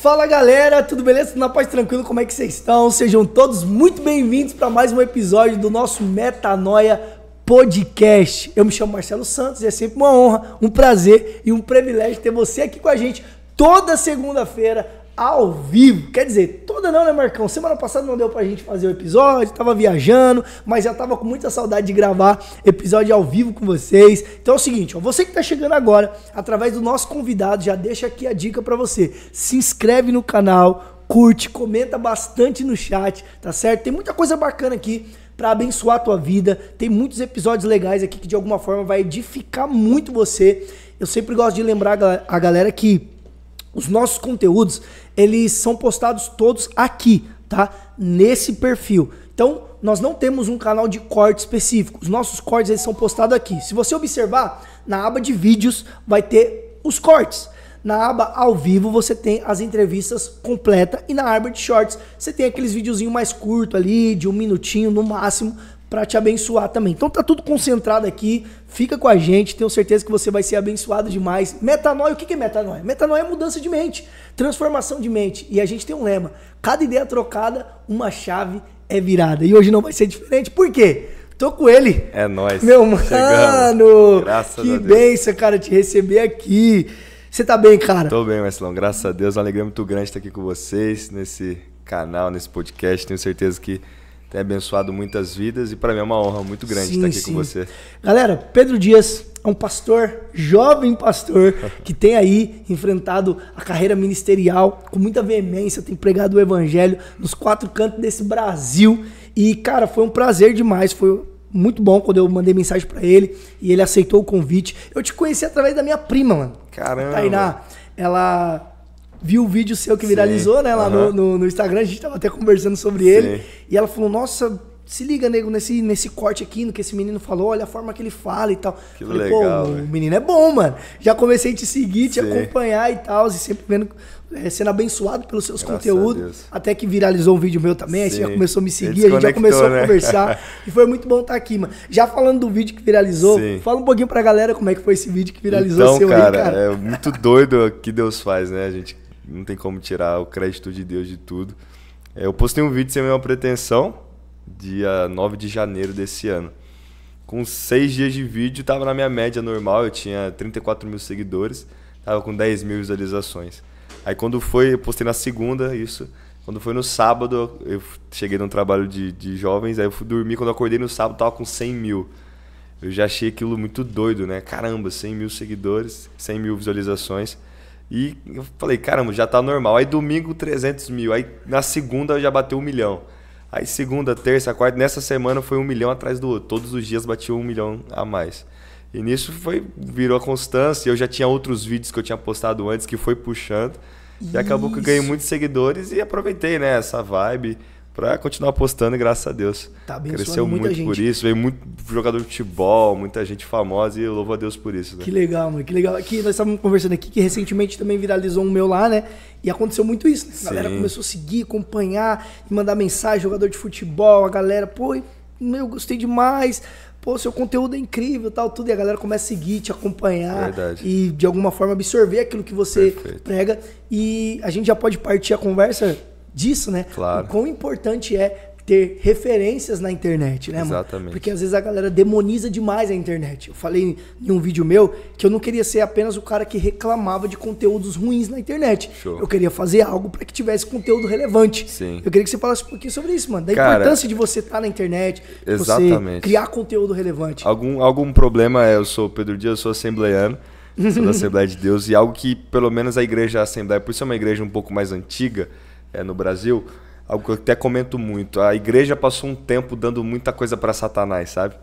Fala galera, tudo beleza? Tudo na paz tranquilo? Como é que vocês estão? Sejam todos muito bem-vindos para mais um episódio do nosso Metanoia Podcast. Eu me chamo Marcelo Santos e é sempre uma honra, um prazer e um privilégio ter você aqui com a gente toda segunda-feira ao vivo. Quer dizer, toda não, né, Marcão? Semana passada não deu pra gente fazer o episódio, tava viajando, mas já tava com muita saudade de gravar episódio ao vivo com vocês. Então é o seguinte, ó, você que tá chegando agora, através do nosso convidado, já deixa aqui a dica para você. Se inscreve no canal, curte, comenta bastante no chat, tá certo? Tem muita coisa bacana aqui para abençoar a tua vida. Tem muitos episódios legais aqui que de alguma forma vai edificar muito você. Eu sempre gosto de lembrar a galera que os nossos conteúdos, eles são postados todos aqui, tá? Nesse perfil. Então, nós não temos um canal de corte específico. Os nossos cortes eles são postados aqui. Se você observar, na aba de vídeos vai ter os cortes. Na aba ao vivo você tem as entrevistas completa e na aba de shorts você tem aqueles videozinhos mais curto ali, de um minutinho no máximo, para te abençoar também. Então tá tudo concentrado aqui. Fica com a gente, tenho certeza que você vai ser abençoado demais. Metanoia, o que é metanoia? Metanoia é mudança de mente, transformação de mente. E a gente tem um lema: cada ideia trocada, uma chave é virada. E hoje não vai ser diferente. Por quê? Tô com ele. É nós. Meu mano, Chegamos. Graças que benção, cara, te receber aqui. Você tá bem, cara? Tô bem, Marcelão. Graças a Deus, uma alegria muito grande estar aqui com vocês nesse canal, nesse podcast. Tenho certeza que tem abençoado muitas vidas e para mim é uma honra muito grande sim, estar aqui sim. com você. Galera, Pedro Dias é um pastor, jovem pastor, que tem aí enfrentado a carreira ministerial com muita veemência, tem pregado o evangelho nos quatro cantos desse Brasil. E, cara, foi um prazer demais, foi muito bom quando eu mandei mensagem para ele e ele aceitou o convite. Eu te conheci através da minha prima, mano. Caramba. Tainá, ela viu o vídeo seu que viralizou, Sim, né? Lá no, no, no, Instagram, a gente tava até conversando sobre Sim. ele. E ela falou, nossa, se liga, nego, nesse, nesse corte aqui, no que esse menino falou, olha a forma que ele fala e tal. Que Falei, legal, pô, véio. o menino é bom, mano. Já comecei a te seguir, te acompanhar e tal, e sempre vendo, é, sendo abençoado pelos seus Graças conteúdos. Até que viralizou um vídeo meu também, a aí você já começou a me seguir, a gente já começou né? a conversar. e foi muito bom estar tá aqui, mano. Já falando do vídeo que viralizou, Sim. fala um pouquinho pra galera como é que foi esse vídeo que viralizou então, seu cara, aí, cara. É muito doido o que Deus faz, né? A gente não tem como tirar o crédito de Deus de tudo. É, eu postei um vídeo sem nenhuma pretensão, dia 9 de janeiro desse ano. Com seis dias de vídeo, estava na minha média normal, eu tinha 34 mil seguidores, estava com 10 mil visualizações. Aí quando foi, eu postei na segunda isso. Quando foi no sábado, eu cheguei num trabalho de, de jovens, aí eu fui dormir. Quando eu acordei no sábado, tava com 100 mil. Eu já achei aquilo muito doido, né? Caramba, 100 mil seguidores, 100 mil visualizações. E eu falei, caramba, já tá normal. Aí domingo 300 mil, aí na segunda já bateu um milhão. Aí segunda, terça, quarta, nessa semana foi um milhão atrás do outro. Todos os dias batia um milhão a mais. E nisso foi, virou a constância. Eu já tinha outros vídeos que eu tinha postado antes que foi puxando. E Isso. acabou que eu ganhei muitos seguidores e aproveitei, né, essa vibe para continuar apostando e graças a Deus. Tá Cresceu muito gente. por isso, veio muito jogador de futebol, muita gente famosa e eu louvo a Deus por isso. Né? Que legal, mano, que legal. Aqui nós estávamos conversando aqui que recentemente também viralizou um meu lá, né? E aconteceu muito isso, né? A galera Sim. começou a seguir, acompanhar e mandar mensagem, jogador de futebol, a galera, pô, eu gostei demais. Pô, seu conteúdo é incrível tal, tudo. E a galera começa a seguir, te acompanhar. Verdade. E de alguma forma absorver aquilo que você Perfeito. prega. E a gente já pode partir a conversa disso, né? Claro. O quão importante é ter referências na internet, né, mano? Exatamente. Porque às vezes a galera demoniza demais a internet. Eu falei em um vídeo meu que eu não queria ser apenas o cara que reclamava de conteúdos ruins na internet. Show. Eu queria fazer algo para que tivesse conteúdo relevante. Sim. Eu queria que você falasse um pouquinho sobre isso, mano. Da cara, importância de você estar tá na internet, Exatamente. criar conteúdo relevante. Algum, algum problema é, eu sou Pedro Dias, eu sou assembleiano. Sou da Assembleia de Deus e algo que, pelo menos, a igreja é Assembleia, por ser é uma igreja um pouco mais antiga, é, no Brasil, algo que eu até comento muito. A igreja passou um tempo dando muita coisa para Satanás, sabe?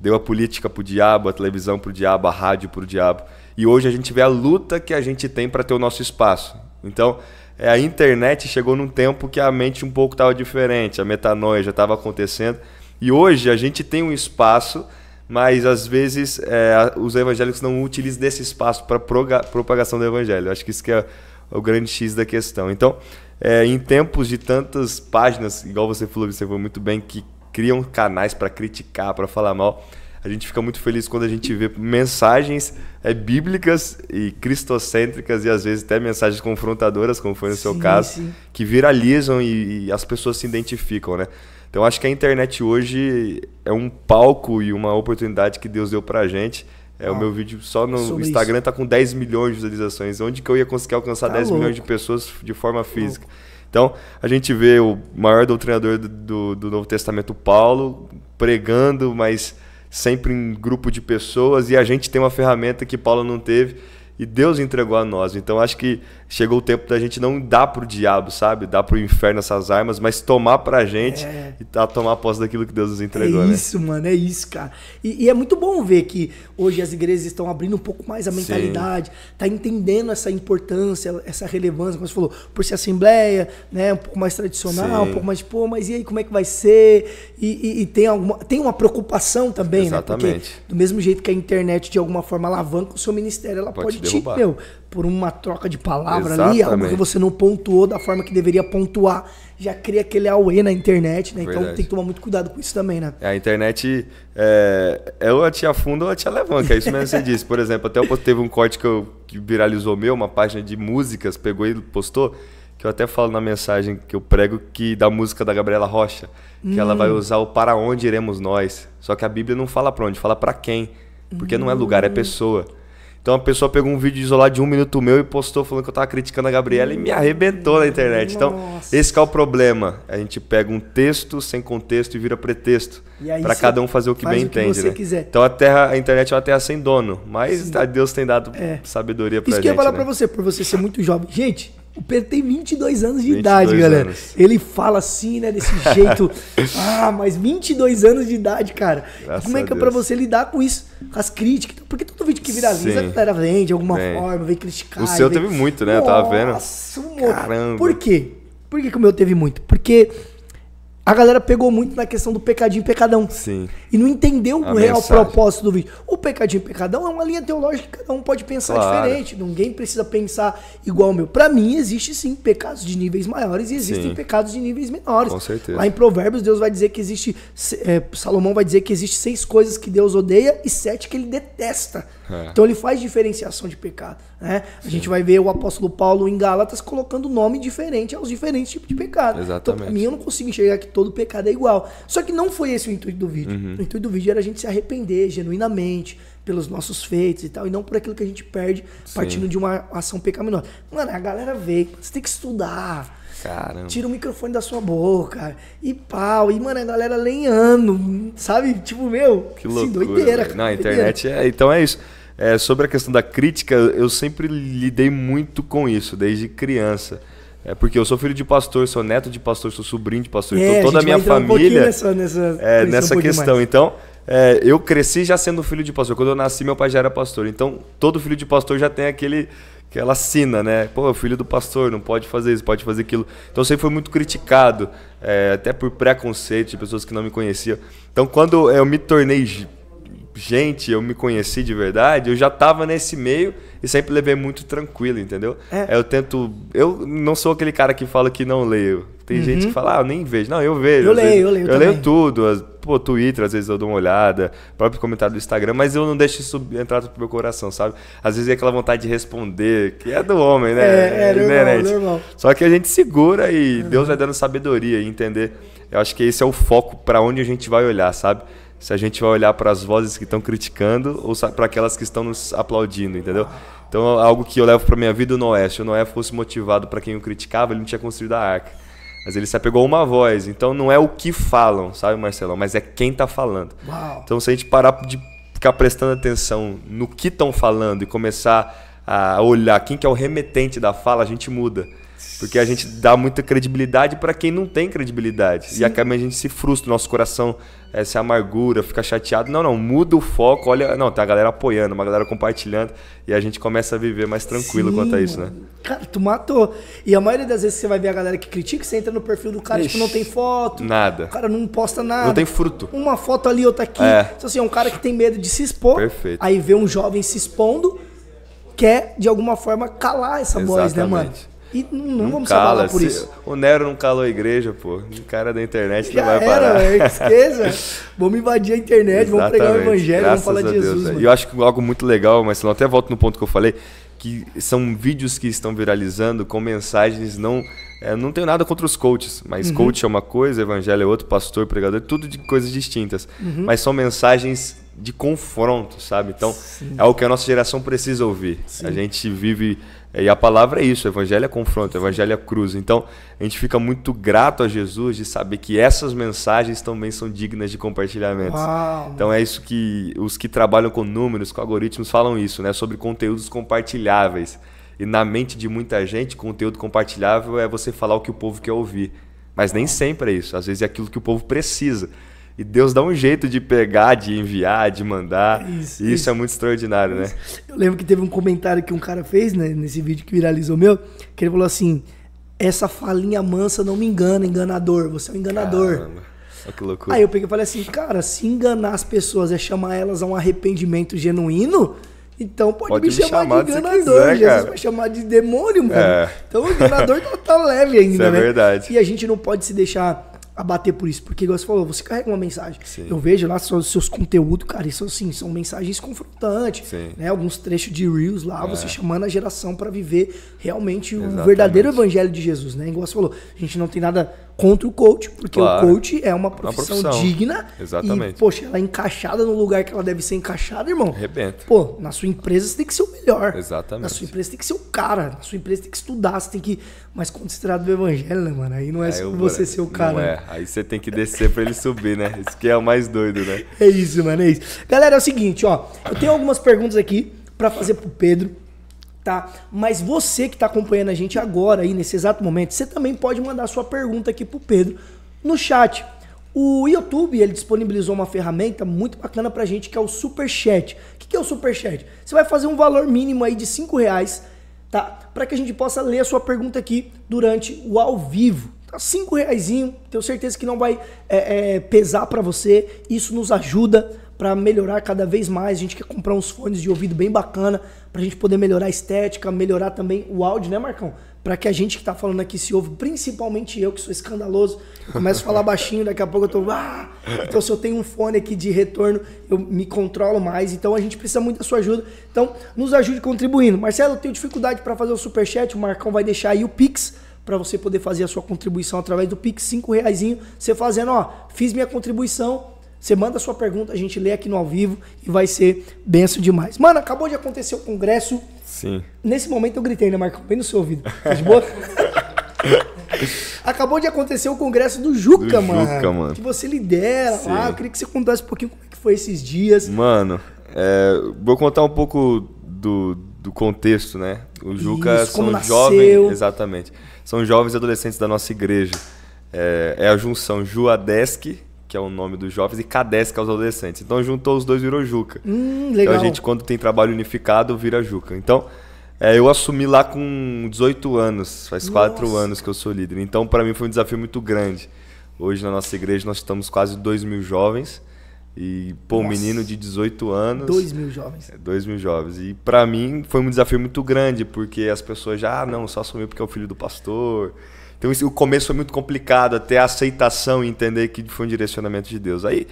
Deu a política pro diabo, a televisão pro diabo, a rádio pro diabo. E hoje a gente vê a luta que a gente tem para ter o nosso espaço. Então, é, a internet chegou num tempo que a mente um pouco estava diferente, a metanoia já estava acontecendo. E hoje a gente tem um espaço, mas às vezes é, os evangélicos não utilizam desse espaço para propagação do evangelho. acho que isso que é o grande X da questão. Então, é, em tempos de tantas páginas, igual você falou, você falou muito bem, que criam canais para criticar, para falar mal, a gente fica muito feliz quando a gente vê mensagens é, bíblicas e cristocêntricas e às vezes até mensagens confrontadoras, como foi no sim, seu caso, sim. que viralizam e, e as pessoas se identificam, né? Então acho que a internet hoje é um palco e uma oportunidade que Deus deu para a gente é, ah, o meu vídeo só no Instagram isso. tá com 10 milhões de visualizações. Onde que eu ia conseguir alcançar tá 10 louco. milhões de pessoas de forma tá física? Louco. Então, a gente vê o maior doutrinador do, do, do Novo Testamento, Paulo, pregando, mas sempre em grupo de pessoas, e a gente tem uma ferramenta que Paulo não teve, e Deus entregou a nós. Então, acho que chegou o tempo da gente não dar pro diabo, sabe? Dar pro inferno essas armas, mas tomar pra gente é. e tá, tomar posse daquilo que Deus nos entregou, é né? isso, né? mano, é isso, cara. E, e, é muito bom ver que hoje as igrejas estão abrindo um pouco mais a mentalidade, Sim. tá entendendo essa importância, essa relevância, como você falou, por ser assembleia, né? Um pouco mais tradicional, Sim. um pouco mais, pô, mas e aí, como é que vai ser? E, e, e tem, alguma, tem uma preocupação também, Exatamente. né? Exatamente. do mesmo jeito que a internet, de alguma forma, alavanca o seu ministério, ela pode, pode te, meu, por uma troca de palavra Exatamente. ali, algo que você não pontuou da forma que deveria pontuar, já cria aquele auê na internet, né? Então Verdade. Então tem que tomar muito cuidado com isso também, né? É, a internet é, a te afunda ou a te alavanca, é isso mesmo que você disse. Por exemplo, até eu, teve um corte que, eu, que viralizou meu, uma página de músicas, pegou e postou, que eu até falo na mensagem que eu prego, que da música da Gabriela Rocha, que hum. ela vai hum. usar o para onde iremos nós. Só que a Bíblia não fala para onde, fala para quem. Porque hum. não é lugar, é hum. pessoa. Então a pessoa pegou um vídeo isolado de um minuto meu e postou falando que eu tava criticando a Gabriela e me arrebentou na internet. Então, Nossa. Então, esse é o problema. A gente pega um texto sem contexto e vira pretexto. para cada um fazer o que bem o que entende, né? Quiser. Então a terra, a internet é uma terra sem dono. Mas a Deus tem dado é. sabedoria pra Isso gente. Isso que eu ia falar né? pra você, por você ser muito jovem. Gente, o Pedro tem 22 anos de 22 idade, galera. Anos. Ele fala assim, né, desse jeito. ah, mas 22 anos de idade, cara. Graças Como é que é pra você lidar com isso? com as críticas. Porque todo vídeo que viraliza, Sim. a galera vem de alguma forma, vem criticar. O seu vem... teve muito, né? Nossa, eu tava vendo. Nossa, um Caramba. Por quê? Por que, que o meu teve muito? Porque a galera pegou muito na questão do pecadinho pecadão. Sim. E não entendeu a é o real mensagem. propósito do vídeo. O pecadinho pecadão é uma linha teológica que cada um pode pensar claro. diferente. Ninguém precisa pensar igual ao meu. Para mim, existe sim pecados de níveis maiores e existem sim. pecados de níveis menores. Com certeza. Lá em Provérbios, Deus vai dizer que existe. É, Salomão vai dizer que existe seis coisas que Deus odeia e sete que ele detesta. É. Então ele faz diferenciação de pecado. Né? A gente vai ver o apóstolo Paulo em Gálatas colocando nome diferente aos diferentes tipos de pecado. Exatamente. Então, pra mim, eu não consigo enxergar que todo pecado é igual. Só que não foi esse o intuito do vídeo. Uhum. O intuito do vídeo era a gente se arrepender genuinamente pelos nossos feitos e tal, e não por aquilo que a gente perde Sim. partindo de uma ação pecaminosa. Mano, a galera veio, você tem que estudar. Caramba. Tira o microfone da sua boca. E pau. E, mano, a galera lenhando. Sabe? Tipo, meu. Que assim, loucura. Assim, doideira, Na internet é. Então é isso. É, sobre a questão da crítica, eu sempre lidei muito com isso, desde criança. É porque eu sou filho de pastor, sou neto de pastor, sou sobrinho de pastor. É, então toda a minha família. Um nessa, nessa, é, nessa um questão. Mais. Então, é, eu cresci já sendo filho de pastor. Quando eu nasci, meu pai já era pastor. Então, todo filho de pastor já tem aquele, aquela sina, né? Pô, filho do pastor, não pode fazer isso, pode fazer aquilo. Então, sempre foi muito criticado, é, até por preconceito de pessoas que não me conheciam. Então, quando eu me tornei gente, eu me conheci de verdade, eu já tava nesse meio e sempre levei muito tranquilo, entendeu? É. é. Eu tento. Eu não sou aquele cara que fala que não leio. Tem uhum. gente que fala, ah, eu nem vejo. Não, eu vejo. Eu leio, vezes, eu leio. Eu também. leio tudo. Pô, Twitter, às vezes eu dou uma olhada, próprio comentário do Instagram, mas eu não deixo isso entrar pro meu coração, sabe? Às vezes é aquela vontade de responder, que é do homem, né? É, é, né, normal, é normal. Só que a gente segura e uhum. Deus vai dando sabedoria e entender. Eu acho que esse é o foco para onde a gente vai olhar, sabe? se a gente vai olhar para as vozes que estão criticando ou para aquelas que estão nos aplaudindo, entendeu? Então, algo que eu levo para minha vida no Oeste. Se o Noé fosse motivado para quem o criticava, ele não tinha construído a arca. Mas ele se apegou a uma voz. Então, não é o que falam, sabe, Marcelão? Mas é quem está falando. Uau. Então, se a gente parar de ficar prestando atenção no que estão falando e começar a olhar quem que é o remetente da fala, a gente muda. Porque a gente dá muita credibilidade para quem não tem credibilidade. Sim. E acaba a gente se frustra, nosso coração é, se amargura, fica chateado. Não, não, muda o foco, olha. Não, tem tá a galera apoiando, uma galera compartilhando. E a gente começa a viver mais tranquilo Sim, quanto a isso, né? Cara, tu matou. E a maioria das vezes você vai ver a galera que critica, você entra no perfil do cara, Ixi, tipo, não tem foto. Nada. O cara não posta nada. Não tem fruto. Uma foto ali, outra aqui. É. Então, assim, é um cara que tem medo de se expor. Perfeito. Aí vê um jovem se expondo, quer, de alguma forma, calar essa Exatamente. voz, né, mano? E não, não, não vamos cala, se abalar por isso. O Nero não calou a igreja, pô. O cara da internet Já não vai era, parar. esqueça. vamos invadir a internet, vamos pregar o evangelho, Graças vamos falar de Jesus. e eu acho que algo muito legal, mas senão até volto no ponto que eu falei, que são vídeos que estão viralizando com mensagens não é, não tenho nada contra os coaches, mas uhum. coach é uma coisa, evangelho é outro, pastor, pregador, tudo de coisas distintas. Uhum. Mas são mensagens de confronto, sabe? Então, Sim. é o que a nossa geração precisa ouvir. Sim. A gente vive. E a palavra é isso: evangelho é confronto, evangelho é cruz. Então, a gente fica muito grato a Jesus de saber que essas mensagens também são dignas de compartilhamento. Então, é isso que os que trabalham com números, com algoritmos, falam isso, né? Sobre conteúdos compartilháveis. E na mente de muita gente, conteúdo compartilhável é você falar o que o povo quer ouvir. Mas nem sempre é isso. Às vezes é aquilo que o povo precisa. E Deus dá um jeito de pegar, de enviar, de mandar. Isso, isso, isso. é muito extraordinário, né? isso. né? Eu lembro que teve um comentário que um cara fez né, nesse vídeo que viralizou meu, que ele falou assim: essa falinha mansa não me engana, enganador. Você é um enganador. Caramba. Olha que loucura. Aí eu peguei e falei assim, cara, se enganar as pessoas é chamar elas a um arrependimento genuíno, então pode, pode me, me, chamar, chamar de enganador. Quiser, Jesus vai chamar de demônio, mano. É. Então o enganador tá, tá leve ainda, Isso é né? É verdade. E a gente não pode se deixar a bater por isso. Porque, igual você falou, você carrega uma mensagem. Sim. Eu vejo lá seus, seus conteúdos, cara, isso assim, são mensagens confrontantes. Né? Alguns trechos de Reels lá, é. você chamando a geração para viver realmente Exatamente. o verdadeiro evangelho de Jesus, né? Igual você falou, a gente não tem nada contra o coach, porque claro. o coach é uma profissão, uma profissão, digna. Exatamente. E, poxa, ela é encaixada no lugar que ela deve ser encaixada, irmão. Arrebenta. Pô, na sua empresa você tem que ser o melhor. Exatamente. Na sua empresa tem que ser o cara. Na sua empresa tem que estudar, você tem que. Mas considerado do evangelho, né, mano? Aí não é aí só eu, você ser o cara. Não né? é. Aí você tem que descer para ele subir, né? Isso que é o mais doido, né? É isso, mano. É isso. Galera, é o seguinte, ó. Eu tenho algumas perguntas aqui para fazer pro Pedro tá? Mas você que está acompanhando a gente agora aí nesse exato momento, você também pode mandar sua pergunta aqui pro Pedro no chat. O YouTube ele disponibilizou uma ferramenta muito bacana para a gente que é o Super Chat. O que é o Super Chat? Você vai fazer um valor mínimo aí de cinco reais, tá? Para que a gente possa ler a sua pergunta aqui durante o ao vivo. Tá? Cinco reaisinho, tenho certeza que não vai é, é, pesar para você. Isso nos ajuda para melhorar cada vez mais. A gente quer comprar uns fones de ouvido bem bacana para a gente poder melhorar a estética, melhorar também o áudio, né, Marcão? Para que a gente que está falando aqui se ouve, principalmente eu que sou escandaloso, começo a falar baixinho, daqui a pouco eu tô. Ah! Então, se eu tenho um fone aqui de retorno, eu me controlo mais. Então, a gente precisa muito da sua ajuda. Então, nos ajude contribuindo. Marcelo, eu tenho dificuldade para fazer o superchat, o Marcão vai deixar aí o Pix para você poder fazer a sua contribuição através do Pix, cinco reaisinho, você fazendo, ó, fiz minha contribuição, você manda sua pergunta, a gente lê aqui no ao vivo e vai ser benção demais. Mano, acabou de acontecer o congresso. Sim. Nesse momento eu gritei, né, Marcão? Bem no seu ouvido. Tá de boa? Acabou de acontecer o congresso do Juca, do mano, Juca mano. Que você lidera Sim. lá. Eu queria que você contasse um pouquinho como é que foi esses dias. Mano, é, vou contar um pouco do, do contexto, né? O Juca Isso, são jovens. Exatamente. São jovens adolescentes da nossa igreja. É, é a junção Juadesc que é o nome dos jovens, e Cadesc, aos adolescentes. Então juntou os dois virou Juca. Hum, legal. Então a gente, quando tem trabalho unificado, vira Juca. Então, é, eu assumi lá com 18 anos, faz Nossa. 4 anos que eu sou líder. Então, para mim, foi um desafio muito grande. Hoje, na nossa igreja, nós estamos quase 2 mil jovens. E, pô, um menino de 18 anos. 2 mil jovens. 2 é, mil jovens. E, para mim, foi um desafio muito grande, porque as pessoas já, ah, não, só assumiu porque é o filho do pastor então o começo foi muito complicado, até a aceitação e entender que foi um direcionamento de Deus. Aí,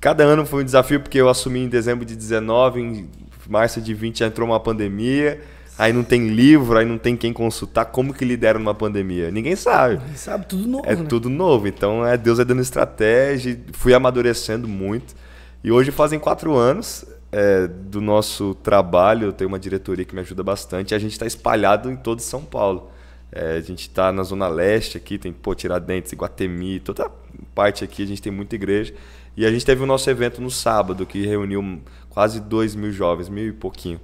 cada ano foi um desafio, porque eu assumi em dezembro de 19, em março de 20 já entrou uma pandemia, aí não tem livro, aí não tem quem consultar. Como que lidera numa pandemia? Ninguém sabe. Ninguém sabe, tudo novo. É né? tudo novo. Então, é, Deus é dando estratégia, fui amadurecendo muito. E hoje fazem quatro anos, é, do nosso trabalho, eu tenho uma diretoria que me ajuda bastante, a gente está espalhado em todo São Paulo. É, a gente está na zona leste aqui, tem pô, Tiradentes, Iguatemi, toda parte aqui a gente tem muita igreja. E a gente teve o nosso evento no sábado, que reuniu quase dois mil jovens, mil e pouquinho.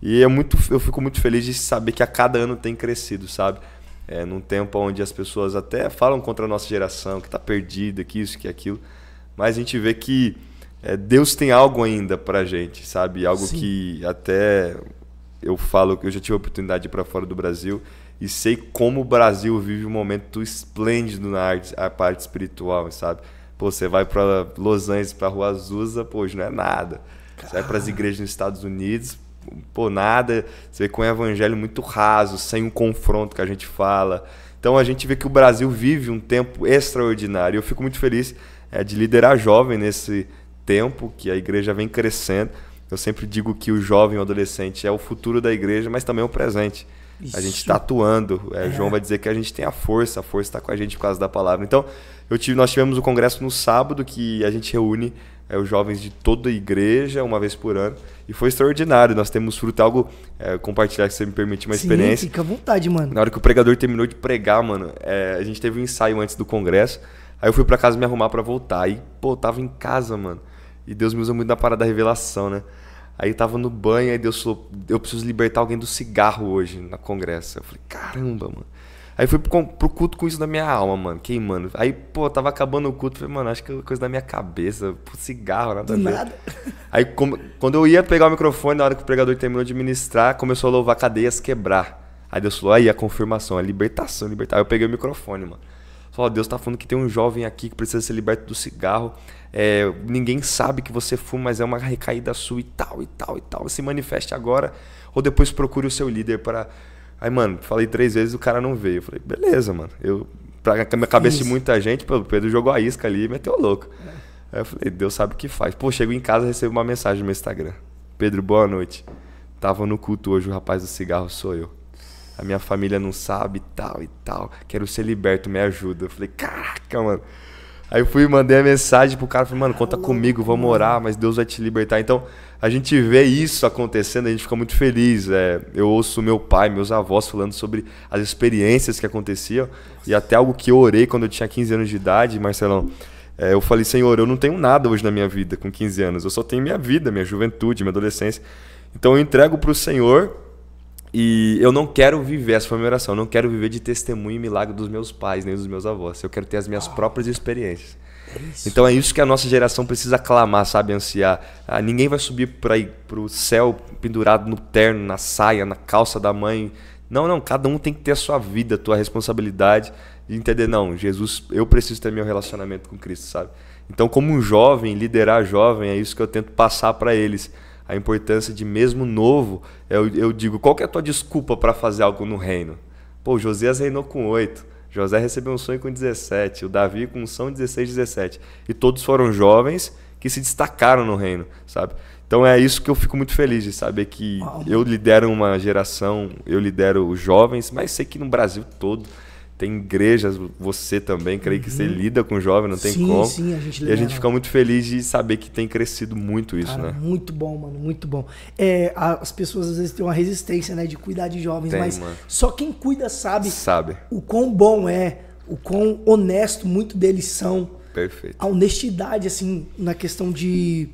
E é muito, eu fico muito feliz de saber que a cada ano tem crescido, sabe? É, num tempo onde as pessoas até falam contra a nossa geração, que está perdida, que isso, que aquilo. Mas a gente vê que é, Deus tem algo ainda para gente, sabe? Algo Sim. que até eu falo que eu já tive a oportunidade de ir para fora do Brasil e sei como o Brasil vive um momento esplêndido na arte, a parte espiritual, sabe? Pô, você vai para Los Angeles, para Rua Azusa, pô, hoje não é nada. Você vai para as igrejas nos Estados Unidos, pô, nada. Você vê com é um evangelho muito raso, sem um confronto que a gente fala. Então a gente vê que o Brasil vive um tempo extraordinário. Eu fico muito feliz é, de liderar jovem nesse tempo que a igreja vem crescendo. Eu sempre digo que o jovem, o adolescente é o futuro da igreja, mas também é o presente. Isso. A gente está atuando. É, é. João vai dizer que a gente tem a força, a força está com a gente por causa da palavra. Então, eu tive, nós tivemos o um congresso no sábado que a gente reúne é, os jovens de toda a igreja uma vez por ano. E foi extraordinário. Nós temos fruto, algo é, compartilhar, se você me permitir uma Sim, experiência. Fica à vontade, mano. Na hora que o pregador terminou de pregar, mano, é, a gente teve um ensaio antes do congresso. Aí eu fui para casa me arrumar para voltar. Aí, pô, tava em casa, mano. E Deus me usa muito na parada da revelação, né? Aí tava no banho, aí Deus falou: eu preciso libertar alguém do cigarro hoje na congresso. Eu falei: caramba, mano. Aí fui pro, pro culto com isso na minha alma, mano, queimando. Aí, pô, tava acabando o culto, falei, mano, acho que é coisa da minha cabeça, pô, cigarro, nada do Nada. Aí, quando eu ia pegar o microfone, na hora que o pregador terminou de ministrar, começou a louvar cadeias quebrar. Aí Deus falou, aí a confirmação, a libertação, a libertação. Aí eu peguei o microfone, mano. Fala, Deus está falando que tem um jovem aqui que precisa ser liberto do cigarro. É, ninguém sabe que você fuma, mas é uma recaída sua e tal, e tal, e tal. Se manifeste agora ou depois procure o seu líder para... Aí, mano, falei três vezes o cara não veio. Eu falei, beleza, mano. Eu, pra minha cabeça Isso. de muita gente, o Pedro jogou a isca ali e meteu louco. É. Aí eu falei, Deus sabe o que faz. Pô, chego em casa e recebo uma mensagem no meu Instagram. Pedro, boa noite. Tava no culto hoje, o rapaz do cigarro sou eu a minha família não sabe, tal e tal. Quero ser liberto, me ajuda. Eu falei, caraca, mano. Aí eu fui mandei a mensagem pro cara, falei, mano, conta comigo, vamos orar, mas Deus vai te libertar. Então, a gente vê isso acontecendo, a gente fica muito feliz. É, eu ouço meu pai, meus avós falando sobre as experiências que aconteciam e até algo que eu orei quando eu tinha 15 anos de idade, Marcelão é, eu falei, Senhor, eu não tenho nada hoje na minha vida com 15 anos, eu só tenho minha vida, minha juventude, minha adolescência. Então eu entrego pro Senhor e eu não quero viver, essa foi a minha oração, eu não quero viver de testemunho e milagre dos meus pais, nem dos meus avós. Eu quero ter as minhas ah. próprias experiências. É então é isso que a nossa geração precisa clamar, sabe, ansiar. Ah, ninguém vai subir para o céu pendurado no terno, na saia, na calça da mãe. Não, não, cada um tem que ter a sua vida, a sua responsabilidade e entender, não, Jesus, eu preciso ter meu relacionamento com Cristo, sabe? Então, como um jovem, liderar jovem, é isso que eu tento passar para eles a importância de mesmo novo, eu, eu digo, qual que é a tua desculpa para fazer algo no reino? Pô, Josias reinou com oito, José recebeu um sonho com 17, o Davi com um são 16, 17. E todos foram jovens que se destacaram no reino, sabe? Então é isso que eu fico muito feliz de saber que eu lidero uma geração, eu lidero os jovens, mas sei que no Brasil todo tem igrejas, você também, creio uhum. que você uhum. lida com jovem, não tem sim, como. Sim, a gente E a gente fica muito feliz de saber que tem crescido muito isso, Cara, né? Muito bom, mano, muito bom. É, as pessoas às vezes têm uma resistência, né, de cuidar de jovens, tem, mas mano. só quem cuida sabe, sabe o quão bom é, o quão honesto muito deles são. Perfeito. A honestidade, assim, na questão de,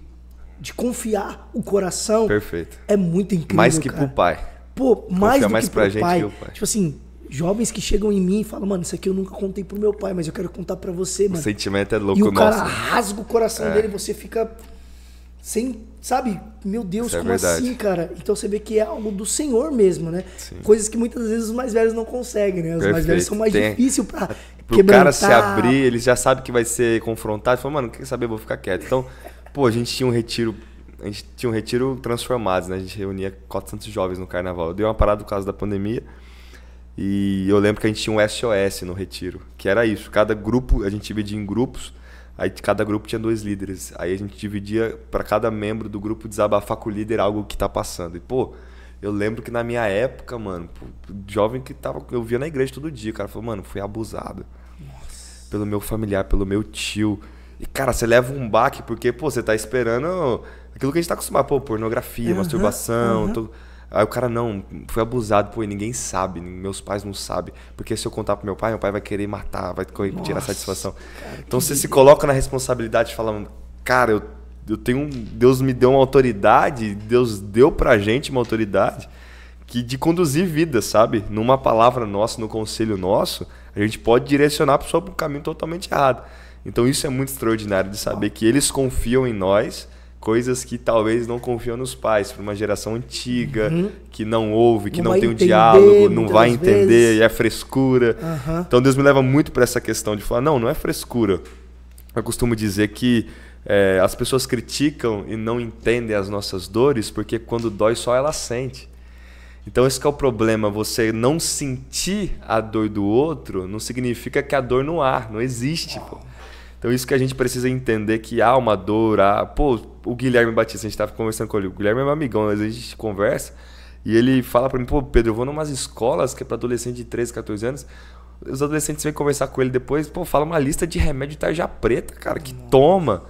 de confiar o coração. Perfeito. É muito incrível. Mais que cara. pro pai. Pô, mais Confia do mais que pro pai. que o pai. Tipo assim, jovens que chegam em mim e falam, mano, isso aqui eu nunca contei pro meu pai, mas eu quero contar para você, mano. O sentimento é louco, E o cara né? rasga o coração é. dele, você fica sem, sabe? Meu Deus, isso é como é assim, cara? Então você vê que é algo do Senhor mesmo, né? Sim. Coisas que muitas vezes os mais velhos não conseguem, né? Os Perfeito. mais velhos são mais Tem... difíceis para Pro cara se abrir, ele já sabe que vai ser confrontado, fala, mano, quer saber, vou ficar quieto. Então, pô, a gente tinha um retiro a gente tinha um retiro transformado né? A gente reunia 400 jovens no carnaval. Deu uma parada por causa da pandemia. E eu lembro que a gente tinha um SOS no retiro, que era isso. Cada grupo, a gente dividia em grupos, aí cada grupo tinha dois líderes. Aí a gente dividia para cada membro do grupo desabafar com o líder algo que tá passando. E, pô, eu lembro que na minha época, mano, jovem que tava, eu via na igreja todo dia, o cara falou, mano, fui abusado. Nossa. Pelo meu familiar, pelo meu tio. E, cara, você leva um baque porque, pô, você tá esperando aquilo que a gente tá acostumado, pô, pornografia, uhum, masturbação, uhum. Tô Aí o cara, não, foi abusado, pô, e ninguém sabe, meus pais não sabem. Porque se eu contar pro meu pai, meu pai vai querer matar, vai tirar Nossa, satisfação. Cara, então você se coloca na responsabilidade falando, cara, eu, eu tenho. Um, Deus me deu uma autoridade, Deus deu pra gente uma autoridade que de conduzir vida, sabe? Numa palavra nossa, no conselho nosso, a gente pode direcionar a pessoa para um caminho totalmente errado. Então isso é muito extraordinário de saber que eles confiam em nós coisas que talvez não confiam nos pais, para uma geração antiga, uhum. que não ouve, que não, não tem o diálogo, não vai entender, vezes. e é frescura. Uhum. Então Deus me leva muito para essa questão de falar: não, não é frescura. Eu costumo dizer que é, as pessoas criticam e não entendem as nossas dores porque quando dói só ela sente. Então esse é o problema, você não sentir a dor do outro não significa que a dor não há, não existe. Pô. Então, isso que a gente precisa entender que há uma dor, há... Pô, o Guilherme Batista, a gente estava conversando com ele, o Guilherme é meu amigão, às vezes a gente conversa, e ele fala para mim, pô, Pedro, eu vou numas escolas que é para adolescente de 13, 14 anos, os adolescentes vêm conversar com ele depois, pô, fala uma lista de remédio tarja preta, cara, que Nossa. toma...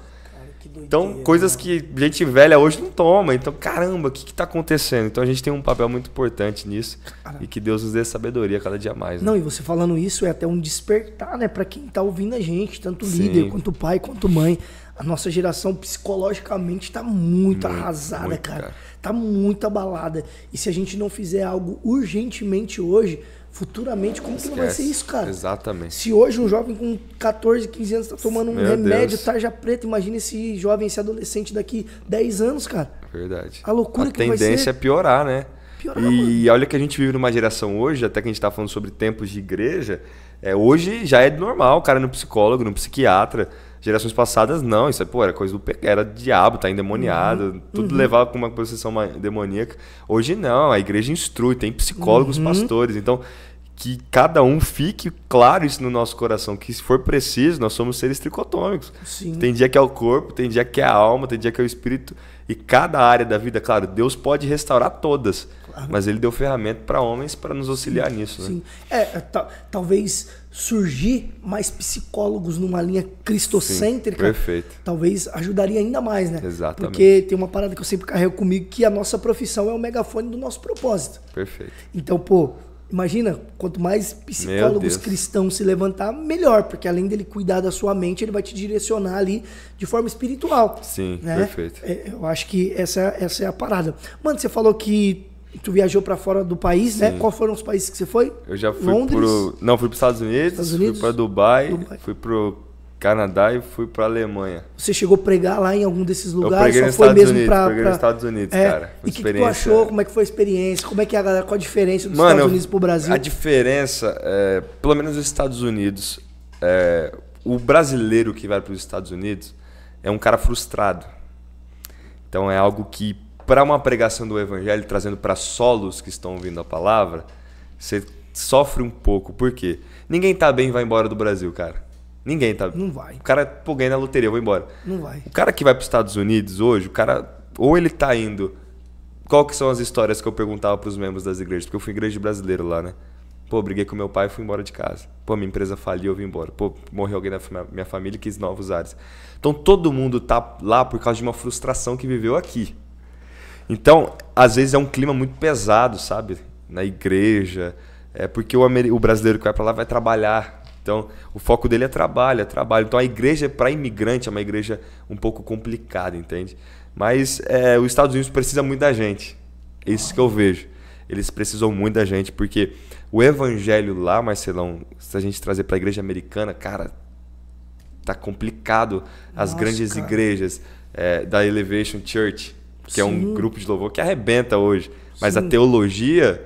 Então, né? coisas que gente velha hoje não toma. Então, caramba, o que está acontecendo? Então, a gente tem um papel muito importante nisso. Caramba. E que Deus nos dê sabedoria cada dia mais. Né? Não, e você falando isso é até um despertar, né? Para quem está ouvindo a gente, tanto líder, Sim. quanto pai, quanto mãe. A nossa geração psicologicamente está muito, muito, arrasada, muito, cara. cara. Tá muito abalada. E se a gente não fizer algo urgentemente hoje, futuramente como Esquece. que vai ser isso, cara? Exatamente. Se hoje um jovem com 14, 15 anos está tomando um Meu remédio, Deus. tarja preta, imagina esse jovem, esse adolescente daqui 10 anos, cara. É verdade. A loucura a que vai ser. A tendência é piorar, né? Piorar, e mano. olha que a gente vive numa geração hoje, até que a gente está falando sobre tempos de igreja, é, hoje já é normal o cara no psicólogo, no psiquiatra. Gerações passadas, não. Isso é, pô, era coisa do pecado, era diabo, tá endemoniado. Uhum. Tudo uhum. levava pra uma posição demoníaca. Hoje não, a igreja instrui, tem psicólogos, uhum. pastores. Então, que cada um fique claro isso no nosso coração, que se for preciso, nós somos seres tricotômicos. Sim. Tem dia que é o corpo, tem dia que é a alma, tem dia que é o espírito. E cada área da vida, claro, Deus pode restaurar todas, claro. mas Ele deu ferramenta para homens para nos auxiliar sim, nisso. Né? Sim. É, é talvez surgir mais psicólogos numa linha cristocêntrica, sim, perfeito. talvez ajudaria ainda mais, né? Exatamente. Porque tem uma parada que eu sempre carrego comigo, que a nossa profissão é o megafone do nosso propósito. Perfeito. Então, pô, Imagina, quanto mais psicólogos cristãos se levantar, melhor, porque além dele cuidar da sua mente, ele vai te direcionar ali de forma espiritual. Sim, né? perfeito. É, eu acho que essa, essa é a parada. Mano, você falou que tu viajou para fora do país, né? Sim. né? Quais foram os países que você foi? Eu já fui Londres? pro. Não, fui para os Estados Unidos, Estados Unidos? fui para Dubai, Dubai, fui pro Canadá e fui para Alemanha. Você chegou a pregar lá em algum desses lugares? Eu preguei nos Estados Unidos, pra, preguei pra... nos Estados Unidos, é. cara. E o que, que, tu achou? Como é que foi a experiência? Como é que é a galera? Qual a diferença dos Mano, Estados Unidos pro Brasil? A diferença, é, pelo menos nos Estados Unidos, é, o brasileiro que vai para os Estados Unidos é um cara frustrado. Então é algo que para uma pregação do evangelho trazendo para solos que estão ouvindo a palavra, você sofre um pouco. Por quê? Ninguém tá bem e vai embora do Brasil, cara. Ninguém, tá? Não vai. O cara, pô, é ganhei na loteria, vou embora. Não vai. O cara que vai para os Estados Unidos hoje, o cara, ou ele tá indo. Qual que são as histórias que eu perguntava para os membros das igrejas? Porque eu fui igreja brasileiro lá, né? Pô, briguei com meu pai e fui embora de casa. Pô, minha empresa faliu, eu vim embora. Pô, morreu alguém na minha família e quis novos ares. Então todo mundo tá lá por causa de uma frustração que viveu aqui. Então, às vezes é um clima muito pesado, sabe? Na igreja. É porque o, o brasileiro que vai para lá vai trabalhar então, o foco dele é trabalho, é trabalho. Então, a igreja para imigrante é uma igreja um pouco complicada, entende? Mas é, os Estados Unidos precisa muito da gente. É isso que eu vejo. Eles precisam muito da gente, porque o evangelho lá, Marcelão, se a gente trazer para a igreja americana, cara, tá complicado. As Nossa, grandes cara. igrejas é, da Elevation Church, que Sim. é um grupo de louvor que arrebenta hoje. Mas Sim. a teologia,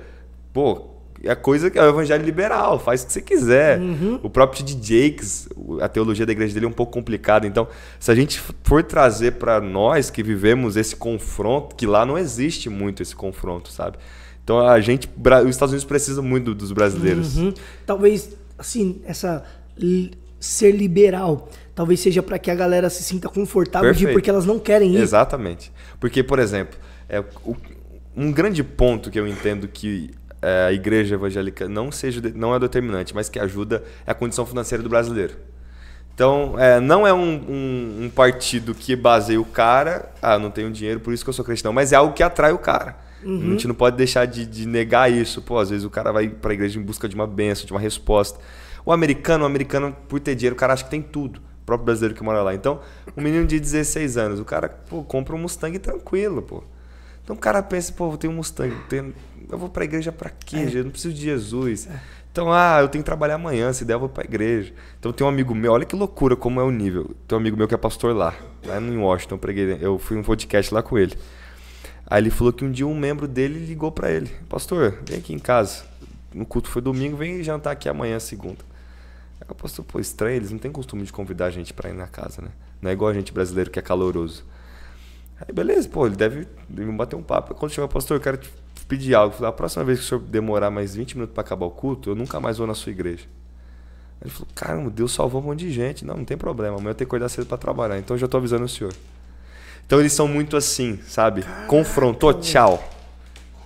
pô, a coisa é o evangelho liberal, faz o que você quiser. Uhum. O próprio de Jakes, a teologia da igreja dele é um pouco complicada. Então, se a gente for trazer para nós que vivemos esse confronto, que lá não existe muito esse confronto, sabe? Então, a gente, os Estados Unidos precisam muito dos brasileiros. Uhum. Talvez, assim, essa ser liberal talvez seja para que a galera se sinta confortável Perfeito. de porque elas não querem ir. Exatamente. Porque, por exemplo, é, o, um grande ponto que eu entendo que é, a igreja evangélica não seja não é determinante, mas que ajuda é a condição financeira do brasileiro. Então, é, não é um, um, um, partido que baseia o cara, ah, não tenho dinheiro, por isso que eu sou cristão, mas é algo que atrai o cara. Uhum. A gente não pode deixar de, de, negar isso. Pô, às vezes o cara vai para a igreja em busca de uma benção, de uma resposta. O americano, o americano, por ter dinheiro, o cara acha que tem tudo. O próprio brasileiro que mora lá. Então, um menino de 16 anos, o cara pô, compra um Mustang tranquilo, pô. Então o cara pensa, pô, tem um Mustang, tem, eu vou para a igreja para quê? É. Eu não preciso de Jesus. É. Então, ah, eu tenho que trabalhar amanhã, se der eu vou para a igreja. Então tem um amigo meu, olha que loucura como é o nível. Tem um amigo meu que é pastor lá, lá em Washington, eu, preguei, eu fui um podcast lá com ele. Aí ele falou que um dia um membro dele ligou para ele: Pastor, vem aqui em casa. No culto foi domingo, vem jantar aqui amanhã, segunda. Aí o pastor, pô, estranho, eles não têm costume de convidar a gente para ir na casa, né? Não é igual a gente brasileiro que é caloroso. Aí beleza, pô, ele deve, me bater um papo. Quando chegou o pastor, eu quero te pedir algo. Falei, a próxima vez que o senhor demorar mais 20 minutos para acabar o culto, eu nunca mais vou na sua igreja. Ele falou, caramba, Deus salvou um monte de gente. Não, não tem problema, amanhã eu tenho que acordar cedo para trabalhar, então eu já estou avisando o senhor. Então eles são muito assim, sabe? Confrontou, tchau.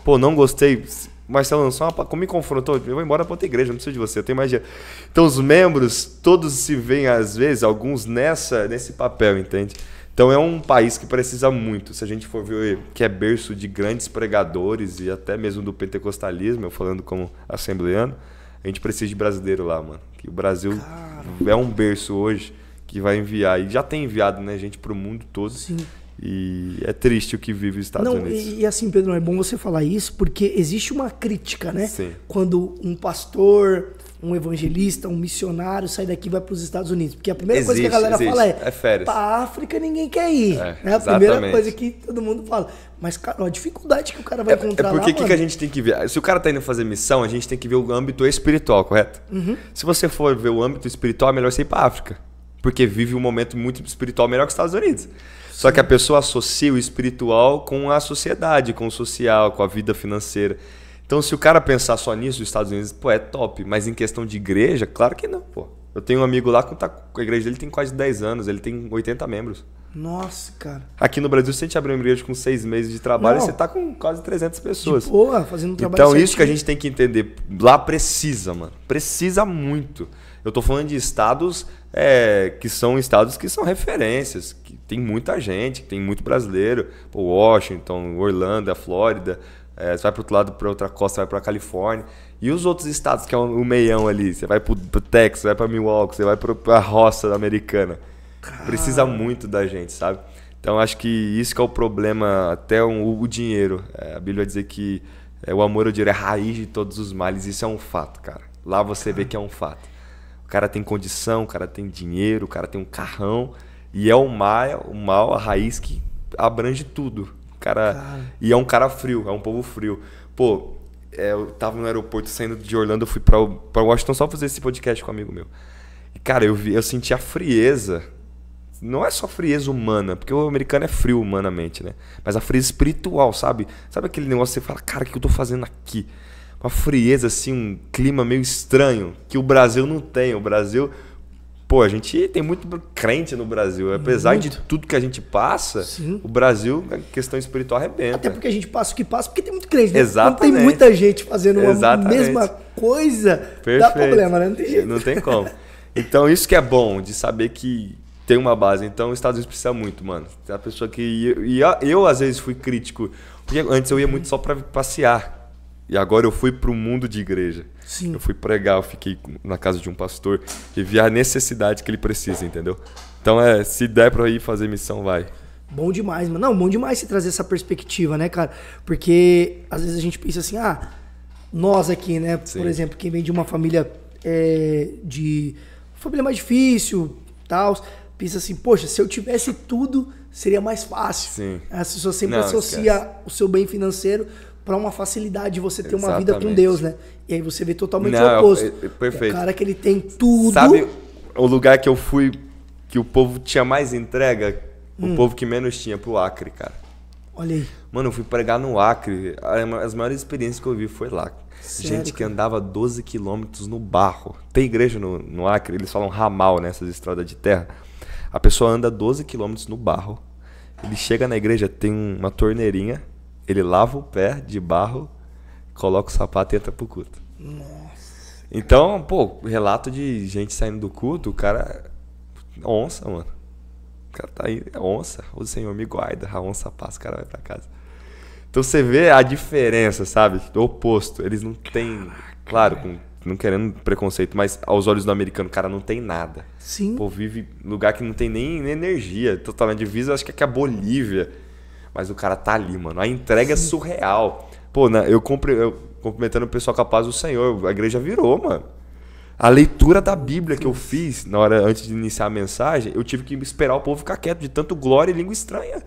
Pô, não gostei, Marcelo, só uma, como me confrontou, eu vou embora para outra igreja, não preciso de você, eu tenho mais dinheiro. Então os membros, todos se veem às vezes, alguns nessa, nesse papel, entende? Então é um país que precisa muito. Se a gente for ver que é berço de grandes pregadores e até mesmo do pentecostalismo, eu falando como assembleano, a gente precisa de brasileiro lá, mano. Que o Brasil Caramba. é um berço hoje que vai enviar e já tem enviado, né, gente o mundo todo. Sim. E é triste o que vive os Estados Não, Unidos. E, e assim, Pedro, é bom você falar isso porque existe uma crítica, né? Sim. Quando um pastor um evangelista, um missionário sai daqui e vai para os Estados Unidos. Porque a primeira existe, coisa que a galera existe. fala é, é para a África ninguém quer ir. É, é a primeira coisa que todo mundo fala. Mas, cara, a dificuldade que o cara vai é, encontrar É porque o que, a gente tem que ver? Se o cara tá indo fazer missão, a gente tem que ver o âmbito espiritual, correto? Uhum. Se você for ver o âmbito espiritual, é melhor você ir para a África. Porque vive um momento muito espiritual melhor que os Estados Unidos. Só que a pessoa associa o espiritual com a sociedade, com o social, com a vida financeira. Então, se o cara pensar só nisso, os Estados Unidos, pô, é top. Mas em questão de igreja, claro que não, pô. Eu tenho um amigo lá que tá, a igreja dele tem quase 10 anos, ele tem 80 membros. Nossa, cara. Aqui no Brasil, se a gente abrir uma igreja com seis meses de trabalho, não. você tá com quase 300 pessoas. De boa, fazendo um trabalho Então, certinho. isso que a gente tem que entender. Lá precisa, mano. Precisa muito. Eu tô falando de estados é, que são estados que são referências, que tem muita gente, que tem muito brasileiro. Washington, Orlando, Flórida. É, você vai para outro lado, para outra costa, vai a Califórnia. E os outros estados, que é o um, um meião ali? Você vai para o Texas, vai para Milwaukee, você vai para a roça americana. Precisa muito da gente, sabe? Então acho que isso que é o problema, até um, o dinheiro. É, a Bíblia vai dizer que é, o amor eu diria, é a raiz de todos os males. Isso é um fato, cara. Lá você vê que é um fato. O cara tem condição, o cara tem dinheiro, o cara tem um carrão. E é o mal, o mal a raiz que abrange tudo cara. cara. E é um cara frio, é um povo frio. Pô, é, eu tava no aeroporto saindo de Orlando, eu fui pra, pra Washington só fazer esse podcast com um amigo meu. E, cara, eu, vi, eu senti a frieza. Não é só frieza humana, porque o americano é frio humanamente, né? Mas a frieza espiritual, sabe? Sabe aquele negócio que você fala, cara, o que eu tô fazendo aqui? Uma frieza, assim, um clima meio estranho, que o Brasil não tem. O Brasil, pô, a gente tem muito crente no Brasil. Apesar muito. de tudo que a gente passa, Sim. o Brasil, a questão espiritual arrebenta. Até porque a gente passa o que passa, porque tem muito crente. Né? Exatamente. Quando tem muita gente fazendo a mesma coisa, Perfeito. dá problema, né? Não tem jeito. Não tem como. Então, isso que é bom, de saber que tem uma base. Então, os Estados Unidos precisa muito, mano. Tem a pessoa que... E eu, às vezes, fui crítico. Porque antes eu ia muito só para passear. E agora eu fui para o mundo de igreja. Sim. Eu fui pregar, eu fiquei na casa de um pastor e vi a necessidade que ele precisa, entendeu? Então é, se der para ir fazer missão, vai. Bom demais, mano. Não, bom demais se trazer essa perspectiva, né, cara? Porque às vezes a gente pensa assim, ah, nós aqui, né? Sim. Por exemplo, quem vem de uma família é, de família mais difícil, tal, pensa assim, poxa, se eu tivesse tudo, seria mais fácil. Sim. As pessoas sempre associam associa o seu bem financeiro para uma facilidade de você ter Exatamente. uma vida com Deus, né? E aí você vê totalmente Não, o oposto. É, é perfeito. É o cara que ele tem tudo. Sabe o lugar que eu fui que o povo tinha mais entrega? Hum. O povo que menos tinha pro Acre, cara. Olha aí. Mano, eu fui pregar no Acre. As maiores experiências que eu vi foi lá. Sério? Gente que andava 12 quilômetros no barro. Tem igreja no, no Acre, eles falam ramal, né? Essas estradas de terra. A pessoa anda 12 quilômetros no barro. Ele chega na igreja, tem uma torneirinha ele lava o pé de barro, coloca o sapato e entra pro culto. Nossa. Então, pô, relato de gente saindo do culto, o cara. Onça, mano. O cara tá aí, é onça. O Senhor me guarda, a onça passa, o cara vai pra casa. Então você vê a diferença, sabe? O oposto. Eles não têm. Claro, com, não querendo preconceito, mas aos olhos do americano, o cara não tem nada. Sim. Pô, vive lugar que não tem nem, energia. Totalmente divisa, acho que é a Bolívia mas o cara tá ali, mano. A entrega é surreal. Pô, né eu, compre, eu cumprimentando o pessoal capaz do Senhor. A igreja virou, mano. A leitura da Bíblia que eu fiz na hora antes de iniciar a mensagem, eu tive que esperar o povo ficar quieto de tanto glória e língua estranha.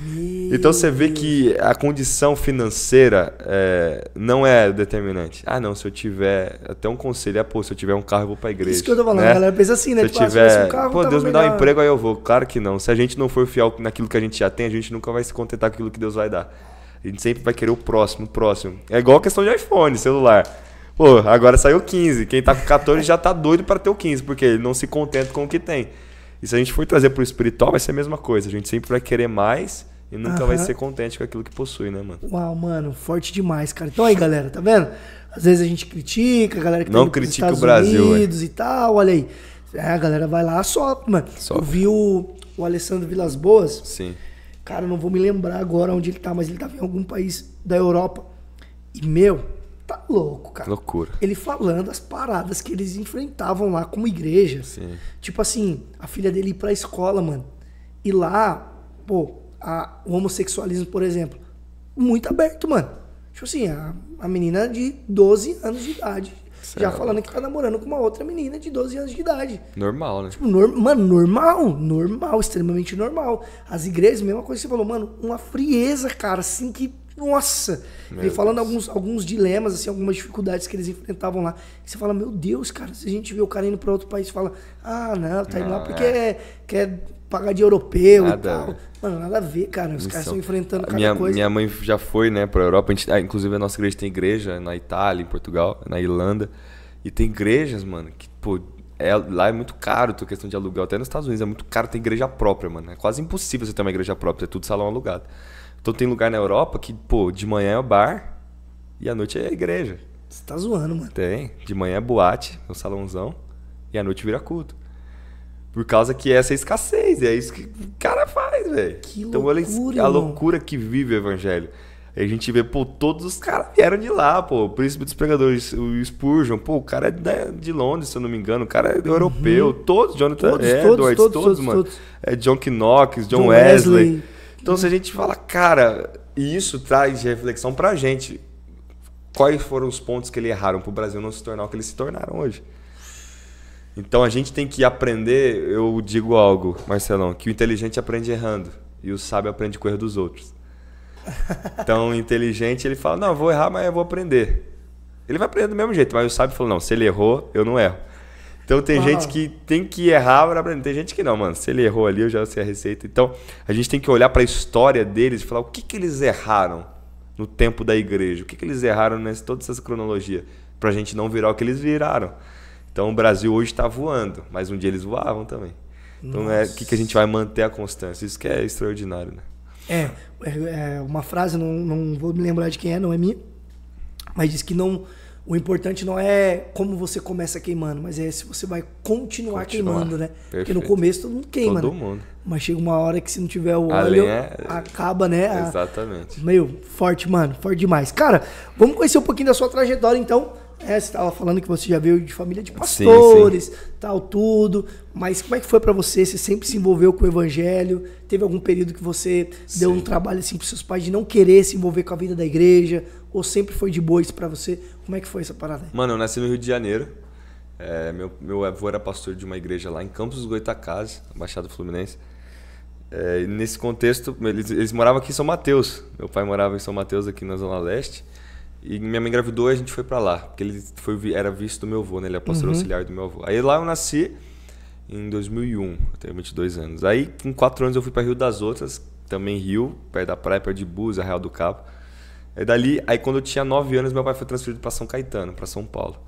Meu então você vê que a condição financeira é, não é determinante. Ah, não, se eu tiver. Até um conselho é, pô, se eu tiver um carro, eu vou pra igreja. Isso que eu tô falando, né? a galera pensa assim, né? Se tipo, ah, eu tiver. Ah, um carro, pô, Deus me dá um emprego, aí eu vou. Claro que não. Se a gente não for fiel naquilo que a gente já tem, a gente nunca vai se contentar com aquilo que Deus vai dar. A gente sempre vai querer o próximo, o próximo. É igual a questão de iPhone, celular. Pô, agora saiu 15. Quem tá com 14 já tá doido para ter o 15, porque ele não se contenta com o que tem. E se a gente for trazer para o espiritual, vai ser a mesma coisa. A gente sempre vai querer mais e nunca uhum. vai ser contente com aquilo que possui, né, mano? Uau, mano, forte demais, cara. Então aí, galera, tá vendo? Às vezes a gente critica, a galera que não critica o Brasil Unidos e tal, olha aí. É, a galera vai lá, só, mano. Sofre. Eu vi o, o Alessandro Vilas Boas. Sim. Cara, não vou me lembrar agora onde ele tá, mas ele tava em algum país da Europa. E meu, tá louco, cara. Loucura. Ele falando as paradas que eles enfrentavam lá como igreja. Sim. Tipo assim, a filha dele ir pra escola, mano. E lá, pô, a, o homossexualismo, por exemplo, muito aberto, mano. Tipo assim, a, a menina de 12 anos de idade. Certo. Já é falando que tá namorando com uma outra menina de 12 anos de idade. Normal, né? Tipo, nor, mano, normal. Normal, extremamente normal. As igrejas, mesma coisa que você falou, mano, uma frieza, cara, assim que nossa! Meu ele falando alguns, alguns dilemas, assim, algumas dificuldades que eles enfrentavam lá. você fala, meu Deus, cara, se a gente vê o cara indo para outro país, fala, ah, não, tá indo não, lá porque é. quer pagar de europeu nada. e tal. Mano, nada a ver, cara. Os Missão. caras estão enfrentando cada minha, coisa. Minha mãe já foi, né, pra Europa. A gente, ah, inclusive, a nossa igreja tem igreja na Itália, em Portugal, na Irlanda. E tem igrejas, mano, que, pô, é, lá é muito caro a questão de aluguel. Até nos Estados Unidos é muito caro ter igreja própria, mano. É quase impossível você ter uma igreja própria, é tudo salão alugado. Então tem lugar na Europa que, pô, de manhã é o bar e à noite é a igreja. Você tá zoando, mano. Tem. De manhã é boate, o é salãozão, e à noite vira culto. Por causa que essa é escassez, é isso que o cara faz, velho. Então loucura, olha a irmão. loucura que vive o evangelho. A gente vê, pô, todos os caras vieram de lá, pô. O príncipe dos pregadores, o Spurgeon, pô, o cara é né, de Londres, se eu não me engano. O cara é uhum. europeu. Todos, Jonathan todos, Edwards, todos, todos, todos, todos mano. É John Knox, John, John Wesley. Wesley. Então, se a gente fala, cara, e isso traz reflexão para a gente. Quais foram os pontos que ele erraram para o Brasil não se tornar o que eles se tornaram hoje? Então a gente tem que aprender. Eu digo algo, Marcelão, que o inteligente aprende errando e o sábio aprende com erro dos outros. Então o inteligente ele fala: Não, vou errar, mas eu vou aprender. Ele vai aprender do mesmo jeito, mas o sábio falou: Não, se ele errou, eu não erro. Então tem Uau. gente que tem que errar para aprender. Tem gente que não, mano. Se ele errou ali, eu já sei a receita. Então a gente tem que olhar para a história deles e falar o que, que eles erraram no tempo da igreja, o que, que eles erraram nessa toda essa cronologia, para a gente não virar o que eles viraram. Então o Brasil hoje está voando, mas um dia eles voavam também. Então Nossa. é o que, que a gente vai manter a constância. Isso que é extraordinário, né? É, é, é, uma frase, não, não vou me lembrar de quem é, não é minha, mas diz que não o importante não é como você começa queimando, mas é se você vai continuar, continuar. queimando, né? Perfeito. Porque no começo todo mundo queima, todo né? mundo. Mas chega uma hora que se não tiver o a óleo, é... acaba, né? A... Exatamente. Meio forte, mano. Forte demais. Cara, vamos conhecer um pouquinho da sua trajetória, então. É, você estava falando que você já veio de família de pastores, sim, sim. tal, tudo. Mas como é que foi para você? Você sempre se envolveu com o evangelho? Teve algum período que você sim. deu um trabalho assim para seus pais de não querer se envolver com a vida da igreja? Ou sempre foi de boa isso pra você? Como é que foi essa parada? Aí? Mano, eu nasci no Rio de Janeiro. É, meu, meu avô era pastor de uma igreja lá em Campos dos Goitacazes, Baixada Fluminense. É, nesse contexto, eles, eles, moravam aqui em São Mateus. Meu pai morava em São Mateus, aqui na Zona Leste. E minha mãe engravidou e a gente foi para lá. Porque ele foi, era visto do meu avô, né? Ele é pastor uhum. auxiliar do meu avô. Aí lá eu nasci em 2001, eu tenho 22 anos. Aí com 4 anos eu fui para Rio das Outras, também Rio, perto da praia, perto de Búzios, Arraial do Cabo. Aí dali, aí quando eu tinha 9 anos, meu pai foi transferido para São Caetano, para São Paulo.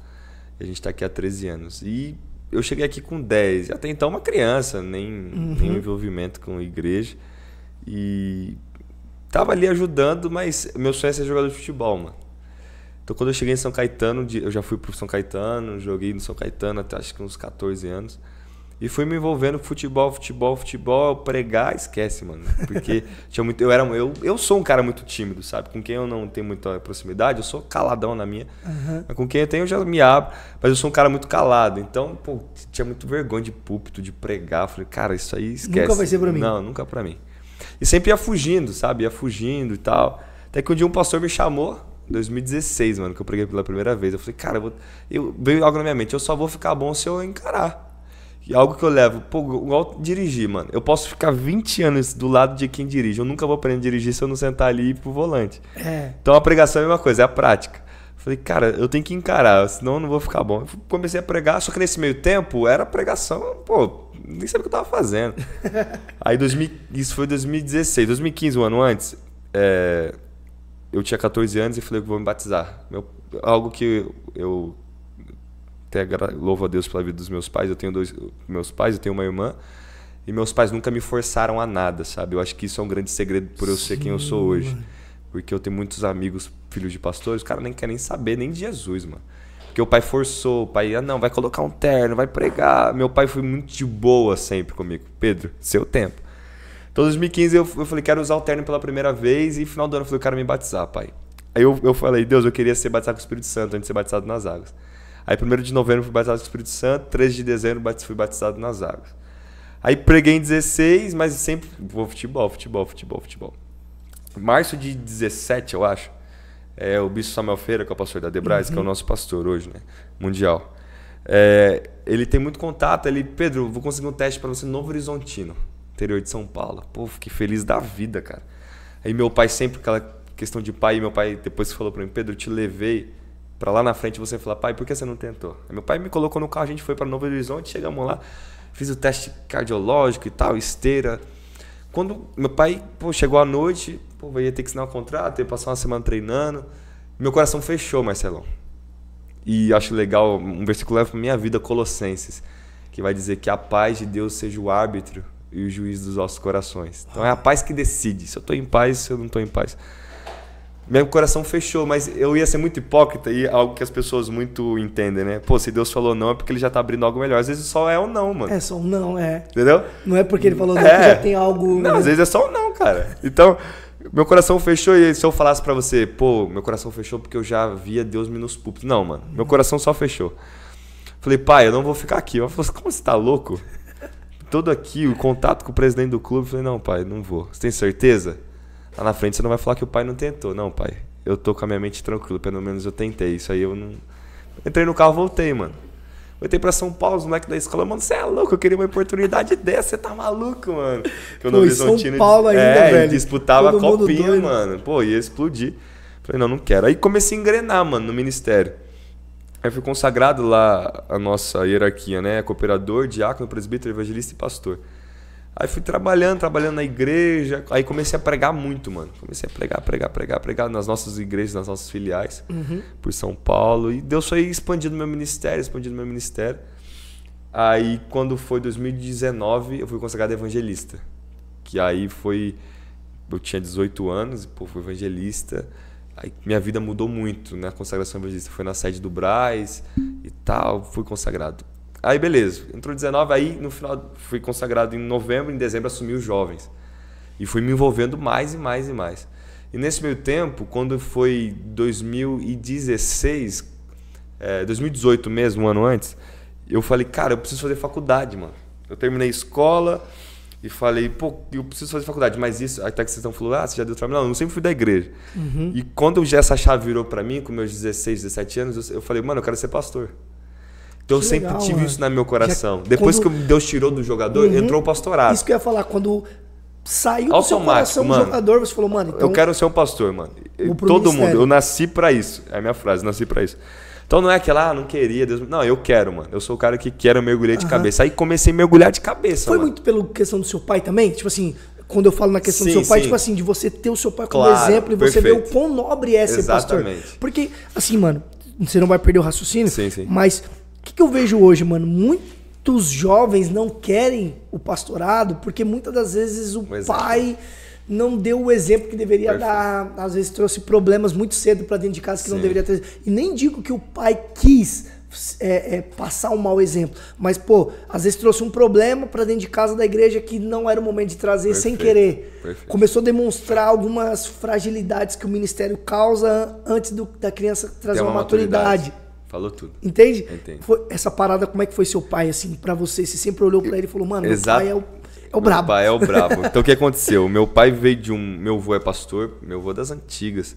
E a gente está aqui há 13 anos. E eu cheguei aqui com 10. Até então, uma criança, nem uhum. nenhum envolvimento com igreja. E tava ali ajudando, mas meu sonho é ser jogador de futebol, mano. Então, quando eu cheguei em São Caetano, eu já fui pro São Caetano, joguei no São Caetano até acho que uns 14 anos. E fui me envolvendo futebol, futebol, futebol, pregar, esquece, mano. Porque tinha muito, eu, era, eu, eu sou um cara muito tímido, sabe? Com quem eu não tenho muita proximidade, eu sou caladão na minha. Uhum. Mas com quem eu tenho, eu já me abro. Mas eu sou um cara muito calado. Então, pô, tinha muito vergonha de púlpito, de pregar. Falei, cara, isso aí esquece. Nunca vai ser pra mim. Não, nunca pra mim. E sempre ia fugindo, sabe? Ia fugindo e tal. Até que um dia um pastor me chamou 2016, mano, que eu preguei pela primeira vez. Eu falei, cara, eu, vou... eu veio algo na minha mente, eu só vou ficar bom se eu encarar. E algo que eu levo, pô, igual dirigir, mano. Eu posso ficar 20 anos do lado de quem dirige. Eu nunca vou aprender a dirigir se eu não sentar ali pro volante. É. Então a pregação é a mesma coisa, é a prática. Falei, cara, eu tenho que encarar, senão eu não vou ficar bom. Eu comecei a pregar, só que nesse meio tempo era pregação, pô, nem sabia o que eu tava fazendo. Aí 2000, isso foi 2016, 2015, um ano antes, é, eu tinha 14 anos e falei que vou me batizar. Meu, algo que eu até louvo a Deus pela vida dos meus pais. Eu tenho dois meus pais, eu tenho uma irmã. E meus pais nunca me forçaram a nada, sabe? Eu acho que isso é um grande segredo por eu Sim, ser quem eu sou hoje. Mano. Porque eu tenho muitos amigos, filhos de pastores, o cara nem quer nem saber nem de Jesus, mano. Porque o pai forçou, o pai, ah, não, vai colocar um terno, vai pregar. Meu pai foi muito de boa sempre comigo. Pedro, seu tempo. Então, em 2015, eu, eu falei, quero usar o terno pela primeira vez. E final do ano, eu falei, eu quero me batizar, pai. Aí eu, eu falei, Deus, eu queria ser batizado com o Espírito Santo antes de ser batizado nas águas. Aí 1 de novembro fui batizado no Espírito Santo, três de dezembro fui batizado nas águas. Aí preguei em 16, mas sempre vou futebol, futebol, futebol, futebol. Março de 17, eu acho, é o Bispo Samuel Feira, que é o pastor da Debrais, uhum. que é o uhum. nosso pastor hoje, né? Mundial. É, ele tem muito contato, ele, Pedro, vou conseguir um teste para você no Novo Horizontino, interior de São Paulo. Pô, fiquei feliz da vida, cara. Aí meu pai sempre, aquela questão de pai, meu pai depois falou para mim, Pedro, eu te levei para lá na frente você falar, pai, por que você não tentou? Meu pai me colocou no carro, a gente foi para Novo Horizonte, chegamos lá, fiz o teste cardiológico e tal, esteira. Quando meu pai pô, chegou à noite, pô, eu ia ter que assinar o um contrato, ia passar uma semana treinando. Meu coração fechou, Marcelão. E acho legal, um versículo leva para minha vida, Colossenses, que vai dizer que a paz de Deus seja o árbitro e o juiz dos nossos corações. Então é a paz que decide. Se eu estou em paz, se eu não estou em paz meu coração fechou, mas eu ia ser muito hipócrita e é algo que as pessoas muito entendem, né? Pô, se Deus falou não é porque ele já tá abrindo algo melhor. Às vezes só é um não, mano. É só um não, é. Entendeu? Não é porque ele falou não é. que já tem algo. Não, às vezes é só um não, cara. Então, meu coração fechou e se eu falasse para você, pô, meu coração fechou porque eu já via Deus me nos púlpitos. Não, mano. Meu coração só fechou. Falei, pai, eu não vou ficar aqui. Eu falei, como você tá louco? Todo aqui, o contato com o presidente do clube. Falei, não, pai, não vou. Você tem certeza? lá na frente você não vai falar que o pai não tentou. Não, pai, eu tô com a minha mente tranquila, pelo menos eu tentei. Isso aí eu não. Entrei no carro, voltei, mano. Voltei pra São Paulo, os moleques da escola, mano, você é louco, eu queria uma oportunidade dessa, você tá maluco, mano. Que o Horizontino. São Paulo ainda, é, velho. disputava Todo a copinha, mano. Pô, ia explodir. Falei, não, não quero. Aí comecei a engrenar, mano, no ministério. Aí fui consagrado lá a nossa hierarquia, né? Cooperador, diácono, presbítero, evangelista e pastor. Aí fui trabalhando, trabalhando na igreja. Aí comecei a pregar muito, mano. Comecei a pregar, pregar, pregar, pregar nas nossas igrejas, nas nossas filiais, uhum. por São Paulo. E Deus foi expandindo meu ministério, expandindo meu ministério. Aí, quando foi 2019, eu fui consagrado evangelista. Que aí foi. Eu tinha 18 anos, e pô, fui evangelista. Aí minha vida mudou muito né? né? consagração evangelista. Foi na sede do Braz e tal, fui consagrado. Aí beleza, entrou 19, aí no final fui consagrado em novembro, em dezembro assumi os jovens. E fui me envolvendo mais e mais e mais. E nesse meio tempo, quando foi 2016, é, 2018 mesmo, um ano antes, eu falei, cara, eu preciso fazer faculdade, mano. Eu terminei escola e falei, pô, eu preciso fazer faculdade, mas isso, até que vocês estão falando, ah, você já deu trabalho. Não, eu sempre fui da igreja. Uhum. E quando já essa chave virou para mim, com meus 16, 17 anos, eu, eu falei, mano, eu quero ser pastor. Então eu sempre legal, tive mano. isso no meu coração. Já Depois quando... que Deus tirou do jogador, uhum. entrou o pastorado. Isso que eu ia falar, quando saiu do seu coração mano, do jogador, você falou, mano, então... eu quero ser um pastor, mano. Todo mundo, eu nasci para isso. É a minha frase, nasci para isso. Então não é aquela, ah, não queria, Deus. Não, eu quero, mano. Eu sou o cara que quero mergulhar de uhum. cabeça. Aí comecei a mergulhar de cabeça. Foi mano. muito pela questão do seu pai também? Tipo assim, quando eu falo na questão sim, do seu pai, sim. tipo assim, de você ter o seu pai como claro, exemplo e você perfeito. ver o quão nobre é ser Exatamente. pastor. Porque, assim, mano, você não vai perder o raciocínio, sim, sim. mas o que, que eu vejo hoje, mano? Muitos jovens não querem o pastorado porque muitas das vezes o, é. pai não deu o exemplo que deveria Perfeito. dar, às vezes trouxe problemas muito cedo para dentro de casa que Sim. não deveria ter. E nem digo que o pai quis é, é, passar um mau exemplo, mas pô, às vezes trouxe um problema para dentro de casa da igreja que não era o momento de trazer Perfeito. sem querer. Perfeito. Começou a demonstrar algumas fragilidades que o ministério causa antes do, da criança trazer uma, uma, maturidade. maturidade. Falou tudo. Entende? Foi essa parada, como é que foi seu pai, assim, para você? Você sempre olhou para ele e falou, mano, meu pai é o, é o brabo. Meu pai é o brabo. então, o que aconteceu? Meu pai veio de um... Meu avô é pastor, meu avô é das antigas.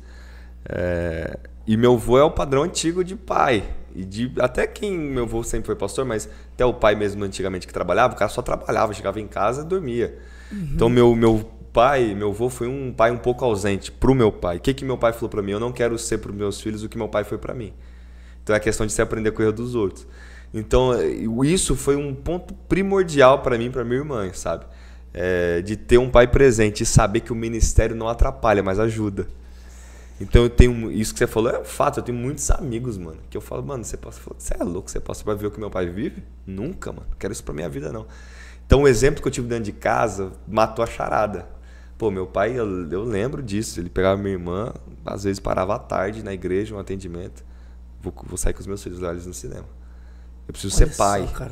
É... E meu avô é o padrão antigo de pai. E de, até quem meu avô sempre foi pastor, mas até o pai mesmo antigamente que trabalhava, o cara só trabalhava, chegava em casa e dormia. Uhum. Então meu, meu pai, meu avô foi um pai um pouco ausente pro meu pai. O que, que meu pai falou para mim? Eu não quero ser pros meus filhos o que meu pai foi para mim. Então é questão de se aprender com o erro dos outros. Então, isso foi um ponto primordial para mim, para minha irmã, sabe? É, de ter um pai presente e saber que o ministério não atrapalha, mas ajuda. Então eu tenho. Isso que você falou é um fato. Eu tenho muitos amigos, mano. Que eu falo, mano, você passa. Você é louco, você passa para ver o que meu pai vive? Nunca, mano. Não quero isso pra minha vida, não. Então o exemplo que eu tive dentro de casa matou a charada. Pô, meu pai, eu, eu lembro disso. Ele pegava minha irmã, às vezes parava à tarde na igreja, um atendimento vou, vou sair com os meus filhos lá eles no cinema. Eu preciso Olha ser pai. Só,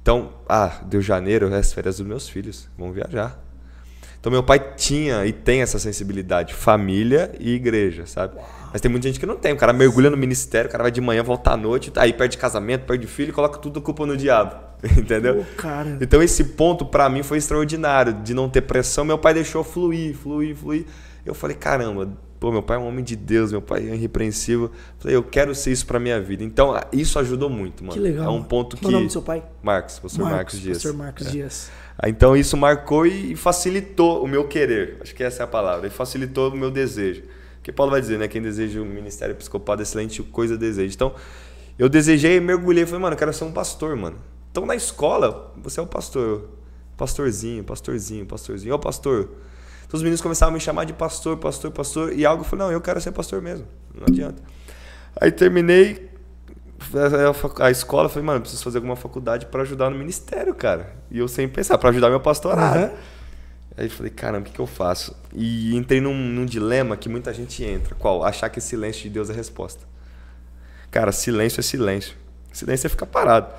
então, ah, deu janeiro, as férias dos meus filhos, vão viajar. Então meu pai tinha e tem essa sensibilidade, família e igreja, sabe? Uau. Mas tem muita gente que não tem. O cara mergulha no ministério, o cara vai de manhã, volta à noite, tá, aí perde casamento, perde filho, coloca tudo culpa no diabo, entendeu? então esse ponto para mim foi extraordinário, de não ter pressão. Meu pai deixou fluir, fluir, fluir. Eu falei, caramba, Pô, meu pai é um homem de Deus, meu pai é irrepreensível. Falei, eu quero ser isso pra minha vida. Então, isso ajudou muito, mano. Que legal. É um ponto que. Qual é o nome do seu pai? Marcos, professor Marcos, Marcos Dias. Professor Marcos é. Dias. Ah, então, isso marcou e facilitou o meu querer. Acho que essa é a palavra. E facilitou o meu desejo. Porque Paulo vai dizer, né? Quem deseja o ministério episcopal é excelente coisa deseja. Então, eu desejei, mergulhei. Falei, mano, eu quero ser um pastor, mano. Então, na escola, você é o pastor. Pastorzinho, pastorzinho, pastorzinho. Ó, oh, pastor então os meninos começavam a me chamar de pastor, pastor, pastor. E algo eu falei, não, eu quero ser pastor mesmo. Não adianta. Aí terminei eh, a escola, eu falei, mano, preciso fazer alguma faculdade para ajudar no ministério, cara. E eu sem pensar, para ajudar meu pastorado. Uhum. Aí falei, caramba, o que, que eu faço? E entrei num, num dilema que muita gente entra. Qual? Achar que silêncio de Deus é resposta. Cara, silêncio é silêncio. Silêncio é ficar parado.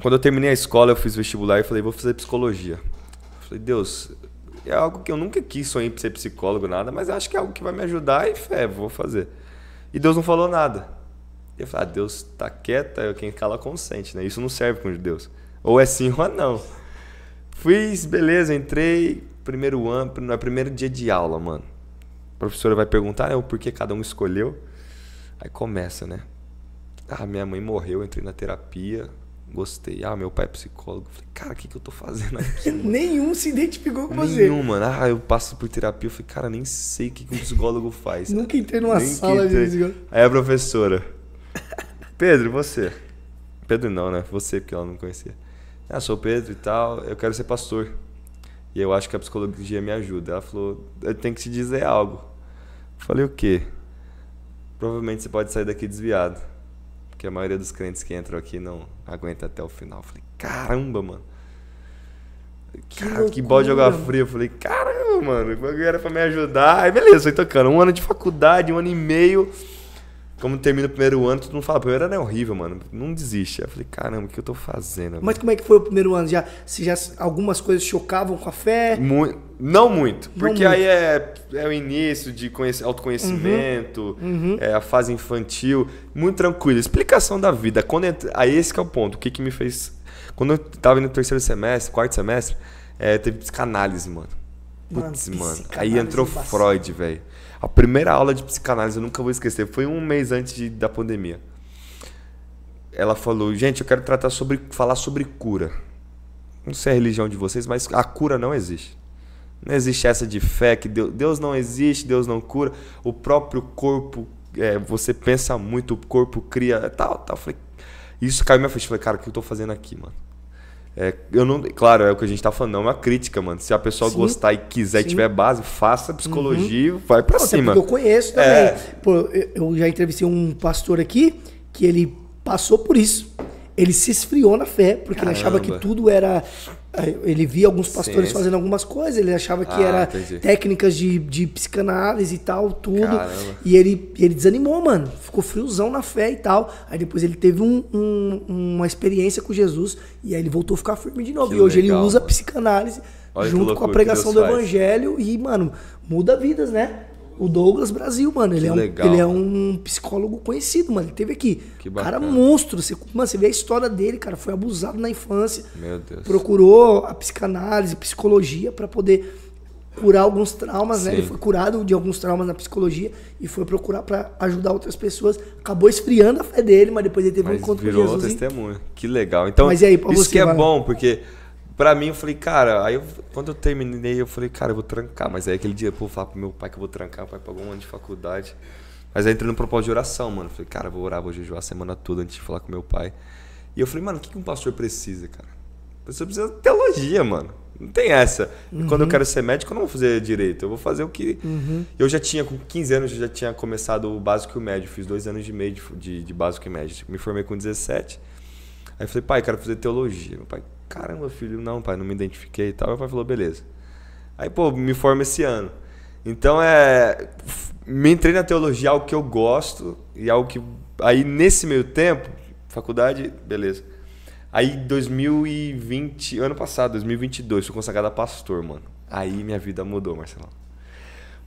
Quando eu terminei a escola, eu fiz vestibular e falei, vou fazer psicologia. Eu falei, Deus, é algo que eu nunca quis sonhar em ser psicólogo, nada, mas acho que é algo que vai me ajudar e fé, vou fazer. E Deus não falou nada. Eu falei, ah, Deus tá quieta, quem cala consente, né? Isso não serve com Deus. Ou é sim ou é não. Fiz, beleza, entrei, primeiro ano, no é primeiro dia de aula, mano. A professora vai perguntar, né, o porquê cada um escolheu. Aí começa, né? Ah, minha mãe morreu, entrei na terapia, Gostei. Ah, meu pai é psicólogo. Falei, cara, o que, que eu tô fazendo aqui? Nenhum se identificou com Nenhum, você. Nenhum, mano. Ah, eu passo por terapia. Eu falei, cara, nem sei o que, que um psicólogo faz. Nunca entrei numa nem sala de psicólogo. Aí a professora. Pedro, você. Pedro não, né? Você, porque ela não conhecia. Ah, sou Pedro e tal. Eu quero ser pastor. E eu acho que a psicologia me ajuda. Ela falou, eu tenho que te dizer algo. falei, o quê? Provavelmente você pode sair daqui desviado que a maioria dos clientes que entram aqui não aguenta até o final. Eu falei, caramba, mano. Que, cara, que bode jogar frio. Eu falei, caramba, mano, era pra me ajudar. Aí beleza, foi tocando. Um ano de faculdade, um ano e meio. Como termina o primeiro ano, todo mundo fala, ah, primeiro ano é horrível, mano. Não desiste. Eu falei, caramba, o que eu tô fazendo? Mas mano? como é que foi o primeiro ano? Já, se já algumas coisas chocavam com a fé? não muito, não porque muito. aí é, é o início de autoconhecimento, uhum. Uhum. É a fase infantil, muito tranquilo. Explicação da vida. Quando aí esse é o ponto. O que, que me fez. Quando eu tava no terceiro semestre, quarto semestre, é, teve psicanálise, mano. Putz, mano. mano. Aí entrou Freud, velho. A primeira aula de psicanálise, eu nunca vou esquecer, foi um mês antes de, da pandemia. Ela falou: gente, eu quero tratar sobre, falar sobre cura. Não sei a religião de vocês, mas a cura não existe. Não existe essa de fé que Deus, Deus não existe, Deus não cura. O próprio corpo, é, você pensa muito, o corpo cria, tal, tal. Falei, isso caiu minha ficha. Falei, cara, o que eu tô fazendo aqui, mano? É, eu não, claro, é o que a gente tá falando, não é uma crítica, mano. Se a pessoa sim, gostar e quiser sim. e tiver base, faça psicologia, uhum. vai para cima. Eu conheço também. É... Pô, eu já entrevistei um pastor aqui que ele passou por isso ele se esfriou na fé, porque Caramba. ele achava que tudo era. Eh, ele via alguns pastores Sim. fazendo algumas coisas, ele achava que ah, era entendi. técnicas de, de psicanálise e tal, tudo. Caramba. E ele, ele desanimou, mano. Ficou friozão na fé e tal. Aí depois ele teve um, um, uma experiência com Jesus e aí ele voltou a ficar firme de novo. Que e hoje legal, ele usa mano. psicanálise Olha junto loucura, com a pregação do faz. evangelho e, mano, muda vidas, né? O Douglas Brasil, mano. Ele, é, um, legal, ele é um psicólogo conhecido, mano. Ele teve aqui. Que bacana. Cara monstro. Você, mano, você vê a história dele, cara. Foi abusado na infância. Meu Deus. Procurou a psicanálise, psicologia para poder curar alguns traumas, Sim. né? Ele foi curado de alguns traumas na psicologia e foi procurar para ajudar outras pessoas. Acabou esfriando a fé dele, mas depois ele teve mas um encontro virou com Jesus. Virou testemunho. Que legal. Então, aí, isso você, que é mano? bom, porque pra mim, eu falei, cara, aí eu, quando eu terminei, eu falei, cara, eu vou trancar. Mas aí aquele dia, pô, falar pro meu pai que eu vou trancar, o pai pagou um ano de faculdade. Mas aí entrei no propósito de oração, mano. Eu falei, cara, eu vou orar, vou jejuar a semana toda antes de falar com meu pai. E eu falei, mano, o que, que um pastor precisa, cara? você precisa de teologia, mano. Não tem essa. Uhum. Quando eu uhum. quero ser médico, eu não vou fazer direito. Eu vou fazer o que. Uhum. Eu já tinha, com 15 anos, eu já tinha começado o básico e o médio. Fiz dois anos e meio de, de, de básico e médio. Me formei com 17. Aí eu falei, pai, eu quero fazer teologia. Meu pai, caramba, filho, não, pai, não me identifiquei e tal. Meu pai falou, beleza. Aí, pô, me formo esse ano. Então é. Me entrei na teologia, algo que eu gosto, e algo que. Aí nesse meio tempo, faculdade, beleza. Aí 2020, ano passado, 2022, fui consagrado a pastor, mano. Aí minha vida mudou, Marcelo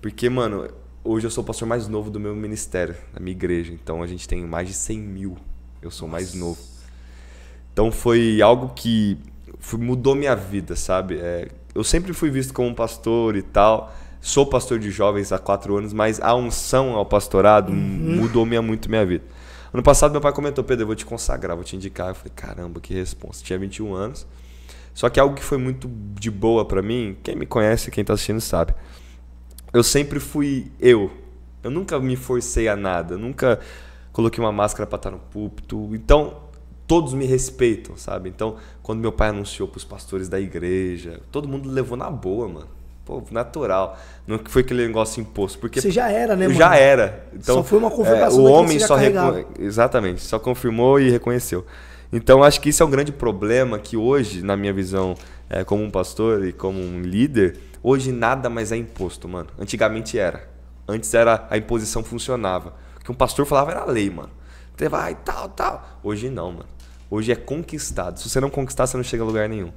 Porque, mano, hoje eu sou o pastor mais novo do meu ministério, da minha igreja. Então a gente tem mais de 100 mil. Eu sou mais novo. Então foi algo que foi, mudou minha vida, sabe? É, eu sempre fui visto como um pastor e tal. Sou pastor de jovens há quatro anos, mas a unção ao pastorado uhum. mudou minha, muito minha vida. Ano passado, meu pai comentou: Pedro, eu vou te consagrar, vou te indicar. Eu falei: caramba, que resposta. Tinha 21 anos. Só que algo que foi muito de boa para mim, quem me conhece, quem tá assistindo sabe. Eu sempre fui eu. Eu nunca me forcei a nada, nunca coloquei uma máscara para estar no púlpito. Então, todos me respeitam, sabe? Então, quando meu pai anunciou para os pastores da igreja, todo mundo levou na boa, mano. Pô, natural. Não foi aquele negócio imposto. Porque você já era, né, mano? Já era. Então, só foi uma é, confirmação. É, o homem só reconheceu. Exatamente, só confirmou e reconheceu. Então, acho que isso é um grande problema que hoje, na minha visão, é, como um pastor e como um líder, hoje nada mais é imposto, mano. Antigamente era. Antes era a imposição funcionava. O que um pastor falava era lei, mano. Você vai, tal, tal. Hoje não, mano. Hoje é conquistado. Se você não conquistar, você não chega a lugar nenhum.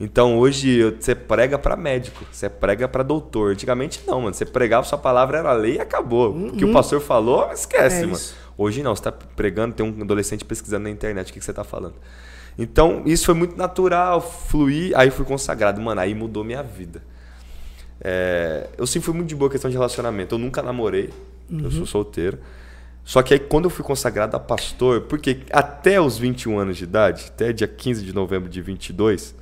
Então hoje você prega para médico, você prega para doutor. Antigamente não, mano. Você pregava, sua palavra era lei e acabou. Uhum. O que o uhum. pastor falou, esquece, é mano. Isso. Hoje não, você tá pregando, tem um adolescente pesquisando na internet o que, você tá falando. Então isso foi muito natural, fluir, aí fui consagrado. Mano, aí mudou minha vida. É, eu sempre fui muito de boa questão de relacionamento. Eu nunca namorei, uhum. eu sou uhum. solteiro. Só que aí quando eu fui consagrado a pastor, porque até os 21 anos de idade, até dia 15 de novembro de 22,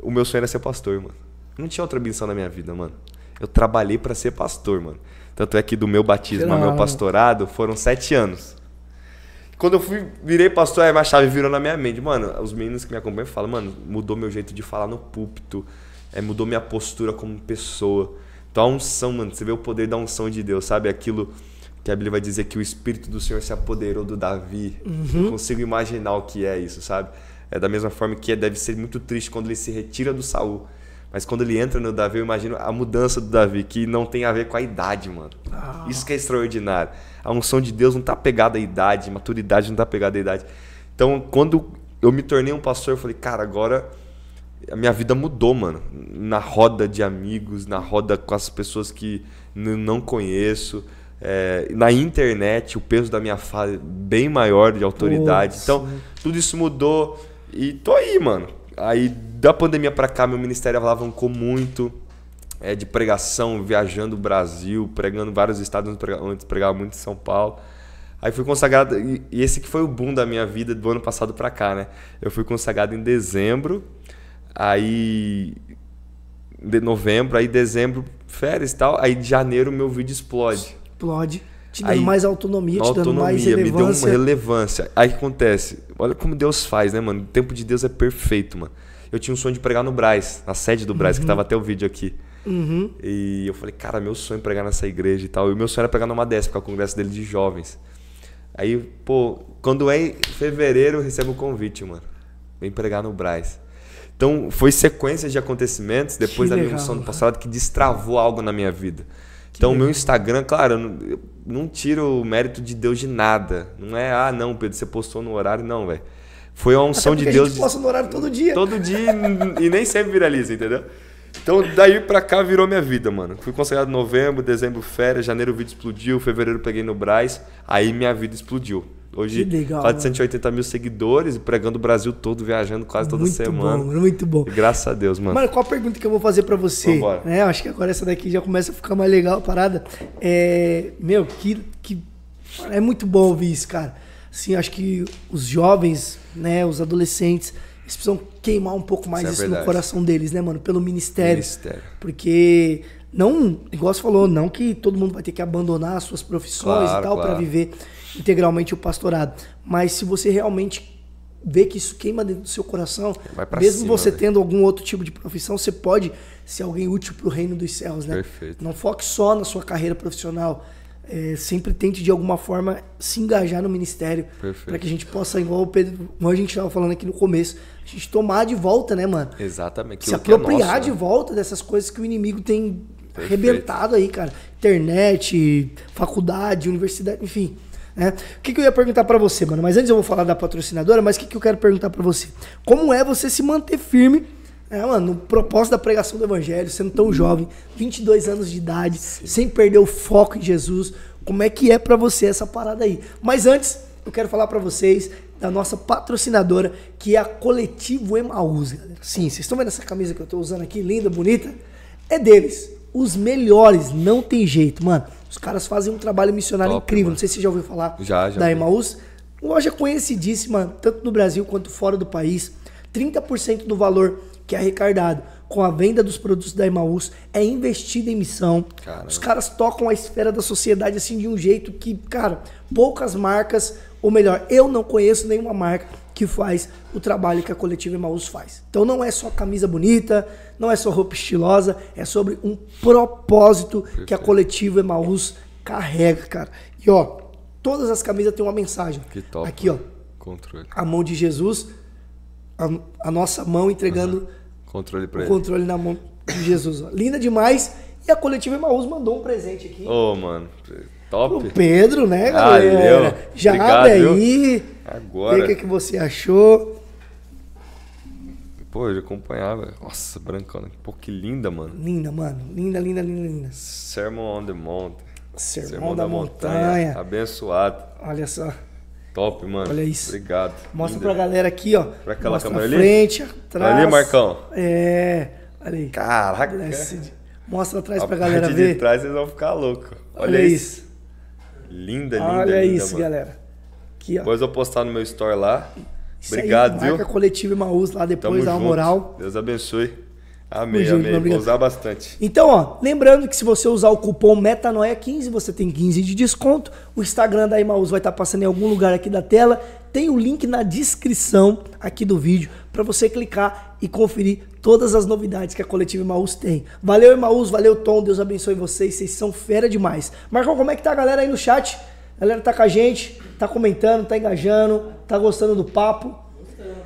o meu sonho era ser pastor, mano. Não tinha outra missão na minha vida, mano. Eu trabalhei para ser pastor, mano. Tanto é que do meu batismo ao meu pastorado foram sete anos. Quando eu fui, virei pastor, aí a chave virou na minha mente. Mano, os meninos que me acompanham falam, mano, mudou meu jeito de falar no púlpito, é, mudou minha postura como pessoa. Então a unção, mano, você vê o poder da unção de Deus, sabe? Aquilo que a Bíblia vai dizer que o Espírito do Senhor se apoderou do Davi. Uhum. Eu consigo imaginar o que é isso, sabe? É da mesma forma que deve ser muito triste quando ele se retira do Saul. Mas quando ele entra no Davi, eu imagino a mudança do Davi, que não tem a ver com a idade, mano. Ah. Isso que é extraordinário. A unção de Deus não tá pegada à idade, maturidade não tá pegada à idade. Então, quando eu me tornei um pastor, eu falei, cara, agora a minha vida mudou, mano. Na roda de amigos, na roda com as pessoas que não conheço é, na internet, o peso da minha fala é bem maior de autoridade. Então, tudo isso mudou e tô aí, mano. Aí, da pandemia para cá, meu ministério alavancou muito é, de pregação, viajando o Brasil, pregando vários estados, antes pregava muito em São Paulo. Aí fui consagrado, e esse que foi o boom da minha vida do ano passado para cá, né? Eu fui consagrado em dezembro, aí de novembro, aí dezembro férias e tal, aí de janeiro meu vídeo explode explode, te dando aí, mais autonomia, te dando mais relevância. Me deu uma relevância. Aí o que acontece? Olha como Deus faz, né, mano? O tempo de Deus é perfeito, mano. Eu tinha um sonho de pregar no Braz, na sede do Braz, uhum. que tava uhum. até o vídeo aqui. Uhum. E eu falei, cara, meu sonho é pregar nessa igreja e tal. E o meu sonho era pregar numa dessa, porque é o congresso dele de jovens. Aí, pô, quando é em fevereiro, eu recebo o um convite, mano. Vem pregar no Braz. Então, foi sequência de acontecimentos depois que da minha missão do passado que destravou algo na minha vida. Então, o meu uhum. Instagram, claro, eu não, tiro o mérito de Deus de nada. Não é, ah, não, Pedro, você postou no horário, não, velho. Foi a unção de Deus. A gente posta no horário todo dia. Todo dia e nem sempre viraliza, entendeu? Então, daí pra cá virou minha vida, mano. Fui consagrado em novembro, dezembro, férias, janeiro o vídeo explodiu, fevereiro peguei no Braz, aí minha vida explodiu. Hoje, que legal, 480 mano. mil seguidores, pregando o Brasil todo, viajando quase toda muito semana. Bom, muito bom. E graças a Deus, mano. Mano, qual a pergunta que eu vou fazer para você? Vambora. É, acho que agora essa daqui já começa a ficar mais legal a parada. É, meu, que, que. É muito bom ouvir isso, cara. Assim, acho que os jovens, né, os adolescentes, eles precisam queimar um pouco mais isso, é isso no coração deles, né, mano? Pelo ministério. ministério. Porque não, igual você falou, não que todo mundo vai ter que abandonar as suas profissões claro, e tal claro. para viver integralmente o pastorado. Mas se você realmente vê que isso queima dentro do seu coração, mesmo cima, você né? tendo algum outro tipo de profissão, você pode ser alguém útil para o reino dos céus, né? Perfeito. Não foque só na sua carreira profissional. É, sempre tente de alguma forma se engajar no ministério para que a gente possa, igual o Pedro, igual a gente estava falando aqui no começo, a gente tomar de volta, né, mano? Exatamente. Se é é apropriar é nosso, né? de né? volta dessas coisas que o inimigo tem Perfeito. arrebentado aí, cara. Internet, faculdade, universidade, enfim. Né? O que, que eu ia perguntar para você, mano? Mas antes eu vou falar da patrocinadora, mas o que, que eu quero perguntar para você? Como é você se manter firme é, mano, no propósito da pregação do evangelho, sendo tão jovem, 22 anos de idade, Sim. sem perder o foco em Jesus, como é que é para você essa parada aí? Mas antes, eu quero falar para vocês da nossa patrocinadora, que é a Coletivo Emaús, galera. Sim, vocês estão vendo essa camisa que eu tô usando aqui, linda, bonita? É deles, os melhores, não tem jeito, mano. Os caras fazem um trabalho missionário Top, incrível. Mano. Não sei se você já ouviu falar já, já da Emaús. Loja conhecidíssima, tanto no Brasil quanto fora do país. 30% do valor que é arrecadado com a venda dos produtos da Emaús é investido em missão. Caramba. Os caras tocam a esfera da sociedade assim de um jeito que, cara, poucas marcas, ou melhor, eu não conheço nenhuma marca que faz o trabalho que a Coletiva Emaús faz. Então não é só camisa bonita, não é só roupa estilosa, é sobre um propósito que a Coletiva Emaús carrega, cara. E ó, todas as camisas têm uma mensagem. Que top. Aqui, ó. Controle. A mão de Jesus, a, a nossa mão entregando uhum. controle pra o ele. controle na mão de Jesus. Ó. Linda demais. E a Coletiva Emaús mandou um presente aqui. Ô, oh, mano. Top. O Pedro, né, ah, galera? Valeu. Já Obrigado, aí. Viu? Agora. Vê o que, você achou. Pô, eu acompanhava. Nossa, brancona. Né? Pô, que linda, mano. Linda, mano. Linda, linda, linda, linda. Sermon on the Mountain. Sermon, Sermão da, da montanha. montanha. Abençoado. Olha só. Top, mano. Olha isso. Obrigado. Mostra linda. pra galera aqui, ó. Pra aquela Mostra câmera ali. frente, atrás. Ali, Marcão. É. Olha aí. Caraca. Mostra atrás a pra galera ver. de trás vocês vão ficar loucos. Olha, Olha isso. isso. Linda, linda. Olha isso, mano. galera. Aqui, ó. Depois eu postar no meu store lá. Isso Obrigado, aí, viu? Marca Coletivo Maús lá depois, Tamo dá uma moral. Deus abençoe. Amém, junto, amém. Vou usar bastante. Então, ó, lembrando que se você usar o cupom Metanoia15, você tem 15 de desconto. O Instagram da Imaús vai estar tá passando em algum lugar aqui da tela tem o link na descrição aqui do vídeo para você clicar e conferir todas as novidades que a coletiva Emaús tem. Valeu, Emaús, valeu, Tom, Deus abençoe vocês, vocês são fera demais. Marcão, como é que tá a galera aí no chat? A galera tá com a gente, tá comentando, tá engajando, tá gostando do papo. Gostando.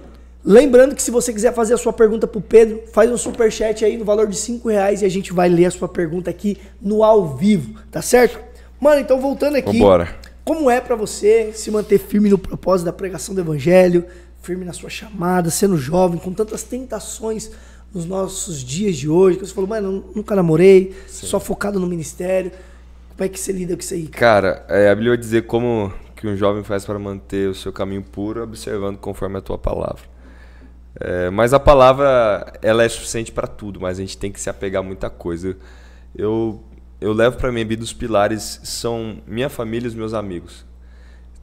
Lembrando que se você quiser fazer a sua pergunta para o Pedro, faz um super chat aí no valor de 5 reais e a gente vai ler a sua pergunta aqui no ao vivo, tá certo? Mano, então voltando aqui. Vambora. Como é para você se manter firme no propósito da pregação do evangelho, firme na sua chamada, sendo jovem, com tantas tentações nos nossos dias de hoje, que você falou, mano, nunca namorei, Sim. só focado no ministério. Como é que você lida com isso aí? Cara, é, a Bíblia vai dizer como que um jovem faz para manter o seu caminho puro, observando conforme a tua palavra. É, mas a palavra ela é suficiente para tudo, mas a gente tem que se apegar a muita coisa. Eu eu levo para minha vida os pilares são minha família e os meus amigos.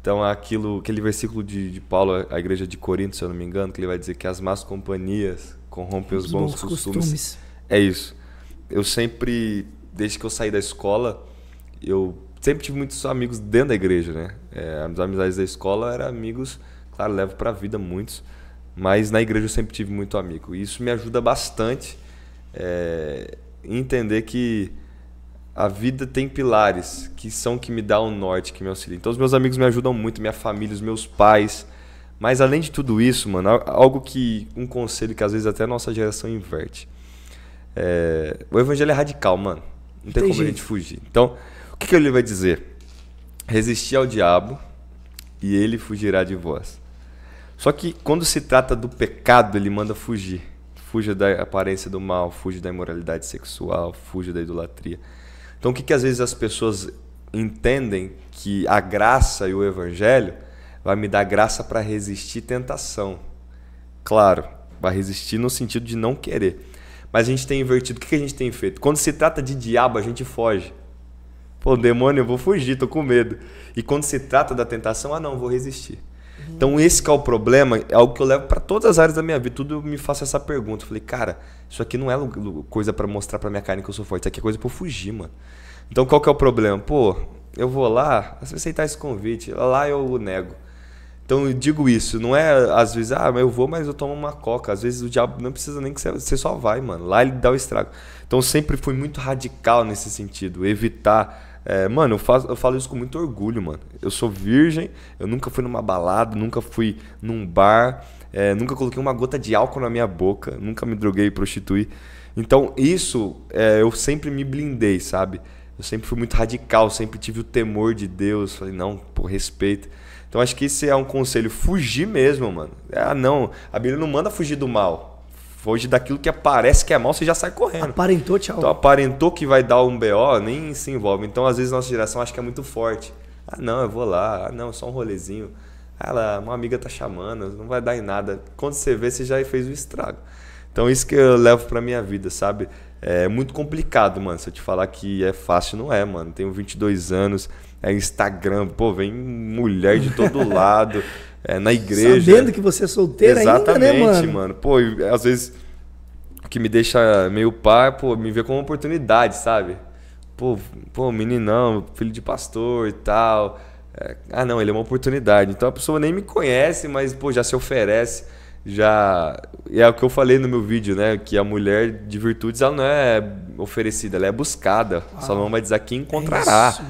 Então, aquilo, aquele versículo de, de Paulo, a igreja de Corinto, se eu não me engano, que ele vai dizer que as más companhias corrompem os, os bons, bons costumes. costumes. É isso. Eu sempre, desde que eu saí da escola, eu sempre tive muitos amigos dentro da igreja, né? É, as amizades da escola eram amigos, claro, levo para a vida muitos, mas na igreja eu sempre tive muito amigo. E isso me ajuda bastante é, entender que a vida tem pilares que são que me dá o norte, que me auxiliam. Então os meus amigos me ajudam muito, minha família, os meus pais. Mas além de tudo isso, mano, algo que um conselho que às vezes até a nossa geração inverte. É, o evangelho é radical, mano. Não tem, tem como jeito. a gente fugir. Então, o que, que ele vai dizer? Resistir ao diabo e ele fugirá de vós. Só que quando se trata do pecado, ele manda fugir. Fuja da aparência do mal, fuja da imoralidade sexual, fuja da idolatria. Então, o que, que às vezes as pessoas entendem que a graça e o evangelho vai me dar graça para resistir tentação. Claro, vai resistir no sentido de não querer. Mas a gente tem invertido. O que, que a gente tem feito? Quando se trata de diabo, a gente foge. Pô, demônio, eu vou fugir, tô com medo. E quando se trata da tentação, ah não, vou resistir. Então esse é o problema, é algo que eu levo para todas as áreas da minha vida. Tudo eu me faço essa pergunta. Eu falei, cara, isso aqui não é coisa para mostrar para minha carne que eu sou forte, isso aqui é coisa para eu fugir, mano. Então qual que é o problema? Pô, eu vou lá, aceitar esse convite, lá eu nego. Então eu digo isso, não é às vezes, ah, eu vou, mas eu tomo uma coca. Às vezes o diabo não precisa nem que você, você só vai, mano. Lá ele dá o estrago. Então sempre fui muito radical nesse sentido, evitar é, mano, eu, faço, eu falo isso com muito orgulho, mano. Eu sou virgem, eu nunca fui numa balada, nunca fui num bar, é, nunca coloquei uma gota de álcool na minha boca, nunca me droguei e prostituí. Então, isso é, eu sempre me blindei, sabe? Eu sempre fui muito radical, sempre tive o temor de Deus. Falei, não, por respeito. Então, acho que esse é um conselho: fugir mesmo, mano. É, ah, não, a Bíblia não manda fugir do mal. Hoje, daquilo que aparece que é mal, você já sai correndo. Aparentou, tchau. Então, aparentou que vai dar um BO, nem se envolve. Então, às vezes, nossa geração acha que é muito forte. Ah, não, eu vou lá. Ah, não, só um rolezinho. Ah, ela, uma amiga tá chamando, não vai dar em nada. Quando você vê, você já fez o estrago. Então, isso que eu levo pra minha vida, sabe? É muito complicado, mano. Se eu te falar que é fácil, não é, mano. Tenho 22 anos, é Instagram, pô, vem mulher de todo lado é, na igreja. Sabendo que você é solteira Exatamente, ainda, né, mano? mano. Pô, às vezes o que me deixa meio par, pô, me vê como uma oportunidade, sabe? Pô, pô, meninão, filho de pastor e tal. É, ah, não, ele é uma oportunidade. Então a pessoa nem me conhece, mas, pô, já se oferece. Já. É o que eu falei no meu vídeo, né? Que a mulher de virtudes, ela não é oferecida, ela é buscada. Uau. Salomão vai dizer: que é encontrará. É isso,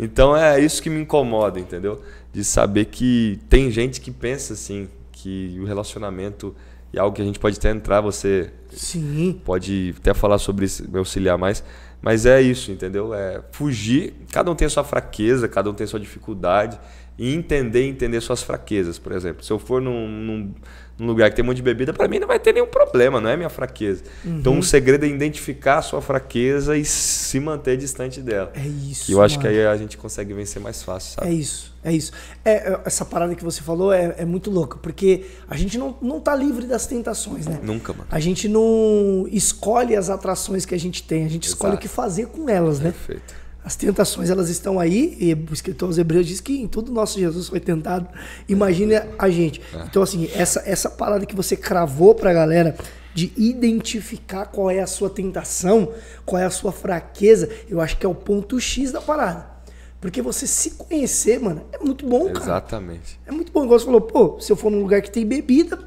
então é isso que me incomoda, entendeu? de saber que tem gente que pensa assim, que o relacionamento é algo que a gente pode até entrar, você Sim. pode até falar sobre isso, me auxiliar mais. Mas é isso, entendeu? É fugir, cada um tem a sua fraqueza, cada um tem a sua dificuldade, e entender entender suas fraquezas, por exemplo. Se eu for num, num num lugar que tem um monte de bebida, para mim não vai ter nenhum problema, não é minha fraqueza. Então, uhum. Então o segredo é identificar a sua fraqueza e se manter distante dela. É isso. E eu mano. acho que aí a gente consegue vencer mais fácil, sabe? É isso, é isso. É, é, essa parada que você falou é, é, muito louca, porque a gente não, não tá livre das tentações, né? Nunca, mano. A gente não escolhe as atrações que a gente tem, a gente Exato. escolhe o que fazer com elas, né? Perfeito. As tentações, elas estão aí, e o escritor aos Hebreus diz que em todo nosso Jesus foi tentado. Imagine a gente. É. Então, assim, essa, essa parada que você cravou pra galera de identificar qual é a sua tentação, qual é a sua fraqueza, eu acho que é o ponto X da parada. Porque você se conhecer, mano, é muito bom, cara. Exatamente. É muito bom. O negócio falou, pô, se eu for num lugar que tem bebida,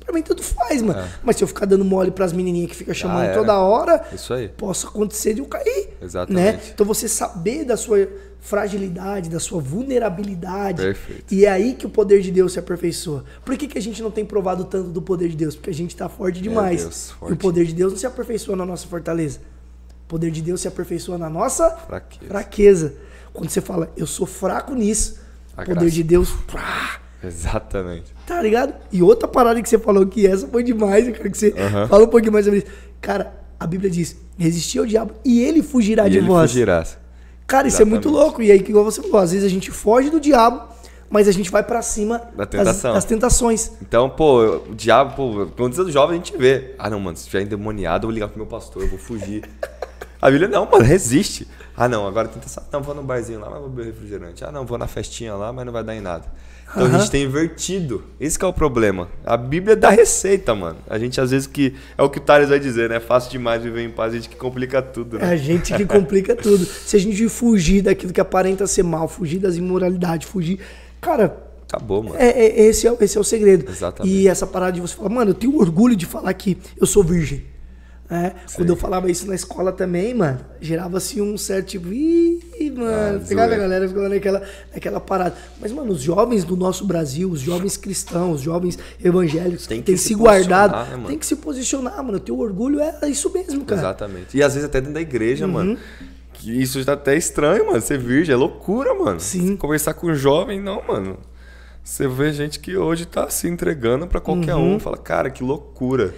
Pra mim tudo faz, mano. É. Mas se eu ficar dando mole pras menininhas que fica chamando ah, é. toda hora, isso aí. posso acontecer de eu cair. Né? Exatamente. Né? Então você saber da sua fragilidade, da sua vulnerabilidade. Perfeito. E é aí que o poder de Deus se aperfeiçoa. Por que, que a gente não tem provado tanto do poder de Deus? Porque a gente tá forte demais. Deus, forte. E o poder de Deus não se aperfeiçoa na nossa fortaleza. O poder de Deus se aperfeiçoa na nossa fraqueza. fraqueza. Quando você fala, eu sou fraco nisso, o poder de Deus. Pá, Exatamente tá ligado? E outra parada que você falou que essa foi demais, eu quero que você uhum. fala um pouquinho mais sobre isso. Cara, a Bíblia diz: resistir ao diabo e ele fugirá e de ele vós. Cara, Exatamente. isso é muito louco. E aí, igual você falou, às vezes a gente foge do diabo, mas a gente vai para cima da tentação. das, das tentações. Então, pô, o diabo, pô, quando você é jovem, a gente vê. Ah, não, mano, se estiver endemoniado, eu vou ligar pro meu pastor, eu vou fugir. A Bíblia, não, mano, resiste. Ah, não, agora tenta só. Não, vou no barzinho lá, mas vou beber refrigerante. Ah, não, vou na festinha lá, mas não vai dar em nada. Então uhum. a gente tem invertido. Esse é o problema. A Bíblia dá receita, mano. A gente às vezes que. É o que o Thales vai dizer, né? É fácil demais viver em paz, a gente que complica tudo, né? É a gente que complica tudo. Se a gente fugir daquilo que aparenta ser mal, fugir das imoralidades, fugir. Cara. Acabou, mano. É, é, esse, é, esse é o segredo. Exatamente. E essa parada de você falar, mano, eu tenho orgulho de falar que eu sou virgem. É, quando eu falava isso na escola também, mano, gerava assim um certo tipo, ih, mano, ah, pegava a galera, ficava naquela, naquela parada. Mas, mano, os jovens do nosso Brasil, os jovens cristãos, os jovens evangélicos, tem que se, se guardado, né, tem que se posicionar, mano. Teu orgulho é isso mesmo, cara. Exatamente. E às vezes até dentro da igreja, uhum. mano. Que isso tá até estranho, mano. Ser virgem é loucura, mano. Sim. Conversar com um jovem, não, mano. Você vê gente que hoje tá se entregando para qualquer uhum. um. Fala, cara, que loucura.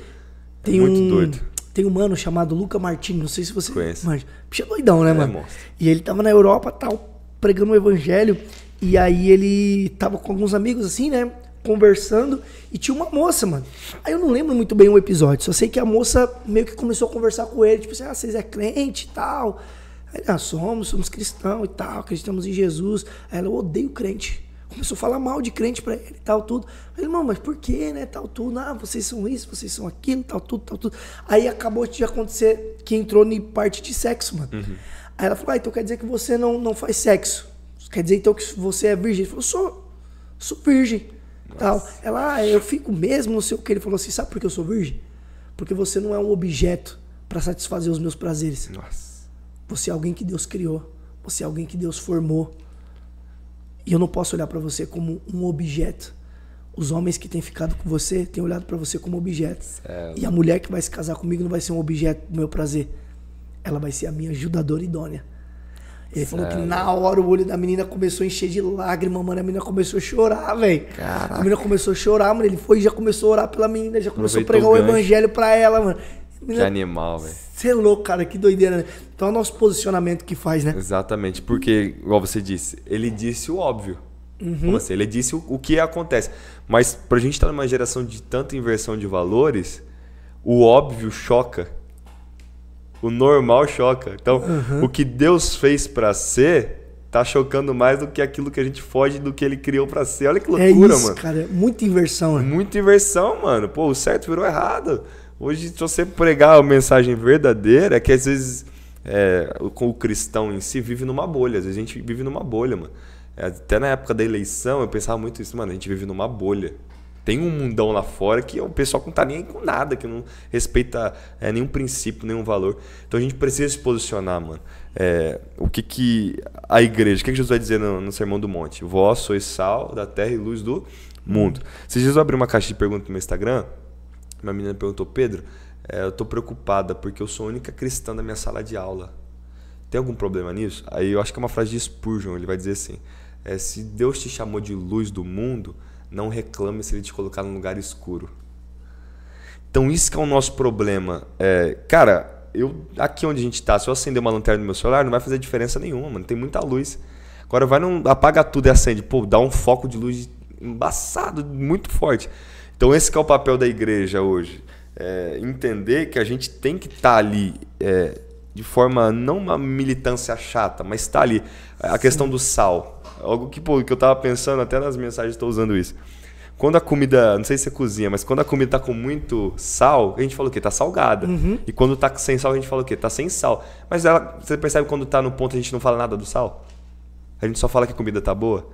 É tem é muito um... doido tem um mano chamado Luca Martini, não sei se você conhece. Mas, bicho é doidão, né, é, mano? E ele tava na Europa, tal, pregando o evangelho. E aí ele tava com alguns amigos assim, né? Conversando. E tinha uma moça, mano. Aí eu não lembro muito bem o episódio. Só sei que a moça meio que começou a conversar com ele. Tipo assim, ah, vocês é crente e tal. Aí, ah, somos, somos cristão e tal, acreditamos em Jesus. Aí ela, eu odeio crente. Começou a falar mal de crente para ele, tal, tudo. ele irmão, mas por que, né, tal, tudo? Ah, vocês são isso, vocês são aquilo, tal, tudo, tal, tudo. Aí acabou de acontecer que entrou em parte de sexo, mano. Uhum. Aí ela falou, ah, então quer dizer que você não, não faz sexo. Quer dizer, então, que você é virgem. Ele falou, sou, sou virgem, tal. Ela, ah, eu fico mesmo, não sei o que. Ele falou assim, sabe por que eu sou virgem? Porque você não é um objeto para satisfazer os meus prazeres. Nossa. Você é alguém que Deus criou. Você é alguém que Deus formou. E eu não posso olhar para você como um objeto. Os homens que têm ficado com você têm olhado para você como objeto. E a mulher que vai se casar comigo não vai ser um objeto do meu prazer. Ela vai ser a minha ajudadora idônea. Ele falou que na hora o olho da menina começou a encher de lágrima, mano. A menina começou a chorar, velho. A menina começou a chorar, mano. Ele foi e já começou a orar pela menina, já começou Aproveitou a pregar o, o evangelho pra ela, mano. Menina... Que animal, velho. Você é louco, cara, que doideira, né? Então é o nosso posicionamento que faz, né? Exatamente, porque, igual você disse, ele disse o óbvio. Uhum. Assim, ele disse o, o, que acontece. Mas pra gente estar tá numa geração de tanta inversão de valores, o óbvio choca. O normal choca. Então, uhum. o que Deus fez para ser tá chocando mais do que aquilo que a gente foge do que ele criou para ser. Olha que é loucura, é isso, mano. cara. É muita inversão, né? Muita inversão, mano. Pô, o certo virou errado. Hoje, se você pregar a mensagem verdadeira, é que às vezes é, o, o cristão em si vive numa bolha. Às vezes a gente vive numa bolha, mano. É, até na época da eleição, eu pensava muito isso, mano, a gente vive numa bolha. Tem um mundão lá fora que o pessoal não tá nem com nada, que não respeita é, nenhum princípio, nenhum valor. Então a gente precisa se posicionar, mano. É, o que que a igreja, o que, que Jesus vai dizer no, no Sermão do Monte? Vós sois sal da terra e luz do mundo. Se Jesus abrir uma caixa de perguntas no meu Instagram, uma menina perguntou: Pedro, eh, eu estou preocupada porque eu sou a única cristã da minha sala de aula. Tem algum problema nisso? Aí eu acho que é uma frase de Spurgeon. Ele vai dizer assim: eh, Se Deus te chamou de luz do mundo, não reclame se ele te colocar num lugar escuro. Então, isso que é o nosso problema. É, cara, eu aqui onde a gente está, se eu acender uma lanterna no meu celular, não vai fazer diferença nenhuma, mano. Tem muita luz. Agora vai não apaga tudo e acende, pô, dá um foco de luz embaçado, muito forte. Então, esse é o papel da igreja hoje. É entender que a gente tem que estar tá ali é, de forma, não uma militância chata, mas estar tá ali. A Sim. questão do sal. Algo que, pô, que eu estava pensando, até nas mensagens estou usando isso. Quando a comida, não sei se você cozinha, mas quando a comida tá com muito sal, a gente fala o quê? Tá salgada. Uhum. E quando tá sem sal, a gente fala o quê? Tá sem sal. Mas ela, você percebe quando tá no ponto a gente não fala nada do sal? A gente só fala que a comida tá boa?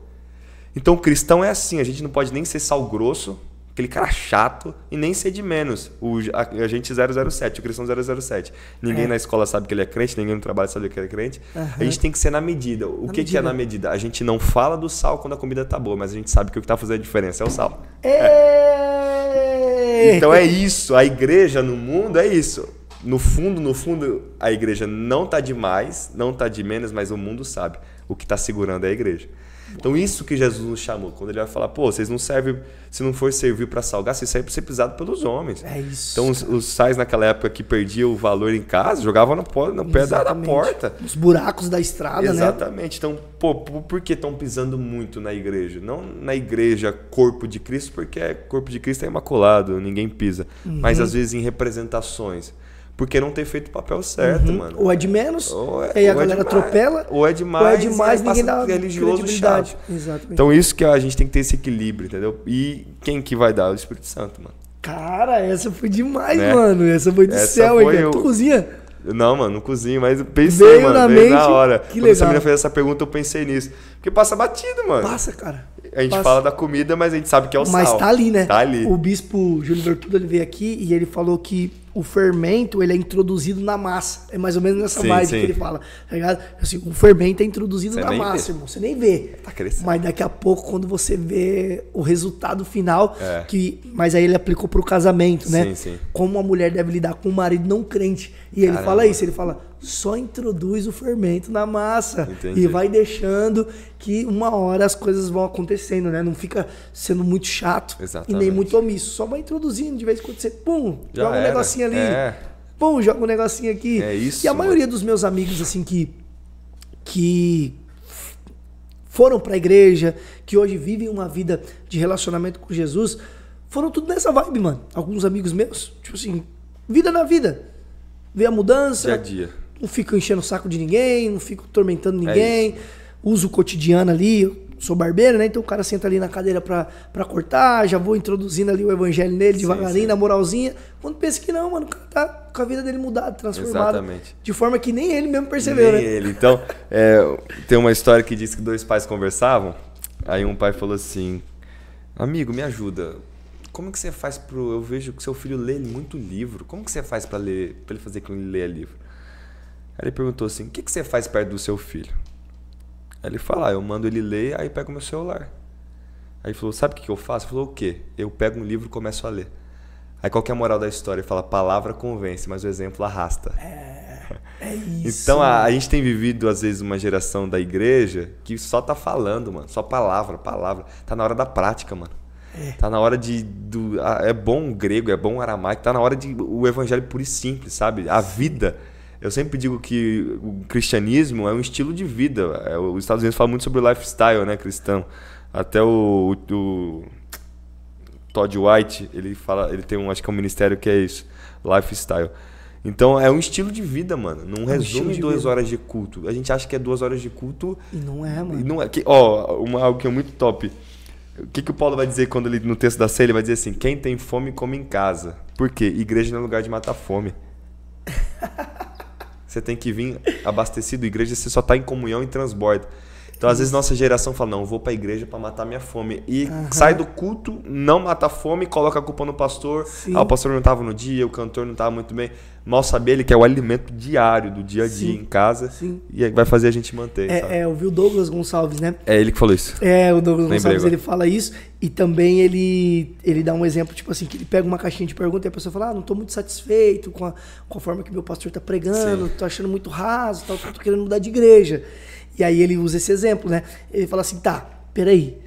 Então o cristão é assim, a gente não pode nem ser sal grosso, aquele cara chato e nem ser de menos. O agente 007, o cristão 007. Ninguém é. na escola sabe que ele é crente, ninguém no trabalho sabe que ele é crente. Uhum. A gente tem que ser na medida. O na que, medida. que é na medida? A gente não fala do sal quando a comida tá boa, mas a gente sabe que o que tá fazendo a diferença é o sal. É. Então é isso. A igreja no mundo é isso no fundo, no fundo, a igreja não tá de mais, não tá de menos, mas o mundo sabe. O que está segurando é a igreja. Então isso que Jesus nos chamou, quando ele vai falar, pô, vocês não servem, se não for servir para salgar, vocês servem para ser pisado pelos homens. É isso. Então os, os sais naquela época que perdiam o valor em casa, jogavam no, no pé da, da, porta. Os buracos da estrada, Exatamente. né? Exatamente. Então, pô, por que estão pisando muito na igreja? Não na igreja corpo de Cristo, porque corpo de Cristo é imaculado, ninguém pisa. Uhum. Mas às vezes em representações porque não ter feito o papel certo, uhum. mano. Ou é de menos, ou é, aí a é galera é atropela. Ou é demais, ou é demais ninguém dá religioso chato. Exatamente. Então isso que a gente tem que ter esse equilíbrio, entendeu? E quem que vai dar? O Espírito Santo, mano. Cara, essa foi demais, né? mano. Essa foi do essa céu, hein? Eu... Tu cozinha? Não, mano, não cozinho, mas pensei, veio mano, na veio mente, na hora. Que Quando legal. essa menina fez essa pergunta, eu pensei nisso. Porque passa batido, mano. Passa, cara a gente Passa... fala da comida, mas a gente sabe que é o mas sal. Mas tá ali, né? Tá ali. O bispo Júlio Bertudo ele veio aqui e ele falou que o fermento ele é introduzido na massa. É mais ou menos nessa sim, vibe sim. que ele fala. Tá ligado? Assim, o fermento é introduzido você na massa, vê. irmão. Você nem vê. Tá crescendo. Mas daqui a pouco, quando você vê o resultado final, é. que. Mas aí ele aplicou pro casamento, né? Sim, sim. Como uma mulher deve lidar com um marido não crente. E ele Caramba. fala isso, ele fala só introduz o fermento na massa Entendi. e vai deixando que uma hora as coisas vão acontecendo, né? Não fica sendo muito chato Exatamente. e nem muito omisso. Só vai introduzindo de vez em quando você, pum, Já joga era. um negocinho ali. É. Pum, joga um negocinho aqui. É isso. E a maioria mano. dos meus amigos assim que que foram para a igreja, que hoje vivem uma vida de relacionamento com Jesus, foram tudo nessa vibe, mano. Alguns amigos meus, tipo assim, vida na vida. Vê a mudança. Dia a dia não fico enchendo o saco de ninguém, não fico tormentando é ninguém. É uso o cotidiano ali, sou barbeiro, né? Então o cara senta ali na cadeira para cortar, já vou introduzindo ali o evangelho nele devagarinho, na moralzinha. Quando pensa que não, mano, o cara tá com a vida dele mudada, transformada. Exatamente. De forma que nem ele mesmo percebeu, nem né? ele. Então, é, tem uma história que diz que dois pais conversavam, aí um pai falou assim: Amigo, me ajuda. Como que você faz pro. Eu vejo que seu filho lê muito livro. Como que você faz para ler para ele fazer com ele ler livro? Aí ele perguntou assim: o que, que você faz perto do seu filho? Aí ele fala: ah, eu mando ele ler, aí pego meu celular. Aí ele falou: sabe o que, que eu faço? Ele falou: o quê? Eu pego um livro e começo a ler. Aí qual é a moral da história? Ele fala: palavra convence, mas o exemplo arrasta. É, é isso. Então a, a, gente tem vivido, às vezes, uma geração da igreja que só tá falando, mano. Só palavra, palavra. Tá na hora da prática, mano. É. Tá na hora de. Do, é bom grego, é bom aramaico, tá na hora de o evangelho puro e simples, sabe? A vida. Sim eu sempre digo que o cristianismo é um estilo de vida. É, os Estados Unidos falam muito sobre lifestyle né, cristão. Até o, o Todd White, ele fala, ele tem um, acho que é um ministério que é isso, lifestyle. Então é um estilo de vida, mano. Não é um resume duas vida. horas de culto. A gente acha que é duas horas de culto. E não é, mano. não é. Que, ó, uma, algo que é muito top. O que, que o Paulo vai dizer quando ele, no texto da ceia, ele vai dizer assim: quem tem fome, come em casa. Por quê? Igreja não é lugar de matar fome. Você tem que vir abastecido, igreja, você só está em comunhão e transborda. Então, às vezes, nossa geração fala: não, eu vou para a igreja para matar minha fome. E uhum. sai do culto, não mata a fome, coloca a culpa no pastor. Ah, o pastor não estava no dia, o cantor não estava muito bem. Mal saber ele que é o alimento diário, do dia a dia Sim. em casa. Sim. E vai fazer a gente manter. É, é, eu vi o Douglas Gonçalves, né? É ele que falou isso. É, o Douglas Lembrei Gonçalves, agora. ele fala isso. E também ele, ele dá um exemplo, tipo assim, que ele pega uma caixinha de pergunta e a pessoa fala: ah, não estou muito satisfeito com a, com a forma que meu pastor está pregando, estou achando muito raso, tal, tô querendo mudar de igreja. E aí ele usa esse exemplo, né? Ele fala assim: tá, peraí.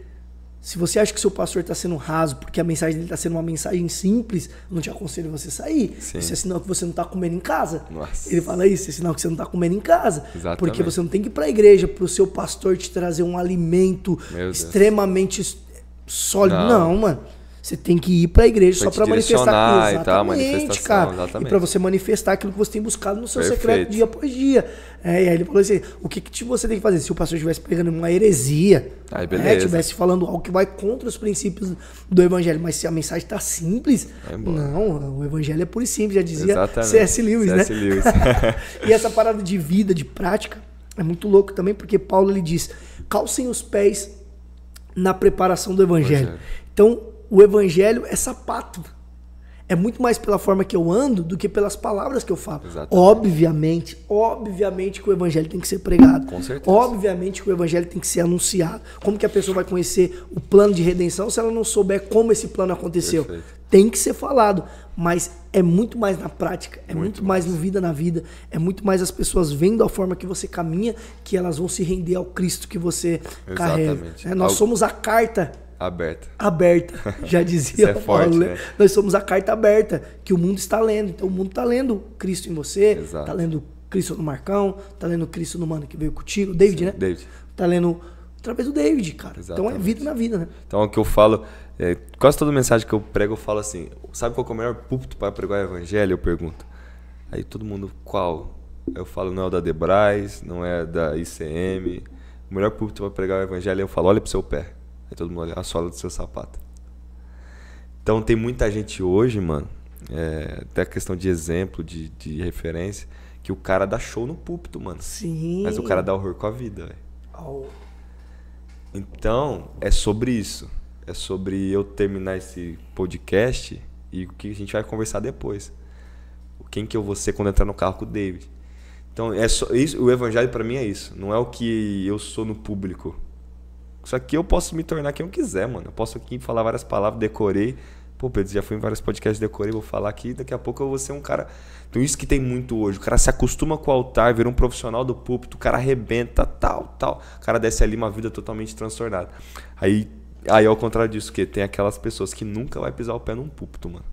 Se você acha que seu pastor está sendo raso porque a mensagem dele está sendo uma mensagem simples, eu não te aconselho você sair. Sim. Isso é sinal que você não está comendo em casa. Nossa. Ele fala isso, é sinal que você não está comendo em casa. Exatamente. Porque você não tem que ir para a igreja para o seu pastor te trazer um alimento extremamente sólido. Não. não, mano. Você tem que ir para a igreja pra só para manifestar. Exatamente, tá, cara. Exatamente. E para você manifestar aquilo que você tem buscado no seu Perfeito. secreto dia após dia. É, e aí ele falou assim: o que, que você tem que fazer? Se o pastor estivesse pegando uma heresia, aí, né, estivesse falando algo que vai contra os princípios do evangelho, mas se a mensagem está simples, não, o evangelho é puro e simples, já dizia C.S. Lewis, C.S. né? Lewis. e essa parada de vida, de prática, é muito louco também, porque Paulo ele diz: calcem os pés na preparação do evangelho. evangelho. É. Então, o evangelho é sapato. É muito mais pela forma que eu ando do que pelas palavras que eu falo. Exatamente. Obviamente, obviamente que o evangelho tem que ser pregado. Com certeza. Obviamente que o evangelho tem que ser anunciado. Como que a pessoa vai conhecer o plano de redenção se ela não souber como esse plano aconteceu? Perfeito. Tem que ser falado, mas é muito mais na prática, é muito, muito mais, no vida na vida, é muito mais as pessoas vendo a forma que você caminha que elas vão se render ao Cristo que você Exatamente. carrega. É, nós Algo... somos a carta Aberta. Aberta, já dizia é forte, Paulo. Né? né? Nós somos a carta aberta que o mundo está lendo. Então o mundo está lendo Cristo em você, está lendo Cristo no Marcão, está lendo Cristo no mano que veio contigo, David, Sim, né? David. Está lendo através do David, cara. Exatamente. Então é vida na vida, né? Então o que eu falo, é, quase toda mensagem que eu prego, eu falo assim: sabe qual é o melhor púlpito para pregar o evangelho? Eu pergunto. Aí todo mundo, qual? Eu falo, não é o da Debrais, não é da ICM. O melhor púlpito para pregar o evangelho, é eu falo, olha para o seu pé. Aí todo mundo olha a sola do seu sapato. Então tem muita gente hoje, mano, é, até questão de exemplo, de, de referência, que o cara dá show no púlpito, mano. Sim. Mas o cara dá horror com a vida, velho. Oh. Então, é sobre isso. É sobre eu terminar esse podcast e o que a gente vai conversar depois. Quem que eu vou ser quando entrar no carro com o David. Então, é só, isso, o evangelho para mim é isso. Não é o que eu sou no público. Isso aqui eu posso me tornar quem eu quiser, mano. Eu posso aqui falar várias palavras, decorei. Pô, Pedro, já fui em vários podcasts, decorei, vou falar aqui. Daqui a pouco eu vou ser um cara. Então, isso que tem muito hoje. O cara se acostuma com o altar, vira um profissional do púlpito, o cara arrebenta, tal, tal. O cara desce ali uma vida totalmente transtornada. Aí, aí ao é contrário disso, que tem aquelas pessoas que nunca vai pisar o pé num púlpito, mano.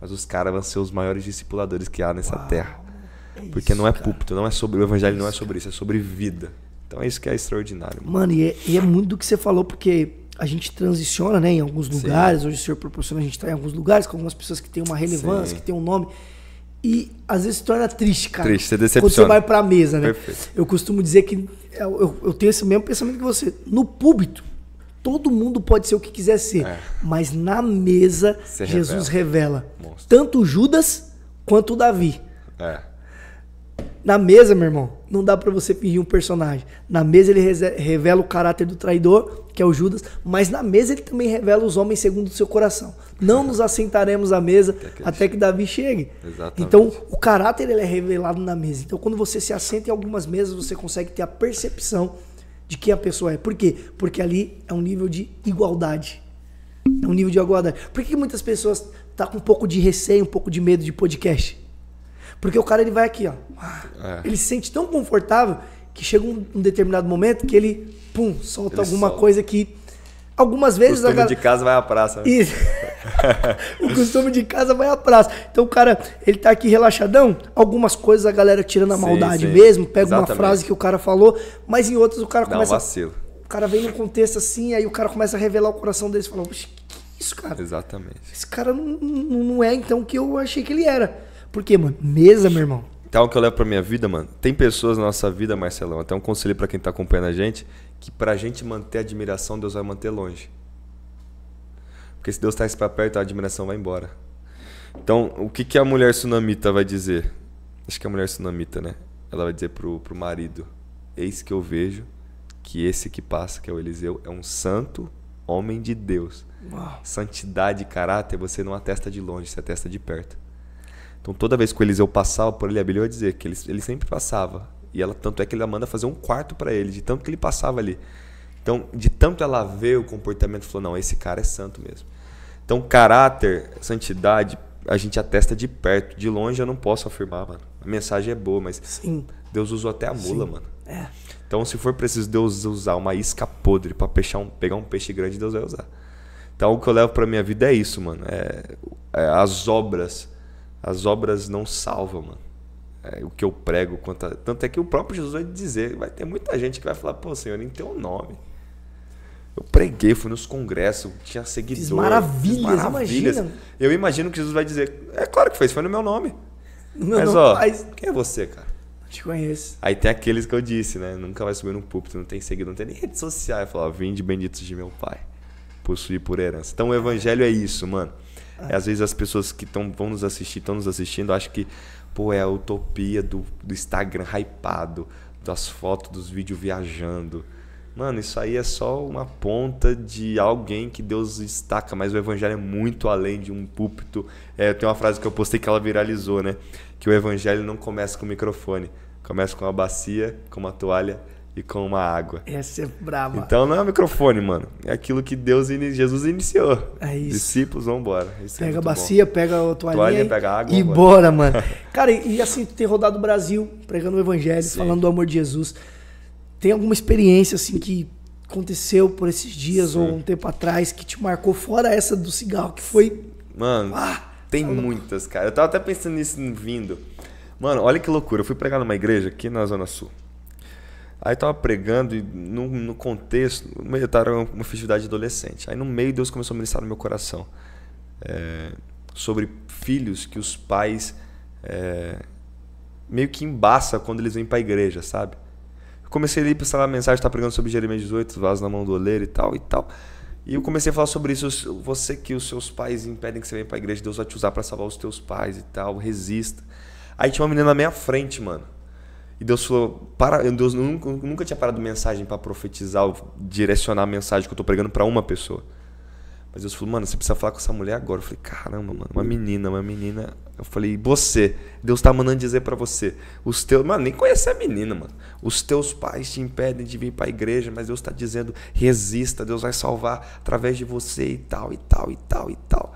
Mas os caras vão ser os maiores discipuladores que há nessa Uau, terra. É Porque isso, não é púlpito, não é sobre o evangelho, é isso, não é sobre isso, é sobre vida. Então é isso que é extraordinário. Mano, mano e, é, e, é, muito do que você falou, porque a gente transiciona né, em alguns lugares, Sim. hoje o senhor proporciona a gente estar em alguns lugares com algumas pessoas que têm uma relevância, Sim. que têm um nome. E às vezes se torna triste, cara. Triste, você decepciona. Quando você vai pra mesa, né? Perfeito. Eu costumo dizer que eu, é eu, eu, tenho esse mesmo pensamento que você. No púlpito, todo mundo pode ser o que quiser ser. É. Mas na mesa, você Jesus revela. revela tanto Judas quanto Davi. É. Na mesa, meu irmão, não dá para você fingir um personagem. Na mesa ele revela o caráter do traidor, que é o Judas, mas na mesa ele também revela os homens segundo o seu coração. Não nos assentaremos à mesa até que, até que Davi chegue. Exatamente. Então, o caráter ele é revelado na mesa. Então, quando você se assenta em algumas mesas, você consegue ter a percepção de quem a pessoa é. Por quê? Porque ali é um nível de igualdade. É um nível de igualdade. Por que muitas pessoas tá com um pouco de receio, um pouco de medo de podcast? Porque o cara ele vai aqui, ó. É. Ele se sente tão confortável que chega um, um determinado momento que ele, pum, solta ele alguma solta. coisa que algumas vezes... O costume galera... de casa vai à praça. Né? Isso. o costume de casa vai à praça. Então o cara, ele tá aqui relaxadão, algumas coisas a galera tira na maldade sim, sim. mesmo, pega Exatamente. uma frase que o cara falou, mas em outras o cara Dá começa... Um vacilo. O cara vem num contexto assim, aí o cara começa a revelar o coração dele e fala, é isso, cara? Exatamente. Esse cara não, não, não é então o que eu achei que ele era. Por quê, mano? Mesa, meu irmão. Então, tá o que eu levo pra minha vida, mano, tem pessoas na nossa vida, Marcelão, até um conselho para quem tá acompanhando a gente, que pra gente manter a admiração, Deus vai manter longe. Porque se Deus esse tá pra perto, a admiração vai embora. Então, o que, que a mulher sunamita vai dizer? Acho que é a mulher sunamita, né? Ela vai dizer pro, pro marido: Eis que eu vejo que esse que passa, que é o Eliseu, é um santo homem de Deus. Uau. Santidade e caráter você não atesta de longe, você atesta de perto. Então toda vez que o Eliseu passava por ele, a Bíblia vai dizer que ele, ele sempre passava. E ela tanto é que ela manda fazer um quarto para ele, de tanto que ele passava ali. Então, de tanto ela vê o comportamento, falou: não, esse cara é santo mesmo. Então, caráter, santidade, a gente atesta de perto. De longe eu não posso afirmar, mano. A mensagem é boa, mas Sim. Deus usou até a mula, Sim. mano. É. Então, se for preciso Deus usar uma isca podre para um, pegar um peixe grande, Deus vai usar. Então, o que eu levo para minha vida é isso, mano. É, é as obras as obras não salvam, mano. É, o que eu prego, a... tanto é que o próprio Jesus vai dizer, vai ter muita gente que vai falar, pô, Senhor, em teu nome. Eu preguei, fui nos congressos, tinha seguidores. maravilhas, fiz maravilhas. Imagina. Eu imagino que Jesus vai dizer, é claro que fez, foi no meu nome. mas, não ó, faz. quem é você, cara? Não te conheço. Aí tem aqueles que eu disse, né? Nunca vai subir no púlpito, não tem seguidor, não tem nem rede social. Eu falo, de benditos de meu pai, possuir por herança. Então o evangelho é isso, mano. É. Às vezes as pessoas que tão, vão nos assistir, estão nos assistindo, acham que, pô, é a utopia do, do Instagram hypado, das fotos, dos vídeos viajando. Mano, isso aí é só uma ponta de alguém que Deus destaca, mas o evangelho é muito além de um púlpito. É, tem uma frase que eu postei que ela viralizou, né? Que o evangelho não começa com o microfone, começa com uma bacia, com uma toalha e com uma água. Essa é brava. Então não é o microfone, mano. É aquilo que Deus Jesus iniciou. É isso. Discípulos, vambora. Isso é pega é a bacia, bom. pega a toalhinha, toalhinha pega água, e vambora. bora, mano. Cara, e assim, ter rodado o Brasil, pregando o evangelho, Sim. falando do amor de Jesus. Tem alguma experiência assim que aconteceu por esses dias Sim. ou um tempo atrás que te marcou fora essa do cigarro que foi Mano, ah, tem sabe? muitas, cara. Eu tava até pensando nisso vindo. Mano, olha que loucura. Eu fui pregar numa igreja aqui na Zona Sul. Aí tava pregando e no, no contexto, tava uma festividade de adolescente. Aí no meio Deus começou a ministrar no meu coração é, sobre filhos que os pais é, meio que embaça quando eles vêm para a igreja, sabe? Eu comecei ali a pensar na mensagem, tava pregando sobre Jeremias 18, vaso na mão do oleiro e tal e tal. E eu comecei a falar sobre isso. Você que os seus pais impedem que você venha para a igreja, Deus vai te usar para salvar os teus pais e tal, resista. Aí tinha uma menina na minha frente, mano. E Deus falou, para, Deus nunca, nunca tinha parado mensagem para profetizar, direcionar a mensagem que eu tô pregando para uma pessoa. Mas Deus falou, mano, você precisa falar com essa mulher agora. Eu falei, caramba, mano, uma menina, uma menina. Eu falei, e você? Deus tá mandando dizer para você. Os teus. Mano, nem conhecer a menina, mano. Os teus pais te impedem de vir pra igreja, mas Deus tá dizendo, resista, Deus vai salvar através de você e tal, e tal, e tal, e tal.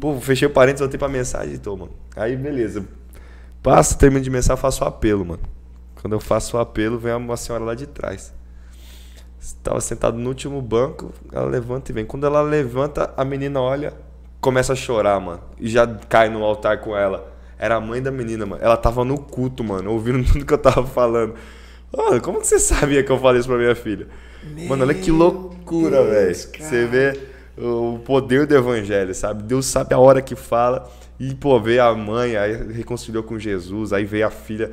Pô, fechei o parênteses, voltei pra mensagem e tô, mano. Aí, beleza. Passa, termino de mensagem, faço o apelo, mano. Quando eu faço o apelo, vem uma senhora lá de trás. Estava sentado no último banco, ela levanta e vem. Quando ela levanta, a menina olha, começa a chorar, mano. E já cai no altar com ela. Era a mãe da menina, mano. Ela tava no culto, mano, ouvindo tudo que eu tava falando. Mano, como que você sabia que eu falei isso pra minha filha? Meu mano, olha que loucura, velho. Você vê o poder do evangelho, sabe? Deus sabe a hora que fala. E, pô, veio a mãe, aí reconciliou com Jesus, aí veio a filha.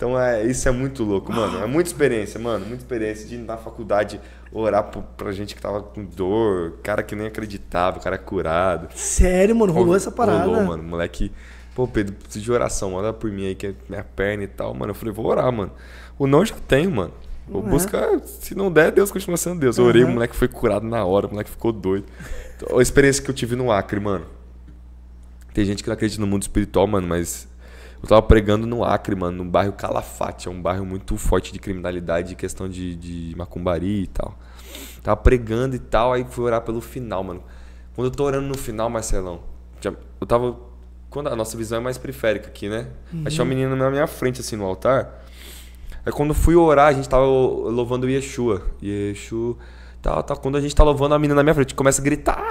Então é, isso é muito louco, mano. É muita experiência, mano. Muita experiência de ir na faculdade orar pro, pra gente que tava com dor, cara que nem acreditava, cara curado. Sério, mano, rolou, essa parada. Rolou, mano. Moleque, pô, Pedro, preciso de oração, ora por mim aí, que é minha perna e tal. Mano, eu falei, vou orar, mano. O não já tenho, mano. Vou não buscar, é. se não der, Deus continua sendo Deus. Eu orei, uhum. o moleque foi curado na hora, o moleque ficou doido. Então, a experiência que eu tive no Acre, mano. Tem gente que não acredita no mundo espiritual, mano, mas eu tava pregando no Acre, mano, no bairro Calafate, é um bairro muito forte de criminalidade, de questão de, de macumbari e tal. Tava pregando e tal, aí fui orar pelo final, mano. Quando eu tô orando no final, Marcelão, eu tava. Quando a nossa visão é mais periférica aqui, né? Uhum. Aí uma menina na minha frente, assim, no altar. Aí quando fui orar, a gente tava louvando Yeshua. Yeshua. Tal, tal. Quando a gente tá louvando, a menina na minha frente começa a gritar.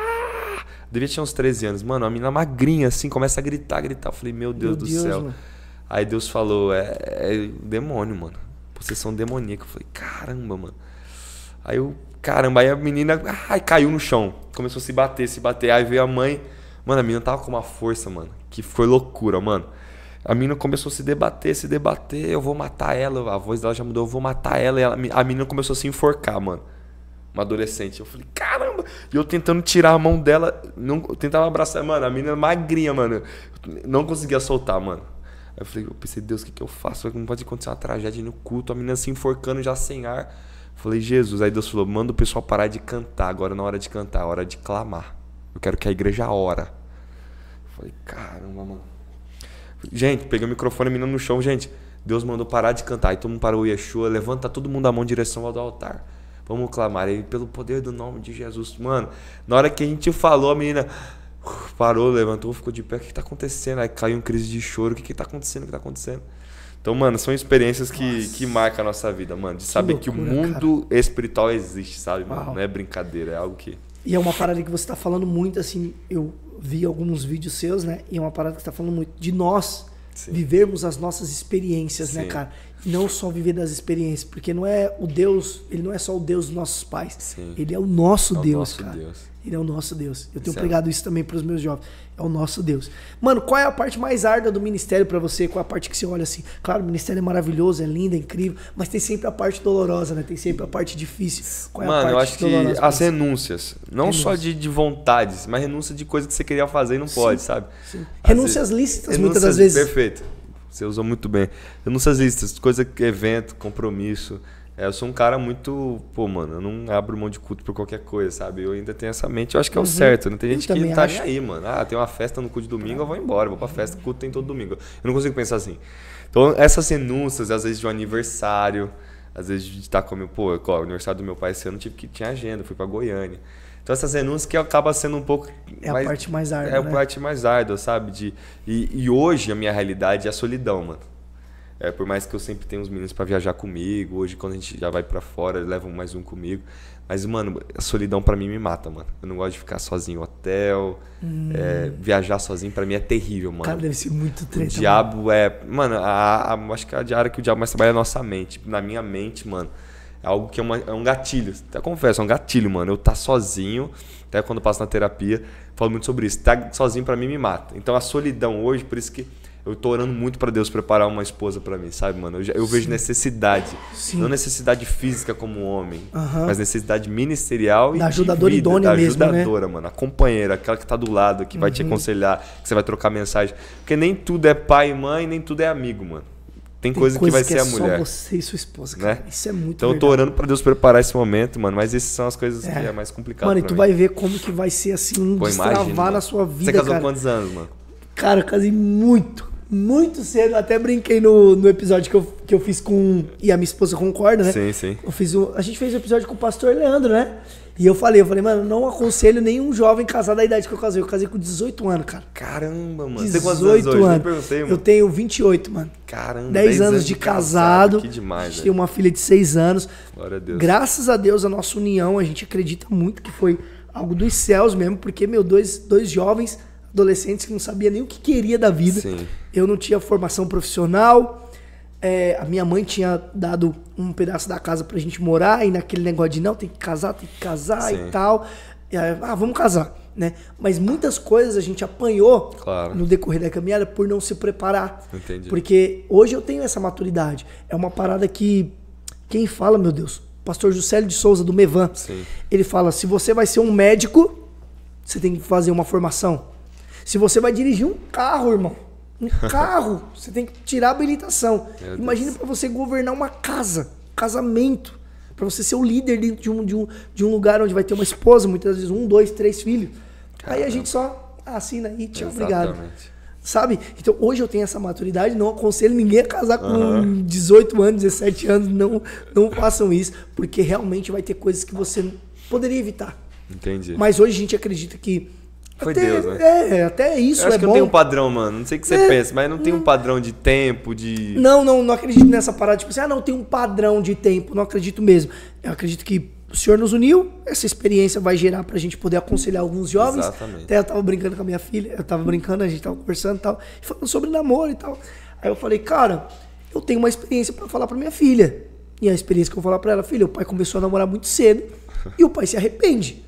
Devia ter uns 13 anos. Mano, a menina magrinha, assim, começa a gritar, gritar. Eu falei, meu Deus meu do Deus, céu. Mano. Aí Deus falou, é, é demônio, mano. Possessão demoníaca. Eu falei, caramba, mano. Aí eu, caramba, aí a menina ai, caiu no chão. Começou a se bater, se bater. Aí veio a mãe. Mano, a menina tava com uma força, mano, que foi loucura, mano. A menina começou a se debater, se debater, eu vou matar ela. A voz dela já mudou, eu vou matar ela. ela a menina começou a se enforcar, mano. Uma adolescente. Eu falei, caramba! E eu tentando tirar a mão dela, não, eu tentava abraçar. Mano, a menina magrinha, mano. Não conseguia soltar, mano. Aí eu falei, eu pensei, Deus, o que, que eu faço? Não pode acontecer uma tragédia no culto, a menina se enforcando já sem ar. Eu falei, Jesus. Aí Deus falou, manda o pessoal parar de cantar. Agora não é hora de cantar, é hora de clamar. Eu quero que a igreja ora. Eu falei, caramba, mano. Gente, peguei o microfone, a menina no chão, gente. Deus mandou parar de cantar. Aí todo mundo parou o Yeshua, levanta todo mundo a mão em direção ao altar. Vamos clamar pelo poder do nome de Jesus. Mano, na hora que a gente falou, a menina uh, parou, levantou, ficou de pé. O que está acontecendo? Aí caiu um crise de choro. O que está acontecendo? O que está acontecendo? Então, mano, são experiências que, que marcam a nossa vida, mano. De que saber loucura, que o mundo cara. espiritual existe, sabe, mano? Uau. Não é brincadeira, é algo que. E é uma parada que você está falando muito, assim. Eu vi alguns vídeos seus, né? E é uma parada que você está falando muito de nós Sim. vivermos as nossas experiências, né, Sim. né, cara? não só viver das experiências, porque não é o Deus, ele não é só o Deus dos nossos pais, Sim. ele é o nosso é o Deus, nosso cara. Deus. Ele é o nosso Deus. Eu tenho certo. É pregado isso também para os meus jovens. É o nosso Deus. Mano, qual é a parte mais árdua do ministério para você? Qual é a parte que você olha assim? Claro, o ministério é maravilhoso, é lindo, é incrível, mas tem sempre a parte dolorosa, né? Tem sempre a parte difícil. Qual é Mano, a parte eu acho que as renúncias, não renúncias. só de, de, vontades, mas renúncia de coisas que você queria fazer e não pode, Sim. sabe? Sim. Renúncias lícitas renúncias, muitas das vezes. Perfeito você usou muito bem. Eu não sei listas, coisa que evento, compromisso. É, eu sou um cara muito, pô, mano, eu não abro mão de culto por qualquer coisa, sabe? Eu ainda tenho essa mente, eu acho que é o uhum. certo. Né? Tem gente eu que tá acho... aí, mano. Ah, tem uma festa no culto de domingo, eu vou embora, vou pra uhum. festa, culto tem todo domingo. Eu não consigo pensar assim. Então, essas renúncias, às vezes de um aniversário, às vezes de estar tá com meu, pô, o aniversário do meu pai esse ano tive que tinha agenda, fui para Goiânia. Então essas renúncias que acaba sendo um pouco. É mais, a parte mais árdua. É né? a parte mais árdua, sabe? De, e, e hoje a minha realidade é a solidão, mano. É, por mais que eu sempre tenho uns meninos para viajar comigo, hoje quando a gente já vai para fora, levam mais um comigo. Mas, mano, a solidão para mim me mata, mano. Eu não gosto de ficar sozinho no hotel. Hum. É, viajar sozinho para mim é terrível, mano. Cara, deve ser muito treta. O diabo mano. é. Mano, a, a, acho que a diária que o diabo mais trabalha é a nossa mente. Na minha mente, mano é algo que é, uma, é um gatilho. Até confesso, é um gatilho, mano. Eu tá sozinho, até quando eu passo na terapia, falo muito sobre isso. Tá sozinho para mim me mata. Então a solidão hoje, por isso que eu tô orando muito para Deus preparar uma esposa para mim, sabe, mano? Eu, já, eu vejo necessidade. Sim. Não necessidade física como homem, uhum. mas necessidade ministerial e da ajudadora vida, idônea da mesmo, né? ajudadora, mano. A companheira, aquela que tá do lado, que uhum. vai te uhum. aconselhar, que você vai trocar mensagem. Porque nem tudo é pai e mãe, nem tudo é amigo, mano. Tem, coisa, coisa, que vai que ser é a mulher. Só você e sua esposa, né? cara. Né? Isso é muito Então eu tô orando para Deus preparar esse momento, mano. Mas essas são as coisas é. que é mais complicado. Mano, e tu mim. vai ver como que vai ser assim, um Pô, destravar na sua vida. Você casou cara. quantos anos, mano? Cara, eu casei muito. Muito cedo, até brinquei no, no episódio que eu, que eu fiz com. E a minha esposa concorda, né? Sim, sim. Eu fiz um, a gente fez um episódio com o pastor Leandro, né? E eu falei, eu falei, mano, não aconselho nenhum jovem casar da idade que eu casei. Eu casei com 18 anos, cara. Caramba, mano. 18 anos, anos. Eu perguntei, mano. Eu tenho 28, mano. Caramba, 10, 10 anos, anos de casado. casado. Que demais, A gente tem uma filha de 6 anos. Glória a Deus. Graças a Deus, a nossa união, a gente acredita muito que foi algo dos céus mesmo, porque, meu, dois, dois jovens adolescentes que não sabia nem o que queria da vida. Sim. Eu não tinha formação profissional, é, a minha mãe tinha dado um pedaço da casa pra gente morar, e naquele negócio de não, tem que casar, tem que casar Sim. e tal. E aí, ah, vamos casar, né? Mas muitas coisas a gente apanhou claro. no decorrer da caminhada por não se preparar. Entendi. Porque hoje eu tenho essa maturidade. É uma parada que quem fala, meu Deus, pastor Juscelio de Souza do Mevan, Sim. ele fala: se você vai ser um médico, você tem que fazer uma formação. Se você vai dirigir um carro, irmão, um carro, você tem que tirar a habilitação. Imagina para você governar uma casa, um casamento, para você ser o líder dentro de um, de, um, de um lugar onde vai ter uma esposa, muitas vezes um, dois, três filhos. Caramba. Aí a gente só ah, assina e tchau, obrigado. Sabe? Então hoje eu tenho essa maturidade, não aconselho ninguém a casar com uhum. 18 anos, 17 anos, não, não façam isso, porque realmente vai ter coisas que você poderia evitar. Entendi. Mas hoje a gente acredita que foi até, Deus, né? É, até isso eu acho é que bom. eu tenho um padrão, mano. Não sei o que você é, pensa, mas não tem um hum. padrão de tempo, de... Não, não, não acredito nessa parada. Tipo assim, ah, não, tem um padrão de tempo. Não acredito mesmo. Eu acredito que o senhor nos uniu, essa experiência vai gerar pra gente poder aconselhar alguns jovens. Exatamente. Até eu tava brincando com a minha filha, eu tava brincando, a gente tava conversando e tal, falando sobre namoro e tal. Aí eu falei, cara, eu tenho uma experiência para falar pra minha filha. E a experiência que eu vou falar pra ela, filha, o pai começou a namorar muito cedo e o pai se arrepende,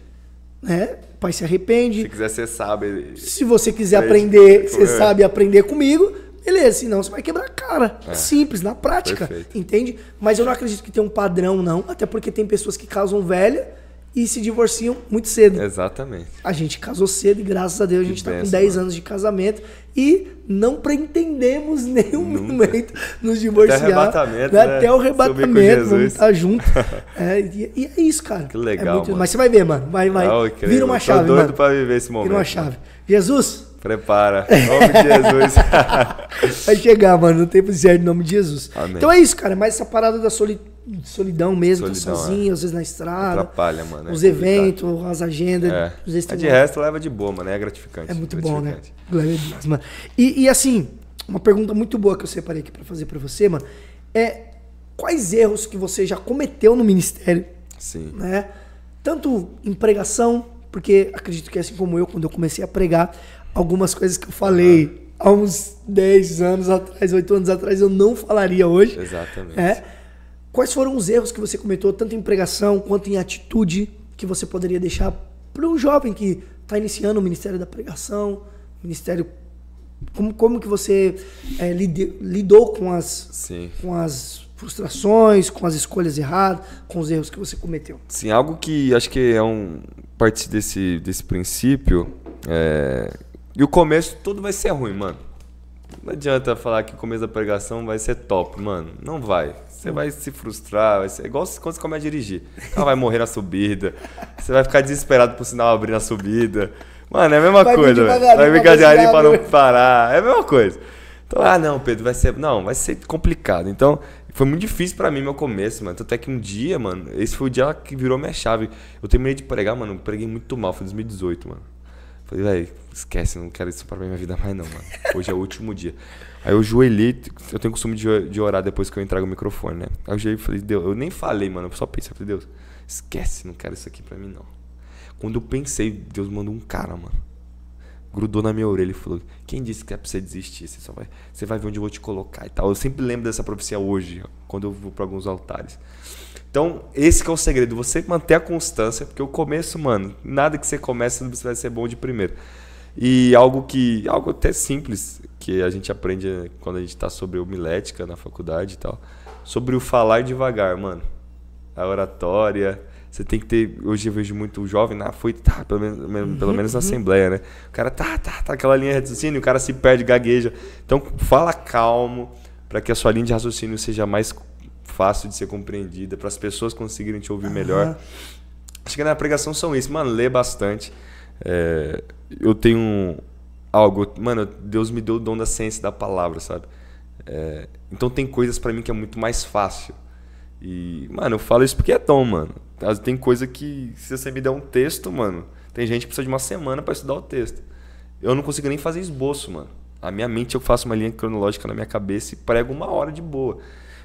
né? pai se arrepende. Se quiser, você sabe. Se você quiser aprender, você sabe aprender comigo. Beleza, senão você vai quebrar a cara. É. Simples, na prática. Perfeito. Entende? Mas eu não acredito que tem um padrão, não. Até porque tem pessoas que casam velha e se divorciam muito cedo. Exatamente. A gente casou cedo e graças a Deus a gente está com 10 né? anos de casamento e não pretendemos nenhum Nunca. momento nos divorciar. Até o arrebatamento. Né? né? Até o arrebatamento, vamos estar juntos. Tá junto. é, e, é isso, cara. Que legal. É muito, mas você vai ver, mano. Vai, vai. Ah, Vira uma chave. Tô doido para viver esse momento. Vira uma chave. Mano. Jesus. Prepara. Em nome de Jesus. vai chegar, mano, no tempo certo, em nome de Jesus. Amém. Então é isso, cara. É mas essa parada da solitude solidão mesmo, tá solidão, tá sozinho, é. às vezes na estrada. Atrapalha, mano. É os é eventos, as agendas. É. Às de resto, leva de boa, mano. É gratificante. É muito bom, né? Glória a Deus, mano. E, e, assim, uma pergunta muito boa que eu separei aqui para fazer para você, mano, é quais erros que você já cometeu no ministério? Sim. Né? Tanto em pregação, porque acredito que assim como eu, quando eu comecei a pregar, algumas coisas que eu falei uhum. há uns 10 anos atrás, 8 anos atrás, eu não falaria hoje. Exatamente. É? Quais foram os erros que você cometeu, tanto em pregação quanto em atitude, que você poderia deixar para um jovem que está iniciando o Ministério da Pregação, Ministério como, como que você é, lide, lidou com as, Sim. com as frustrações, com as escolhas erradas, com os erros que você cometeu? Sim, algo que acho que é um parte desse, desse princípio. É, e o começo todo vai ser ruim, mano. Não adianta falar que o começo da pregação vai ser top, mano. Não vai. Você vai se frustrar, vai ser... igual quando você começa a dirigir. O carro vai morrer na subida, você vai ficar desesperado pro sinal abrir na subida. Mano, é a mesma vai coisa. Vai ficar de arinho pra não né? parar, é a mesma coisa. Então, ah, não, Pedro, vai ser. Não, vai ser complicado. Então, foi muito difícil para mim meu começo, mano. Tanto é que um dia, mano, esse foi o dia que virou minha chave. Eu terminei de pregar, mano, preguei muito mal, foi 2018, mano. Falei, velho, esquece, não quero isso pra minha vida mais não, mano. Hoje é o último dia. Aí eu joelhei, eu tenho costume de orar depois que eu entrego o microfone, né? Aí eu joelhei e falei, Deus, eu nem falei, mano, eu só pensei, falei, Deus, esquece, não quero isso aqui pra mim não. Quando eu pensei, Deus mandou um cara, mano. Grudou na minha orelha e falou: Quem disse que é pra você desistir? Você, só vai, você vai ver onde eu vou te colocar e tal. Eu sempre lembro dessa profecia hoje, quando eu vou pra alguns altares. Então, esse é o segredo, você manter a constância, porque o começo, mano, nada que você começa não vai ser bom de primeiro. E algo que, algo até simples, que a gente aprende eh, quando a gente está sobre homilética na faculdade e tal, sobre o falar devagar, mano. A oratória, você tem que ter. Hoje eu vejo muito jovem na foi, tá, pelo menos, uhum. pelo menos na uhum. Assembleia, né? O cara tá, tá, tá, aquela linha de raciocínio, o cara se perde, gagueja. Então, fala calmo, para que a sua linha de raciocínio seja mais fácil de ser compreendida, para as pessoas conseguirem te ouvir uhum. melhor. Acho que na pregação são isso. Mano, lê bastante. É, eu tenho algo. Mano, Deus me deu o dom da ciência da palavra, sabe? É, então tem coisas para mim que é muito mais fácil. E, mano, eu falo isso porque é dom, mano. Tem coisa que, se você me der um texto, mano, tem gente que precisa de uma semana para estudar o texto. Eu não consigo nem fazer esboço, mano. A minha mente, eu faço uma linha cronológica na minha cabeça e prego uma hora de boa.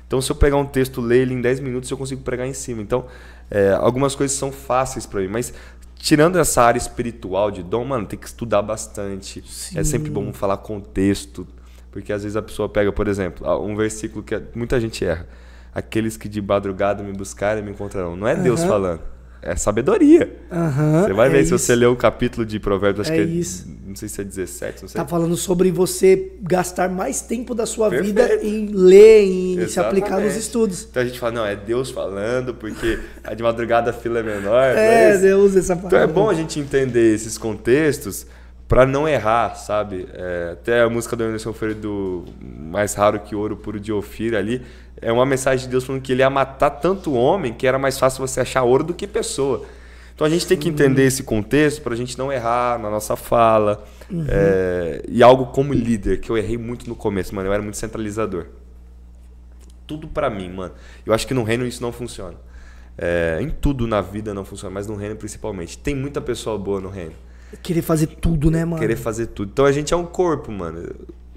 Então, se eu pegar um texto, ler ele em 10 minutos, eu consigo pregar em cima. Então, é, algumas coisas são fáceis para mim, mas tirando essa área espiritual de dom, mano, tem que estudar bastante. É Sim. É sempre bom falar contexto, porque às vezes a pessoa pega, por exemplo, um versículo que é, muita gente erra. Aqueles que de madrugada me buscarem me encontrarão. Não é Deus uhum. falando é sabedoria. Uhum, você vai é ver isso. se você lê o capítulo de Provérbios, acho é que é, isso. não sei se é 17, não sei. Tá falando sobre você gastar mais tempo da sua Perfeito. vida em ler, em Exatamente. se aplicar nos estudos. Então a gente fala, não, é Deus falando, porque a de madrugada a fila é menor. é, mas... É Deus essa palavra. Então é bom a gente entender esses contextos para não errar, sabe? É, até a música do Anderson Freire do Mais Raro Que Ouro Puro de Ofira ali, é uma mensagem de Deus falando que ele ia matar tanto homem que era mais fácil você achar ouro do que pessoa. Então a gente tem que entender uhum. esse contexto para a gente não errar na nossa fala. Uhum. É, e algo como líder, que eu errei muito no começo, mano. Eu era muito centralizador. Tudo para mim, mano. Eu acho que no reino isso não funciona. É, em tudo na vida não funciona, mas no reino principalmente. Tem muita pessoa boa no reino. Querer fazer tudo, né, mano? Querer fazer tudo. Então a gente é um corpo, mano.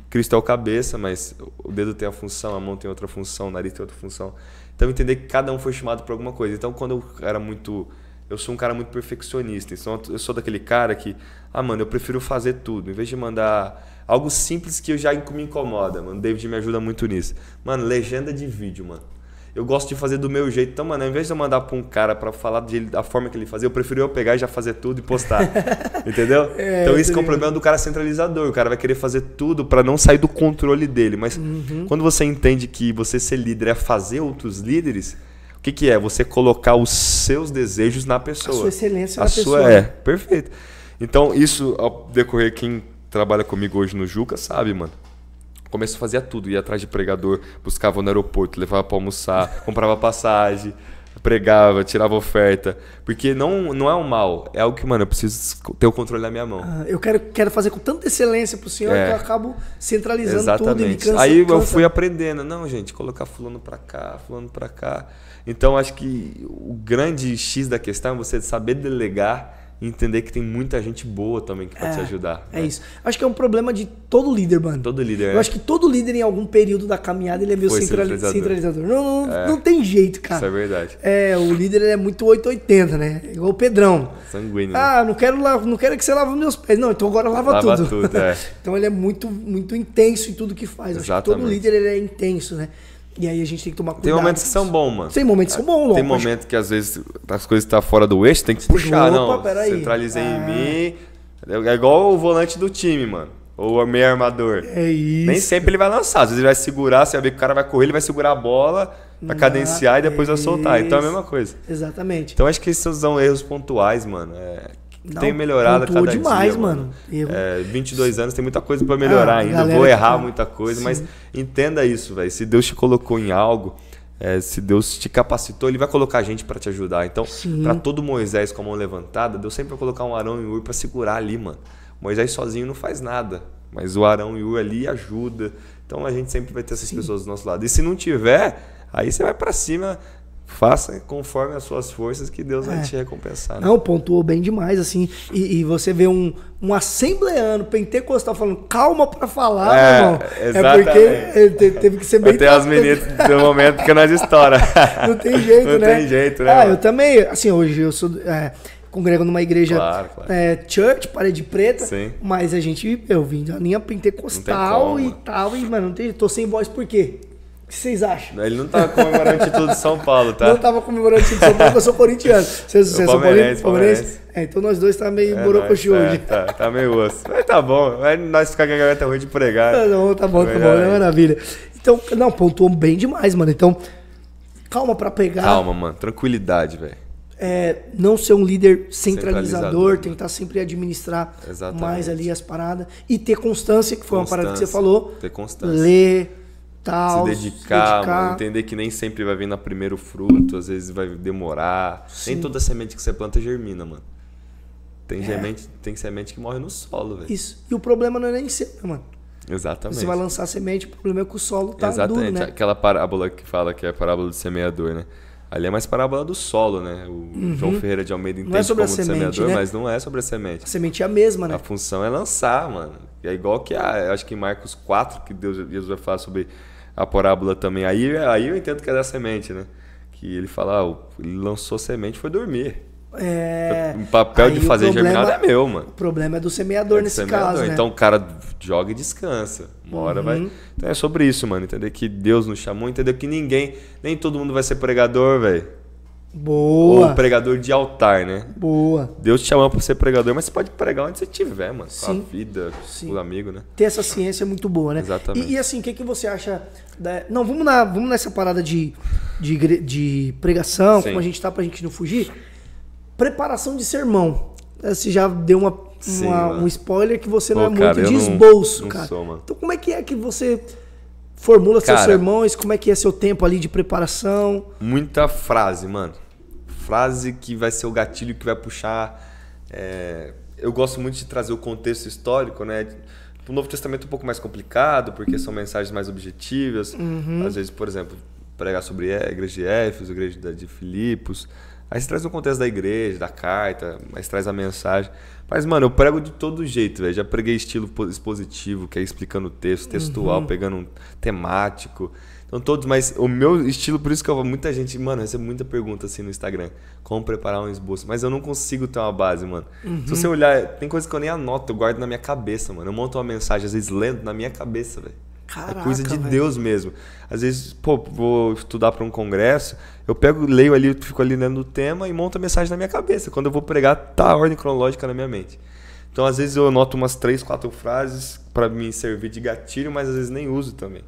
Cristo é o cabeça, mas o dedo tem a função, a mão tem outra função, o nariz tem outra função. Então entender que cada um foi chamado para alguma coisa. Então quando eu era muito eu sou um cara muito perfeccionista, então eu sou daquele cara que, ah, mano, eu prefiro fazer tudo, em vez de mandar algo simples que eu já me incomoda, mano. David me ajuda muito nisso. Mano, legenda de vídeo, mano eu gosto de fazer do meu jeito. Então, mano, ao invés de eu mandar para um cara para falar de, da forma que ele fazia, eu prefiro eu pegar e já fazer tudo e postar. entendeu? É, então, isso que é o problema do cara centralizador. O cara vai querer fazer tudo para não sair do controle dele. Mas uhum. quando você entende que você ser líder é fazer outros líderes, o que, que é? Você colocar os seus desejos na pessoa. A sua excelência a na sua, pessoa. É, perfeito. Então, isso, ao decorrer, quem trabalha comigo hoje no Juca sabe, mano começo fazia tudo, ia atrás de pregador, buscava no aeroporto, levava para almoçar, comprava passagem, pregava, tirava oferta, porque não não é um mal, é algo que, mano, eu preciso ter o controle na minha mão. Ah, eu quero quero fazer com tanta excelência pro senhor é. que eu acabo centralizando Exatamente. tudo Exatamente. Aí cansa. eu fui aprendendo, não, gente, colocar fulano para cá, fulano para cá. Então acho que o grande X da questão é você saber delegar entender que tem muita gente boa também que pode é, te ajudar. É né? isso. Acho que é um problema de todo líder, mano. Todo líder. Né? Eu é. acho que todo líder em algum período da caminhada ele é meio centrali centralizador. Não, não, é. não, tem jeito, cara. Isso é verdade. É, o líder é muito 880, né? Igual o Pedrão. Sanguíneo. Né? Ah, não quero não quero que você lave meus pés. Não, então agora lava, lava tudo. tudo é. então ele é muito muito intenso em tudo que faz. Exatamente. Acho que todo líder ele é intenso, né? E aí a gente tem que tomar cuidado. Tem momentos que são bons, mano. Tem momentos que são bons, Tem momentos que às vezes as coisas estão tá fora do eixo, tem que puxar, opa, não. Peraí. Centralizei ah. em mim. É igual o volante do time, mano. Ou o meio armador. É isso. Nem sempre ele vai lançar. Às vezes ele vai segurar, você vai ver que o cara vai correr, ele vai segurar a bola pra ah, cadenciar é e depois vai soltar. Então é a mesma coisa. Exatamente. Então acho que esses são erros pontuais, mano. É, não, tem melhorado cada cada demais, dia, mano. mano. É, 22 anos tem muita coisa para ah, melhorar ah, ainda. Vou errar muita coisa, Sim. mas entenda isso, velho. Se Deus te colocou em algo, é, se Deus te capacitou, Ele vai colocar gente para te ajudar. Então, para todo Moisés com a mão levantada, Deus sempre vai colocar um Arão e um Ur para segurar ali, mano. Moisés sozinho não faz nada, mas o Arão e o Ur ali ajuda. Então, a gente sempre vai ter essas Sim. pessoas do nosso lado. E se não tiver, aí você vai para cima faça conforme as suas forças que Deus é. vai te recompensar. Né? Não, pontuou bem demais, assim. E, e, você vê um, um assembleano pentecostal falando calma para falar, é, meu irmão. Exatamente. É porque ele te, teve que ser bem... Até as meninas do momento que nós estoura. Não tem jeito, Não né? Não tem jeito, né? Ah, mano? eu também, assim, hoje eu sou... É, congrego numa igreja claro, claro. É, church, parede preta, Sim. mas a gente, eu vim da linha pentecostal e tal, e, mano, não tem, tô sem voz por quê? O que vocês acham? Ele não estava tá comemorando o título de São Paulo, tá? Não estava comemorando o título de São Paulo, eu sou corintiano. Vocês são palmeirense? palmeirense? É, então nós dois tá meio é, borocoxi é, hoje. tá, tá, meio osso. Mas tá bom. Mas nós ficar com a garganta ruim de pregar. Não, tá bom, tá bom. É maravilha. Então, não, pontuou bem demais, mano. Então, calma para pegar. Calma, mano. Tranquilidade, velho. É, não ser um líder centralizador, centralizador tentar sempre administrar Exatamente. mais ali as paradas. E ter constância, que foi constância, uma parada que você falou. Ter constância. Ler Tal, se dedicar, dedicar. entender que nem sempre vai vir na primeiro fruto, às vezes vai demorar. Sim. Nem toda semente que você planta germina, mano. Tem, é. semente, tem semente que morre no solo, velho. Isso. E o problema não é nem ser, né, mano. Exatamente. Você vai lançar semente, o problema é que o solo tá Exatamente. duro, né? Aquela parábola que fala que é a parábola do semeador, né? Ali é mais parábola do solo, né? O uhum. João Ferreira de Almeida é entende é sobre como a semente, semeador, né? mas não é sobre a semente. A semente é a mesma, né? A função é lançar, mano. É igual que a, acho que em Marcos 4, que Deus, Jesus vai falar sobre a parábola também. Aí, aí eu entendo que é da semente, né? Que ele fala, ah, ele lançou semente foi dormir. É, o papel Aí de fazer problema, germinado é meu, mano. O problema é do semeador é do nesse semeador. caso. Né? Então o cara joga e descansa. Uma hora uhum. vai. Então é sobre isso, mano. Entender que Deus nos chamou, entender que ninguém, nem todo mundo vai ser pregador, velho. Boa. Ou pregador de altar, né? Boa. Deus te chamou pra ser pregador, mas você pode pregar onde você tiver, mano. Sua Sim. vida, Sim. os amigos, né? Ter essa ciência é muito boa, né? Exatamente. E, e assim, o que, que você acha. Da... Não, vamos, na, vamos nessa parada de, de, de pregação, Sim. como a gente tá pra gente não fugir. Preparação de sermão. Né, você já deu uma, Sim, uma um spoiler que você Pô, não é cara, muito de esboço, não, cara. Não sou, então como é que é que você formula cara, seus sermões? Como é que é seu tempo ali de preparação? Muita frase, mano. Frase que vai ser o gatilho que vai puxar. É... Eu gosto muito de trazer o contexto histórico, né? O Novo Testamento é um pouco mais complicado, porque são mensagens mais objetivas. Uhum. Às vezes, por exemplo, pregar sobre a igreja de Éfeso, a igreja de Filipos. Aí você traz o contexto da igreja, da carta, mas traz a mensagem. Mas, mano, eu prego de todo jeito, velho. Já preguei estilo expositivo, que é explicando o texto, uhum. textual, uhum. pegando um temático. Então, todos, mas o meu estilo, por isso que eu, muita gente, mano, recebe muita pergunta assim no Instagram. Como preparar um esboço? Mas eu não consigo ter uma base, mano. Uhum. Se você uhum. olhar, tem coisa que eu nem anoto, eu guardo na minha cabeça, mano. Eu monto uma mensagem, às vezes lendo na minha cabeça, velho. Caraca, é coisa de véio. Deus mesmo. Às vezes, pô, vou estudar para um congresso, eu pego, leio ali, fico ali lendo o tema e monto a mensagem na minha cabeça. Quando eu vou pregar, tá a ordem cronológica na minha mente. Então, às vezes eu anoto umas três, quatro frases para me servir de gatilho, mas às vezes nem uso também.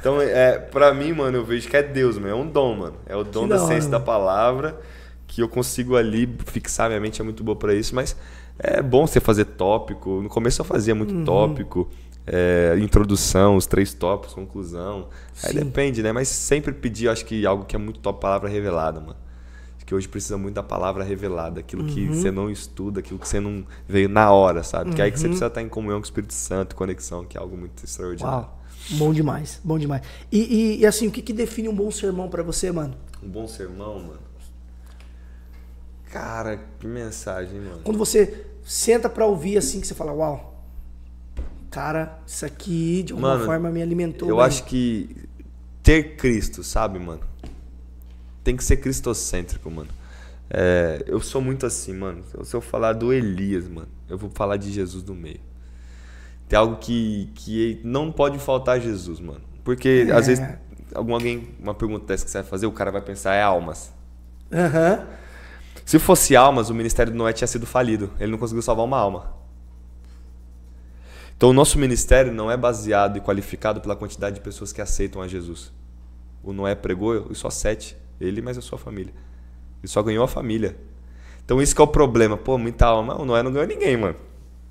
Então, é, para mim, mano, eu vejo que é Deus, mano. É um dom, mano. É o dom que da ciência mano. da palavra que eu consigo ali fixar. Minha mente é muito boa para isso, mas é bom você fazer tópico. No começo eu fazia muito uhum. tópico é, introdução, os três tópicos, conclusão. Sim. Aí depende, né? Mas sempre pedir, acho que algo que é muito top, palavra revelada, mano. Acho que hoje precisa muito da palavra revelada, aquilo uhum. que você não estuda, aquilo que você não veio na hora, sabe? Uhum. Que é aí que você uhum. precisa estar em comunhão com o Espírito Santo, conexão, que é algo muito extraordinário. Uau. Bom demais, bom demais. E, e, e assim, o que, que, define um bom sermão para você, mano? Um bom sermão, mano. Cara, que mensagem, mano. Quando você senta para ouvir assim, que você fala, uau, cara, isso aqui de alguma mano, forma me alimentou. Eu bem. acho que ter Cristo, sabe, mano? Tem que ser cristocêntrico, mano. É, eu sou muito assim, mano. Se eu falar do Elias, mano, eu vou falar de Jesus do meio. Tem algo que, que não pode faltar Jesus, mano. Porque é. às vezes algum, alguém, uma pergunta dessa que você vai fazer, o cara vai pensar, é almas. Aham. Uhum. Se fosse almas, o ministério do Noé tinha sido falido. Ele não conseguiu salvar uma alma. Então, o nosso ministério não é baseado e qualificado pela quantidade de pessoas que aceitam a Jesus. O Noé pregou e só sete. Ele, mas a sua família. Ele só ganhou a família. Então, isso que é o problema. Pô, muita alma. O Noé não ganhou ninguém, mano.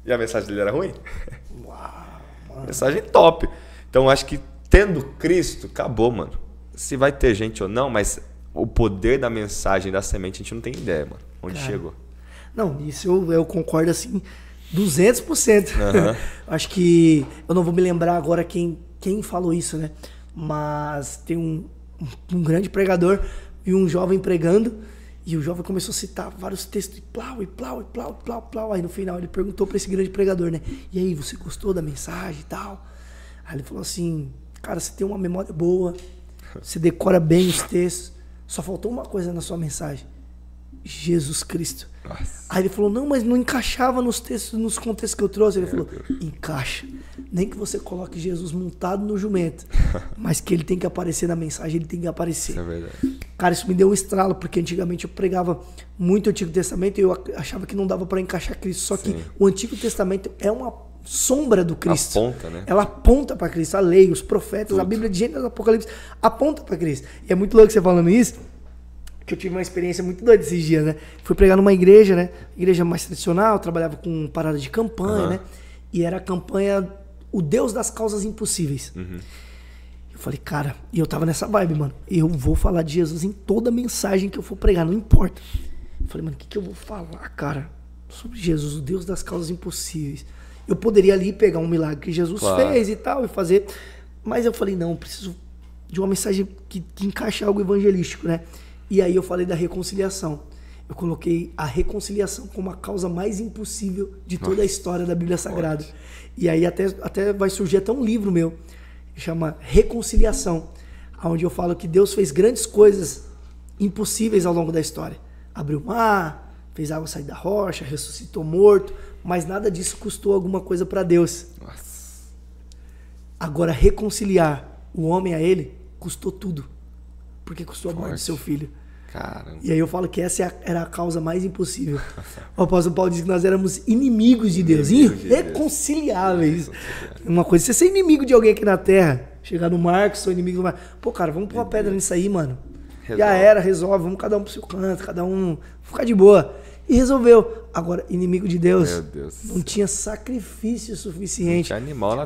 E a mensagem dele era ruim? Uau, mensagem top. Então, acho que tendo Cristo, acabou, mano. Se vai ter gente ou não, mas o poder da mensagem, da semente, a gente não tem ideia, mano. Onde Cara, chegou. Não, isso eu, eu concordo assim. 200%. Uhum. Acho que. Eu não vou me lembrar agora quem, quem falou isso, né? Mas tem um, um grande pregador e um jovem pregando. E o jovem começou a citar vários textos e plau, e plau, e plau, e plau, plau. Aí no final ele perguntou para esse grande pregador, né? E aí, você gostou da mensagem e tal? Aí ele falou assim: Cara, você tem uma memória boa, você decora bem os textos, só faltou uma coisa na sua mensagem Jesus Cristo. Nossa. Aí ele falou, não, mas não encaixava nos textos, nos contextos que eu trouxe. Ele Meu falou, Deus. encaixa. Nem que você coloque Jesus montado no jumento, mas que ele tem que aparecer na mensagem, ele tem que aparecer. Isso é verdade. Cara, isso me deu um estralo, porque antigamente eu pregava muito o Antigo Testamento e eu achava que não dava para encaixar Cristo. Só Sim. que o Antigo Testamento é uma sombra do Cristo. Aponta, né? Ela aponta para Cristo. A lei, os profetas, a Bíblia de Gênesis, Apocalipse, aponta para Cristo. E é muito louco você falando isso, que eu tive uma experiência muito doida esses dias, né? Fui pregar numa igreja, né? Igreja mais tradicional, trabalhava com parada de campanha, uhum. né? E era a campanha O Deus das Causas Impossíveis. Uhum. Eu falei, cara, e eu tava nessa vibe, mano. Eu vou falar de Jesus em toda mensagem que eu for pregar, não importa. Eu falei, mano, o que, que eu vou falar, cara? Sobre Jesus, o Deus das causas impossíveis. Eu poderia ali pegar um milagre que Jesus claro. fez e tal, e fazer. Mas eu falei, não, preciso de uma mensagem que, que encaixe algo evangelístico, né? E aí eu falei da reconciliação. Eu coloquei a reconciliação como a causa mais impossível de toda Nossa. a história da Bíblia Sagrada. E aí até, até vai surgir até um livro meu, chama Reconciliação, onde eu falo que Deus fez grandes coisas impossíveis ao longo da história. Abriu o mar, fez água sair da rocha, ressuscitou morto, mas nada disso custou alguma coisa para Deus. Nossa. Agora reconciliar o homem a ele custou tudo porque custou a morte do seu filho. E aí eu falo que essa é era a causa mais impossível. O apóstolo Paulo diz que nós éramos inimigos de Deus, inimigos irreconciliáveis. De Deus. É uma coisa, você ser inimigo de alguém aqui na Terra, chegar no Marcos, sou inimigo do Marcos. Pô, cara, vamos pôr uma pedra nisso aí, mano. Resolve. Já era, resolve, vamos cada um pro seu canto, cada um ficar de boa. E resolveu. Agora, inimigo de Deus, Deus não tinha sacrifício suficiente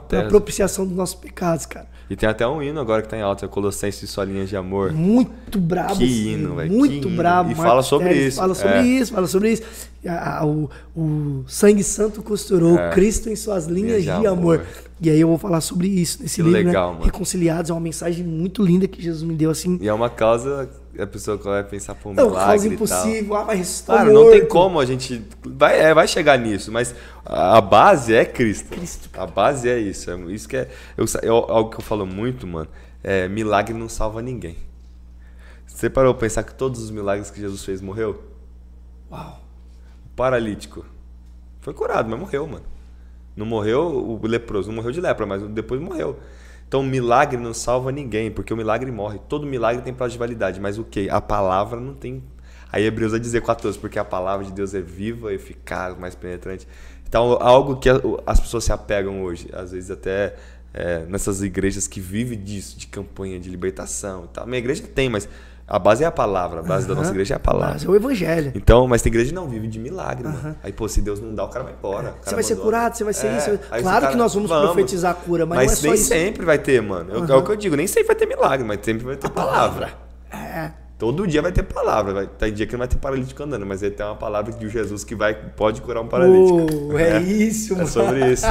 para propiciação dos nossos pecados, cara. E tem até um hino agora que está em alta, Colossenses e sua linha de amor. Muito brabo. Que hino, velho. Muito que brabo. E fala sobre Teres, isso. Fala sobre é. isso, fala sobre isso. O, o sangue santo costurou é. Cristo em suas linhas de, amor. amor. E aí eu vou falar sobre isso nesse que livro, né? legal, né? Mano. Reconciliados é uma mensagem muito linda que Jesus me deu, assim. E é uma causa a pessoa vai pensar, por um não, milagre e impossível, tal. ah, mas ressuscitar Claro, morto. não tem como a gente... Vai, é, vai chegar nisso, mas a, base é Cristo. É Cristo a base é isso. É, isso que é... Eu, eu, algo que eu falo muito, mano, é milagre não salva ninguém. Você parou pra pensar que todos os milagres que Jesus fez morreu? Uau. O paralítico foi curado, mas morreu, mano. Não morreu o leproso, não morreu de lepra, mas depois morreu. Então, milagre não salva ninguém, porque o milagre morre. Todo milagre tem prazo de validade, mas o que? A palavra não tem. Aí Hebreus vai dizer 14, porque a palavra de Deus é viva, eficaz, mais penetrante. Então, algo que as pessoas se apegam hoje, às vezes até é, nessas igrejas que vivem disso, de campanha de libertação e tal. Minha igreja tem, mas a base é a palavra, a base uhum. da nossa igreja é a palavra. Mas é o evangelho. Então, mas tem igreja que não vive de milagre, uhum. mano. Aí, pô, se Deus não dá, o cara vai embora. É. Cara você vai ser curado, você vai ser é. isso. Aí claro cara, que nós vamos, vamos, profetizar a cura, mas, mas não é nem só nem sempre vai ter, mano. Uhum. É o é que eu digo, nem sempre vai ter milagre, mas sempre vai ter a ah, palavra. palavra. É. Todo dia vai ter palavra. Vai, tem tá dia que não vai ter paralítico andando, mas aí tem uma palavra de Jesus que vai, pode curar um paralítico. Oh, é, é isso, mano. É sobre isso.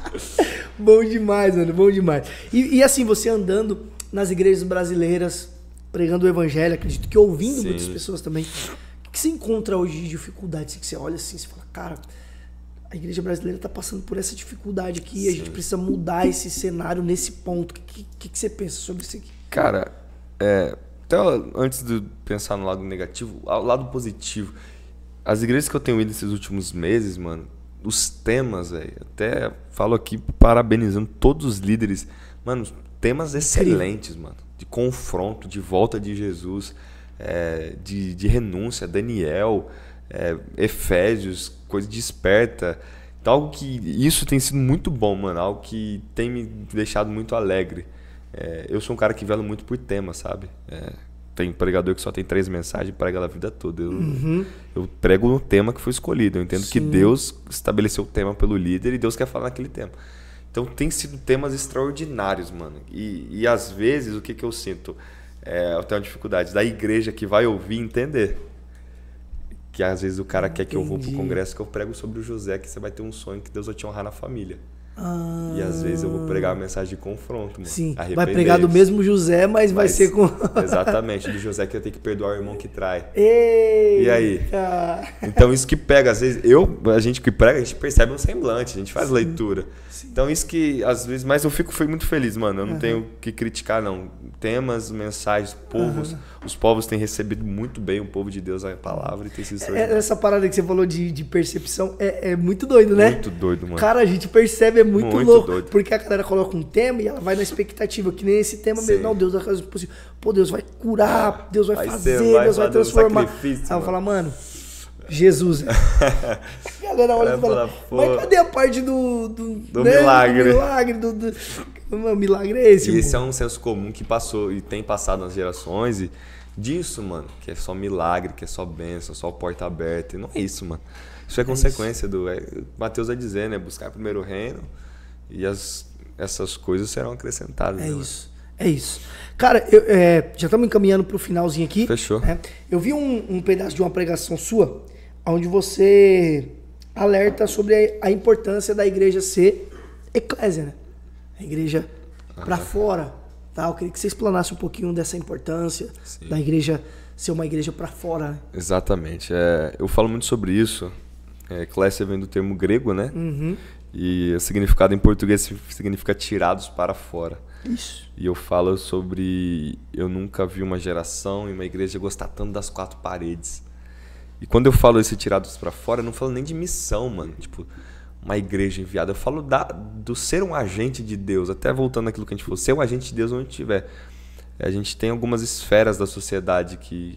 bom demais, mano. Bom demais. E, e assim, você andando nas igrejas brasileiras pregando o evangelho, acredito que ouvindo Sim. muitas pessoas também. O que você encontra hoje de dificuldade? Que você olha assim e fala, cara, a igreja brasileira está passando por essa dificuldade aqui, Sim. a gente precisa mudar esse cenário nesse ponto. O que, que, que, você pensa sobre isso aqui? Cara, é, até então, antes de pensar no lado negativo, ao lado positivo, as igrejas que eu tenho ido esses últimos meses, mano, os temas, velho, até falo aqui parabenizando todos os líderes, mano, temas excelentes, mano de confronto, de volta de Jesus, é, de, de, renúncia, Daniel, é, Efésios, coisa desperta. Então, algo que isso tem sido muito bom, mano, algo que tem me deixado muito alegre. É, eu sou um cara que vela muito por tema, sabe? É, tem pregador que só tem três mensagens e prega a vida toda. Eu, uhum. eu prego no tema que foi escolhido. Eu entendo Sim. que Deus estabeleceu o tema pelo líder e Deus quer falar naquele tema. Então tem sido temas extraordinários, mano. E, e às vezes o que, que eu sinto? É, eu tenho uma dificuldade da igreja que vai ouvir entender. Que às vezes o cara Entendi. quer que eu vou pro congresso que eu prego sobre o José, que você vai ter um sonho que Deus vai te honrar na família. Ah. E às vezes eu vou pregar a mensagem de confronto, mano. Sim, vai pregar do mesmo José, mas, mas vai ser com. exatamente, do José que eu tenho que perdoar o irmão que trai. E aí? Então isso que pega, às vezes, eu, a gente que prega, a gente percebe um semblante, a gente faz Sim. leitura. Sim. Então isso que, às vezes, mas eu fico muito feliz, mano. Eu não uhum. tenho que criticar, não. Temas, mensagens, povos. Uhum. Os povos têm recebido muito bem o povo de Deus, a palavra e tem sido é, Essa parada que você falou de, de percepção é, é muito doido, né? Muito doido, mano. Cara, a gente percebe é muito, muito louco. Doido. Porque a galera coloca um tema e ela vai na expectativa, que nem esse tema Sim. mesmo. Não, Deus vai fazer possível. Pô, Deus vai curar, Deus vai, vai fazer, ser, vai Deus vai transformar. ela vai falar, mano, Jesus. a galera olha e fala, mas cadê a parte do... Do, do né? milagre. Do milagre, do, do... milagre é esse. E esse é um senso comum que passou e tem passado nas gerações e disso, mano, que é só milagre, que é só bênção, só porta aberta. E não é isso, mano. Isso é, é consequência isso. do. É, Mateus vai dizer, né? Buscar primeiro o reino e as, essas coisas serão acrescentadas. É né? isso. É isso. Cara, eu, é, já estamos encaminhando para o finalzinho aqui. Fechou. Né? Eu vi um, um, pedaço de uma pregação sua, onde você alerta sobre a, a importância da igreja ser eclésia, né? A igreja ah, para fora. Tá? Eu queria que você explanasse um pouquinho dessa importância sim. da igreja ser uma igreja para fora. Né? Exatamente. É, eu falo muito sobre isso é, Clécia vem do termo grego, né? Uhum. E o significado em português significa tirados para fora. Isso. E eu falo sobre eu nunca vi uma geração e uma igreja gostar tanto das quatro paredes. E quando eu falo esse tirados para fora, eu não falo nem de missão, mano. Tipo, uma igreja enviada. Eu falo da, do ser um agente de Deus, até voltando àquilo que a gente falou, ser um agente de Deus onde estiver. A gente tem algumas esferas da sociedade que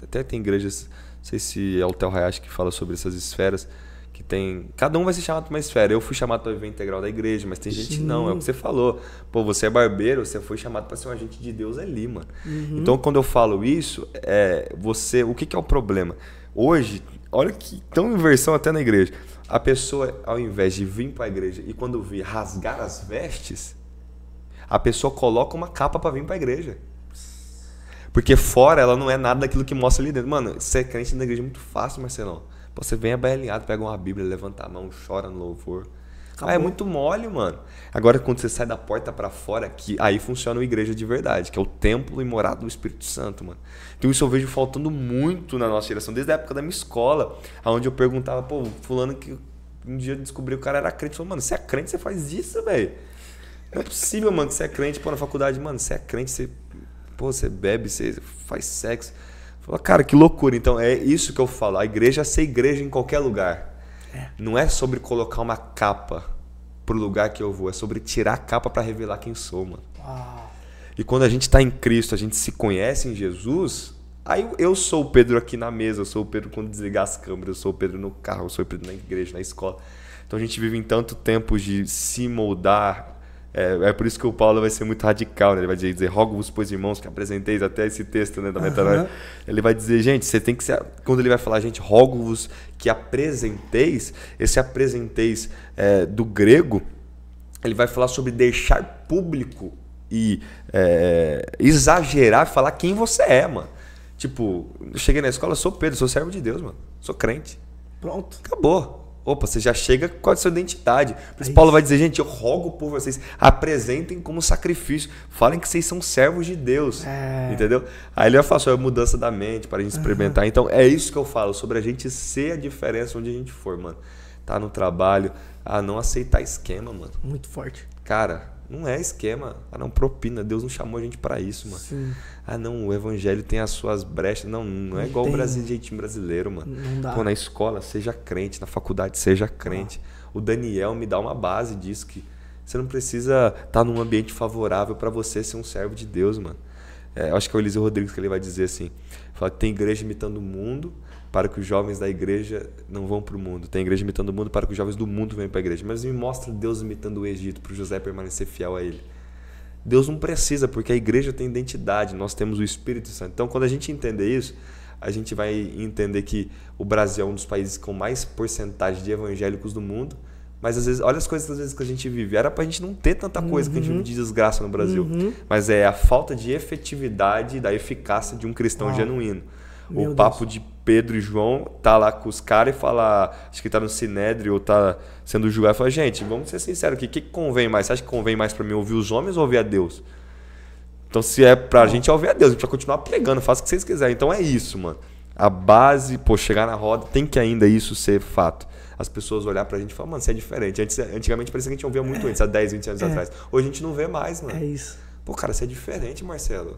até tem igrejas não sei se é o Tel Hayashi que fala sobre essas esferas que tem. Cada um vai ser chamado para uma esfera. Eu fui chamado para viver integral da igreja, mas tem gente que não. É o que você falou. Pô, você é barbeiro, você foi chamado para ser um agente de Deus ali, mano. Uhum. Então, quando eu falo isso, é você. O que, que é o problema? Hoje, olha que tão inversão até na igreja. A pessoa, ao invés de vir para a igreja e quando vir rasgar as vestes, a pessoa coloca uma capa para vir para a igreja. Porque fora ela não é nada daquilo que mostra ali dentro. Mano, ser é crente na igreja é muito fácil, Marcelão. Você vem abalhado, pega uma Bíblia, levanta a mão, chora no louvor. Ah, é muito mole, mano. Agora, quando você sai da porta para fora, que aí funciona a igreja de verdade, que é o templo e morada do Espírito Santo, mano. Então, isso eu vejo faltando muito na nossa geração, desde a época da minha escola, onde eu perguntava, pô, fulano que um dia descobriu que o cara era crente. Falei, mano, você é crente, você faz isso, velho. Não é possível, mano, que você é crente, pô, na faculdade, mano, você é crente, você pô, você bebe, você faz sexo. Fala, cara, que loucura. Então é isso que eu falo. A igreja é ser igreja em qualquer lugar. É. Não é sobre colocar uma capa pro lugar que eu vou, é sobre tirar a capa para revelar quem sou, mano. Uau. E quando a gente está em Cristo, a gente se conhece em Jesus, aí eu sou o Pedro aqui na mesa, eu sou o Pedro quando desligar as câmeras, eu sou o Pedro no carro, eu sou o Pedro na igreja, na escola. Então a gente vive em tanto tempo de se moldar é, é, por isso que o Paulo vai ser muito radical, né? Ele vai dizer, dizer rogo-vos, pois, irmãos, que apresenteis até esse texto né, da metanoia. Uhum. Ele vai dizer, gente, você tem que ser... Quando ele vai falar, gente, rogo-vos que apresenteis, esse apresenteis é, do grego, ele vai falar sobre deixar público e é, exagerar, falar quem você é, mano. Tipo, eu cheguei na escola, sou Pedro, sou servo de Deus, mano. Sou crente. Pronto. Acabou. Opa, você já chega com a sua identidade. Por é Paulo vai dizer, gente, eu rogo por vocês, apresentem como sacrifício, falem que vocês são servos de Deus. É. Entendeu? Aí ele vai falar sobre a mudança da mente para a gente experimentar. Uhum. Então, é isso que eu falo, sobre a gente ser a diferença onde a gente for, mano. Tá no trabalho, a ah, não aceitar esquema, mano. Muito forte. Cara, não é esquema. Ah, não, propina. Deus não chamou a gente para isso, mano. Sim. Ah, não, o evangelho tem as suas brechas. Não, não é igual tem, o Brasil, jeitinho brasileiro, mano. Não dá. Pô, na escola, seja crente. Na faculdade, seja crente. Ah. O Daniel me dá uma base disso que você não precisa estar tá num ambiente favorável para você ser um servo de Deus, mano. É, acho que é o Eliseu Rodrigues que ele vai dizer assim: fala, tem igreja imitando o mundo para que os jovens da igreja não vão para o mundo. Tem igreja imitando o mundo para que os jovens do mundo venham para a igreja. Mas me mostra Deus imitando o Egito para José permanecer fiel a ele. Deus não precisa, porque a igreja tem identidade, nós temos o Espírito Santo. Então, quando a gente entender isso, a gente vai entender que o Brasil é um dos países com mais porcentagem de evangélicos do mundo. Mas às vezes, olha as coisas às vezes que a gente vive. Era a gente não ter tanta coisa uhum. que a gente uhum. de desgraça no Brasil. Uhum. Mas é a falta de efetividade da eficácia de um cristão ah. genuíno. Meu o papo Deus. de Pedro e João tá lá com os caras e falar, acho que tá no Sinédrio ou tá sendo julgado, fala, gente, vamos ser sinceros aqui, o que, que convém mais? Você acha que convém mais para mim ouvir os homens ou ouvir a Deus? Então, se é pra gente é ouvir a Deus, a gente vai continuar pregando, faça o que vocês quiserem. Então é isso, mano. A base, pô, chegar na roda, tem que ainda isso ser fato. As pessoas olhar pra gente e falar, mano, você é diferente. Antes, antigamente parecia que a gente ouvia muito é. antes, há 10, 20 anos é. atrás. Hoje a gente não vê mais, mano. É isso. Pô, cara, você é diferente, Marcelo.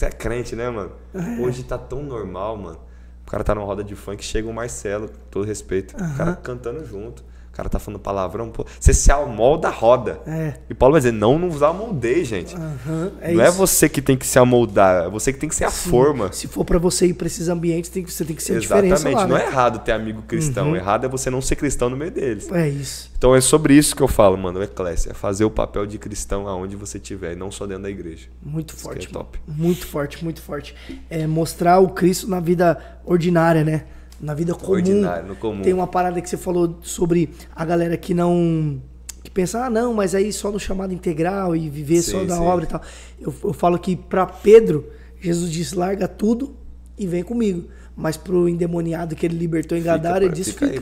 Você é crente, né, mano? É. Hoje tá tão normal, mano. O cara tá numa roda de funk, chega o Marcelo, com todo respeito, o cara cantando junto. O cara tá falando palavrão. Pô, você se amolda a roda. É. E Paulo vai dizer: não, não vos amoldei, gente. Uhum, é não é isso. é você que tem que se amoldar, é você que tem que ser a Sim. forma. Se for para você ir para esses ambientes, tem que, você tem que ser Exatamente. diferente. Exatamente. Não é né? é errado ter amigo cristão. Uhum. Errado é você não ser cristão no meio deles. É isso. Então é sobre isso que eu falo, mano. É classe. É fazer o papel de cristão aonde você estiver, e não só dentro da igreja. Muito isso é forte. É top. Muito forte, muito forte. É mostrar o Cristo na vida ordinária, né? na vida comum. comum. Tem uma parada que você falou sobre a galera que não. que pensa, ah, não, mas aí só no chamado integral e viver sim, só da sim. obra e tal. Eu, eu falo que para Pedro, Jesus disse: larga tudo e vem comigo. Mas para o endemoniado que ele libertou em Gadara, ele disse: fica.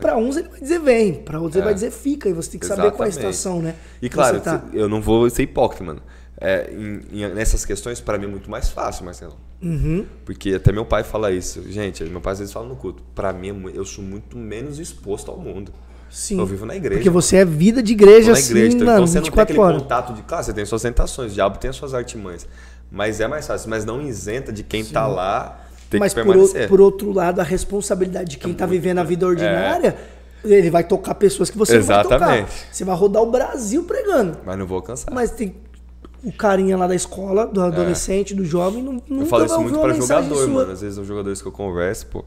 Para uns ele vai dizer: vem. Para outros é. ele vai é. dizer: fica. E você tem que Exatamente. saber qual é a situação, né? E claro, tá... eu não vou ser hipócrita, mano é, em, em, nessas questões, para mim é muito mais fácil, Marcelo. Uhum. Porque até meu pai fala isso. Gente, meu pai às vezes fala no culto. Para mim, é eu sou muito menos exposto ao mundo. Sim. Eu vivo na igreja. Porque você é vida de igreja, assim, na igreja, então, mano, então você não tem aquele horas. contato de... Claro, você tem suas tentações, o diabo tem as suas artimanhas. Mas é mais fácil. Mas não isenta de quem está lá tem mas que permanecer. Mas por, outro lado, a responsabilidade de quem está é vivendo a vida é. ordinária... É... Ele vai tocar pessoas que você Exatamente. não vai tocar. Você vai rodar o Brasil pregando. Mas não vou alcançar. Mas tem, o carinha lá da escola, do é. adolescente, é. do jovem, não, não Eu falo isso muito pra jogador, sua. mano. Às vezes os jogadores que eu converso, pô,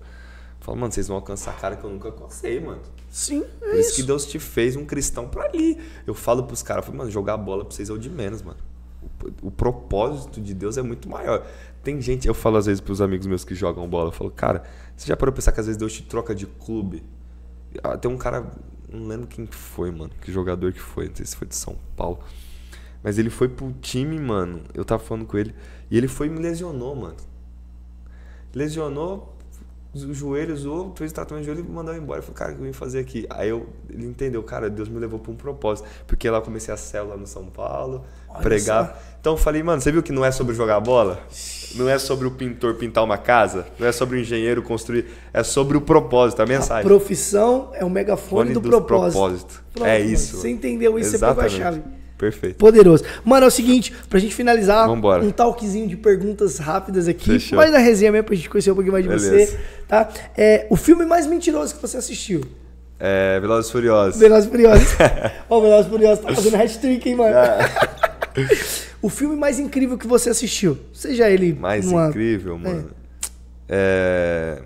falo, mano, vocês vão alcançar a cara que eu nunca alcancei, mano. Sim, é Por isso. isso que Deus te fez um cristão pra ali. Eu falo pros caras, mano, jogar bola pra vocês é o de menos, mano. O, o propósito de Deus é muito maior. Tem gente, eu falo às vezes pros amigos meus que jogam bola, eu falo, cara, você já parou pra pensar que às vezes Deus te troca de clube? Ah, tem um cara, não lembro quem foi, mano, que jogador que foi, não sei se foi de São Paulo mas ele foi pro time, mano. Eu tava falando com ele. E ele foi e me lesionou, mano. Lesionou os joelhos, ou fez o tratamento de joelho e me mandou embora. Eu falei, cara, o que eu vim fazer aqui? Aí eu, ele entendeu, cara, Deus me levou pra um propósito. Porque lá eu comecei a célula no São Paulo, Olha pregar. Então eu falei, mano, você viu que não é sobre jogar bola? Não é sobre o pintor pintar uma casa? Não é sobre o engenheiro construir? É sobre o propósito, a mensagem. A profissão é o megafone Fone do, do propósito. propósito. Pronto, é isso. Mano. Você entendeu isso, Exatamente. você pegou a chave. Perfeito. Poderoso. Mano, é o seguinte, pra gente finalizar, Vambora. um talquezinho de perguntas rápidas aqui. Fechou. Mais da resenha mesmo, pra gente conhecer um pouquinho mais de Beleza. você. Tá? É, o filme mais mentiroso que você assistiu? É, Velozes Furiosos. Velozes Furiosos. Ó, oh, Velozes Furiosos tá fazendo hat-trick, hein, mano? Ah. o filme mais incrível que você assistiu? Seja ele... Mais numa... incrível, é. mano? É. é...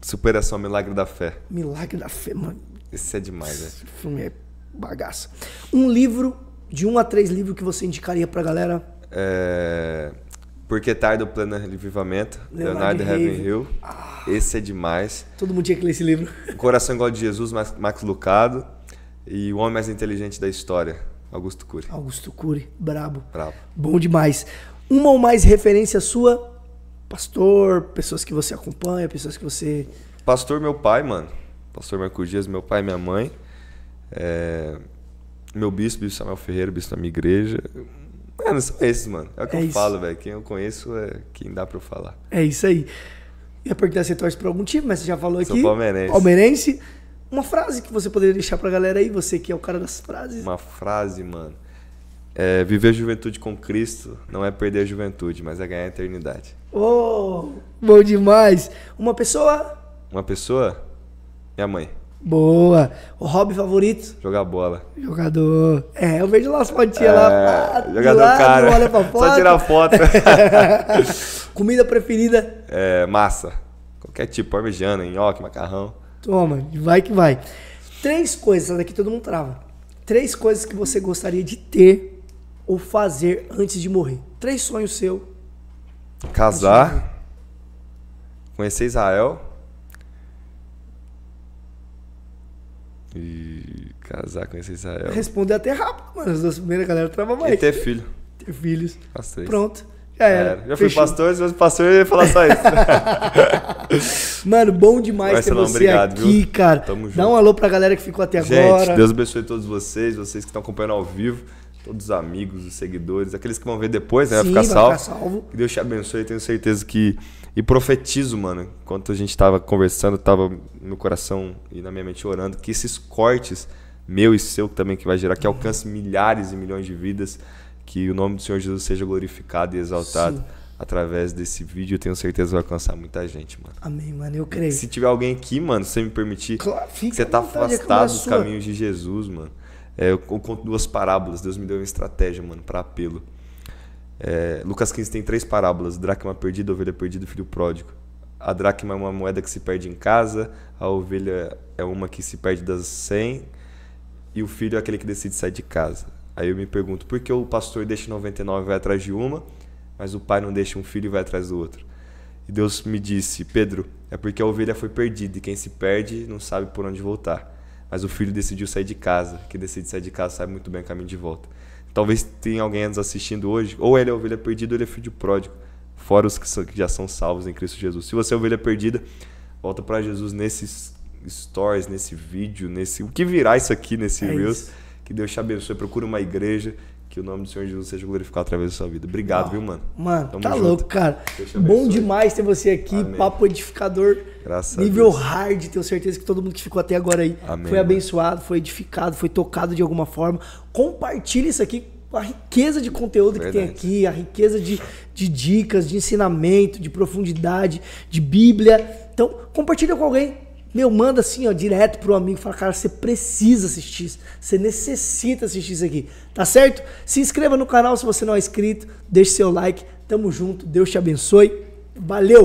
Superação, Milagre da Fé. Milagre da Fé, mano. Esse é demais, né? Esse filme é bagaço. Um livro de um a três livros que você indicaria pra galera? É... Porque Tarde o Plano é Revivamento, Leonardo, Leonardo Heaven Hill. Ah, esse é demais. Todo mundo tinha que ler esse livro. Coração Igual de Jesus, Max Lucado. E O Homem Mais Inteligente da História, Augusto Cury. Augusto Cury, brabo. Brabo. Bom demais. Uma ou mais referência sua, pastor, pessoas que você acompanha, pessoas que você. Pastor, meu pai, mano. Pastor Marco Dias, meu pai e minha mãe. É meu bispo, bispo Samuel Ferreira, bispo da minha igreja. Mano, são esses, mano. É o que é eu isso. falo, velho. Quem eu conheço é quem dá pra eu falar. É isso aí. Ia perguntar se é, torce por algum time, mas você já falou Sou aqui. palmeirense. Palmeirense. Uma frase que você poderia deixar pra galera aí, você que é o cara das frases. Uma frase, mano. É, viver a juventude com Cristo não é perder a juventude, mas é ganhar a eternidade. Oh, bom demais. Uma pessoa? Uma pessoa? Minha mãe. Boa. O hobby favorito? Jogar bola. Jogador. É, eu vejo lá as fotinhas é, lá. Jogador lado, cara. Olha pra foto. Só tirar foto. Comida preferida? É, massa. Qualquer tipo, parmegiana, nhoque, macarrão. Toma, vai que vai. Três coisas, essa daqui todo mundo trava. Três coisas que você gostaria de ter ou fazer antes de morrer. Três sonhos seu. Casar. Conhecer Israel E casar, conhecer Israel. Respondeu até rápido, mano. As duas primeiras galera trava mais. E ter filho. Ter filhos. As três. Pronto. Já era. era. Já fui pastor, se fosse pastor ia falar só isso. mano, bom demais Marcelão, ter você obrigado, aqui, viu? cara. Tamo junto. Dá um alô pra galera que ficou até Gente, agora. Deus abençoe todos vocês, vocês que estão acompanhando ao vivo todos os amigos, os seguidores, aqueles que vão ver depois, né? Sim, vai, ficar, vai salvo. ficar salvo. Que Deus te abençoe. Tenho certeza que e profetizo, mano, enquanto a gente tava conversando, tava no meu coração e na minha mente orando, que esses cortes, meu e seu também, que vai gerar, que alcance milhares e milhões de vidas, que o nome do Senhor Jesus seja glorificado e exaltado. Sim. Através desse vídeo, eu tenho certeza que vai alcançar muita gente, mano. Amém, mano. Eu creio. Se tiver alguém aqui, mano, você me permitir, claro, fica você tá é afastado dos caminhos de Jesus, mano. É, eu conto duas parábolas. Deus me deu uma estratégia, mano, para apelo. É, Lucas 15 tem três parábolas: dracma perdida, ovelha perdida e filho pródigo. A dracma é uma moeda que se perde em casa, a ovelha é uma que se perde das 100 e o filho é aquele que decide sair de casa. Aí eu me pergunto, por que o pastor deixa 99 e vai atrás de uma, mas o pai não deixa um filho e vai atrás do outro? E Deus me disse, Pedro, é porque a ovelha foi perdida e quem se perde não sabe por onde voltar. Mas o filho decidiu sair de casa, quem decide sair de casa sabe muito bem o caminho de volta. Talvez tenha alguém nos assistindo hoje. Ou ele é ovelha perdida ou ele é filho pródigo. Fora os que, são, que já são salvos em Cristo Jesus. Se você é ovelha perdida, volta para Jesus nesses stories, nesse vídeo, nesse. O que virá isso aqui nesse é Reels? Isso. Que Deus te abençoe. Procura uma igreja que o nome do Senhor Jesus seja glorificado através da sua vida. Obrigado, viu, mano? Mano, Tamo tá junto. louco, cara. Bom demais ter você aqui. Amém. Papo edificador. Graças nível hard. Tenho certeza que todo mundo que ficou até agora aí Amém, foi abençoado, mano. foi edificado, foi tocado de alguma forma. Compartilhe isso aqui. A riqueza de conteúdo Verdade. que tem aqui, a riqueza de, de dicas, de ensinamento, de profundidade, de Bíblia. Então, compartilha com alguém meu, manda assim, ó, direto pro amigo, fala, cara, você precisa assistir isso, você necessita assistir isso aqui, tá certo? Se inscreva no canal se você não é inscrito, deixe seu like, tamo junto, Deus te abençoe, valeu!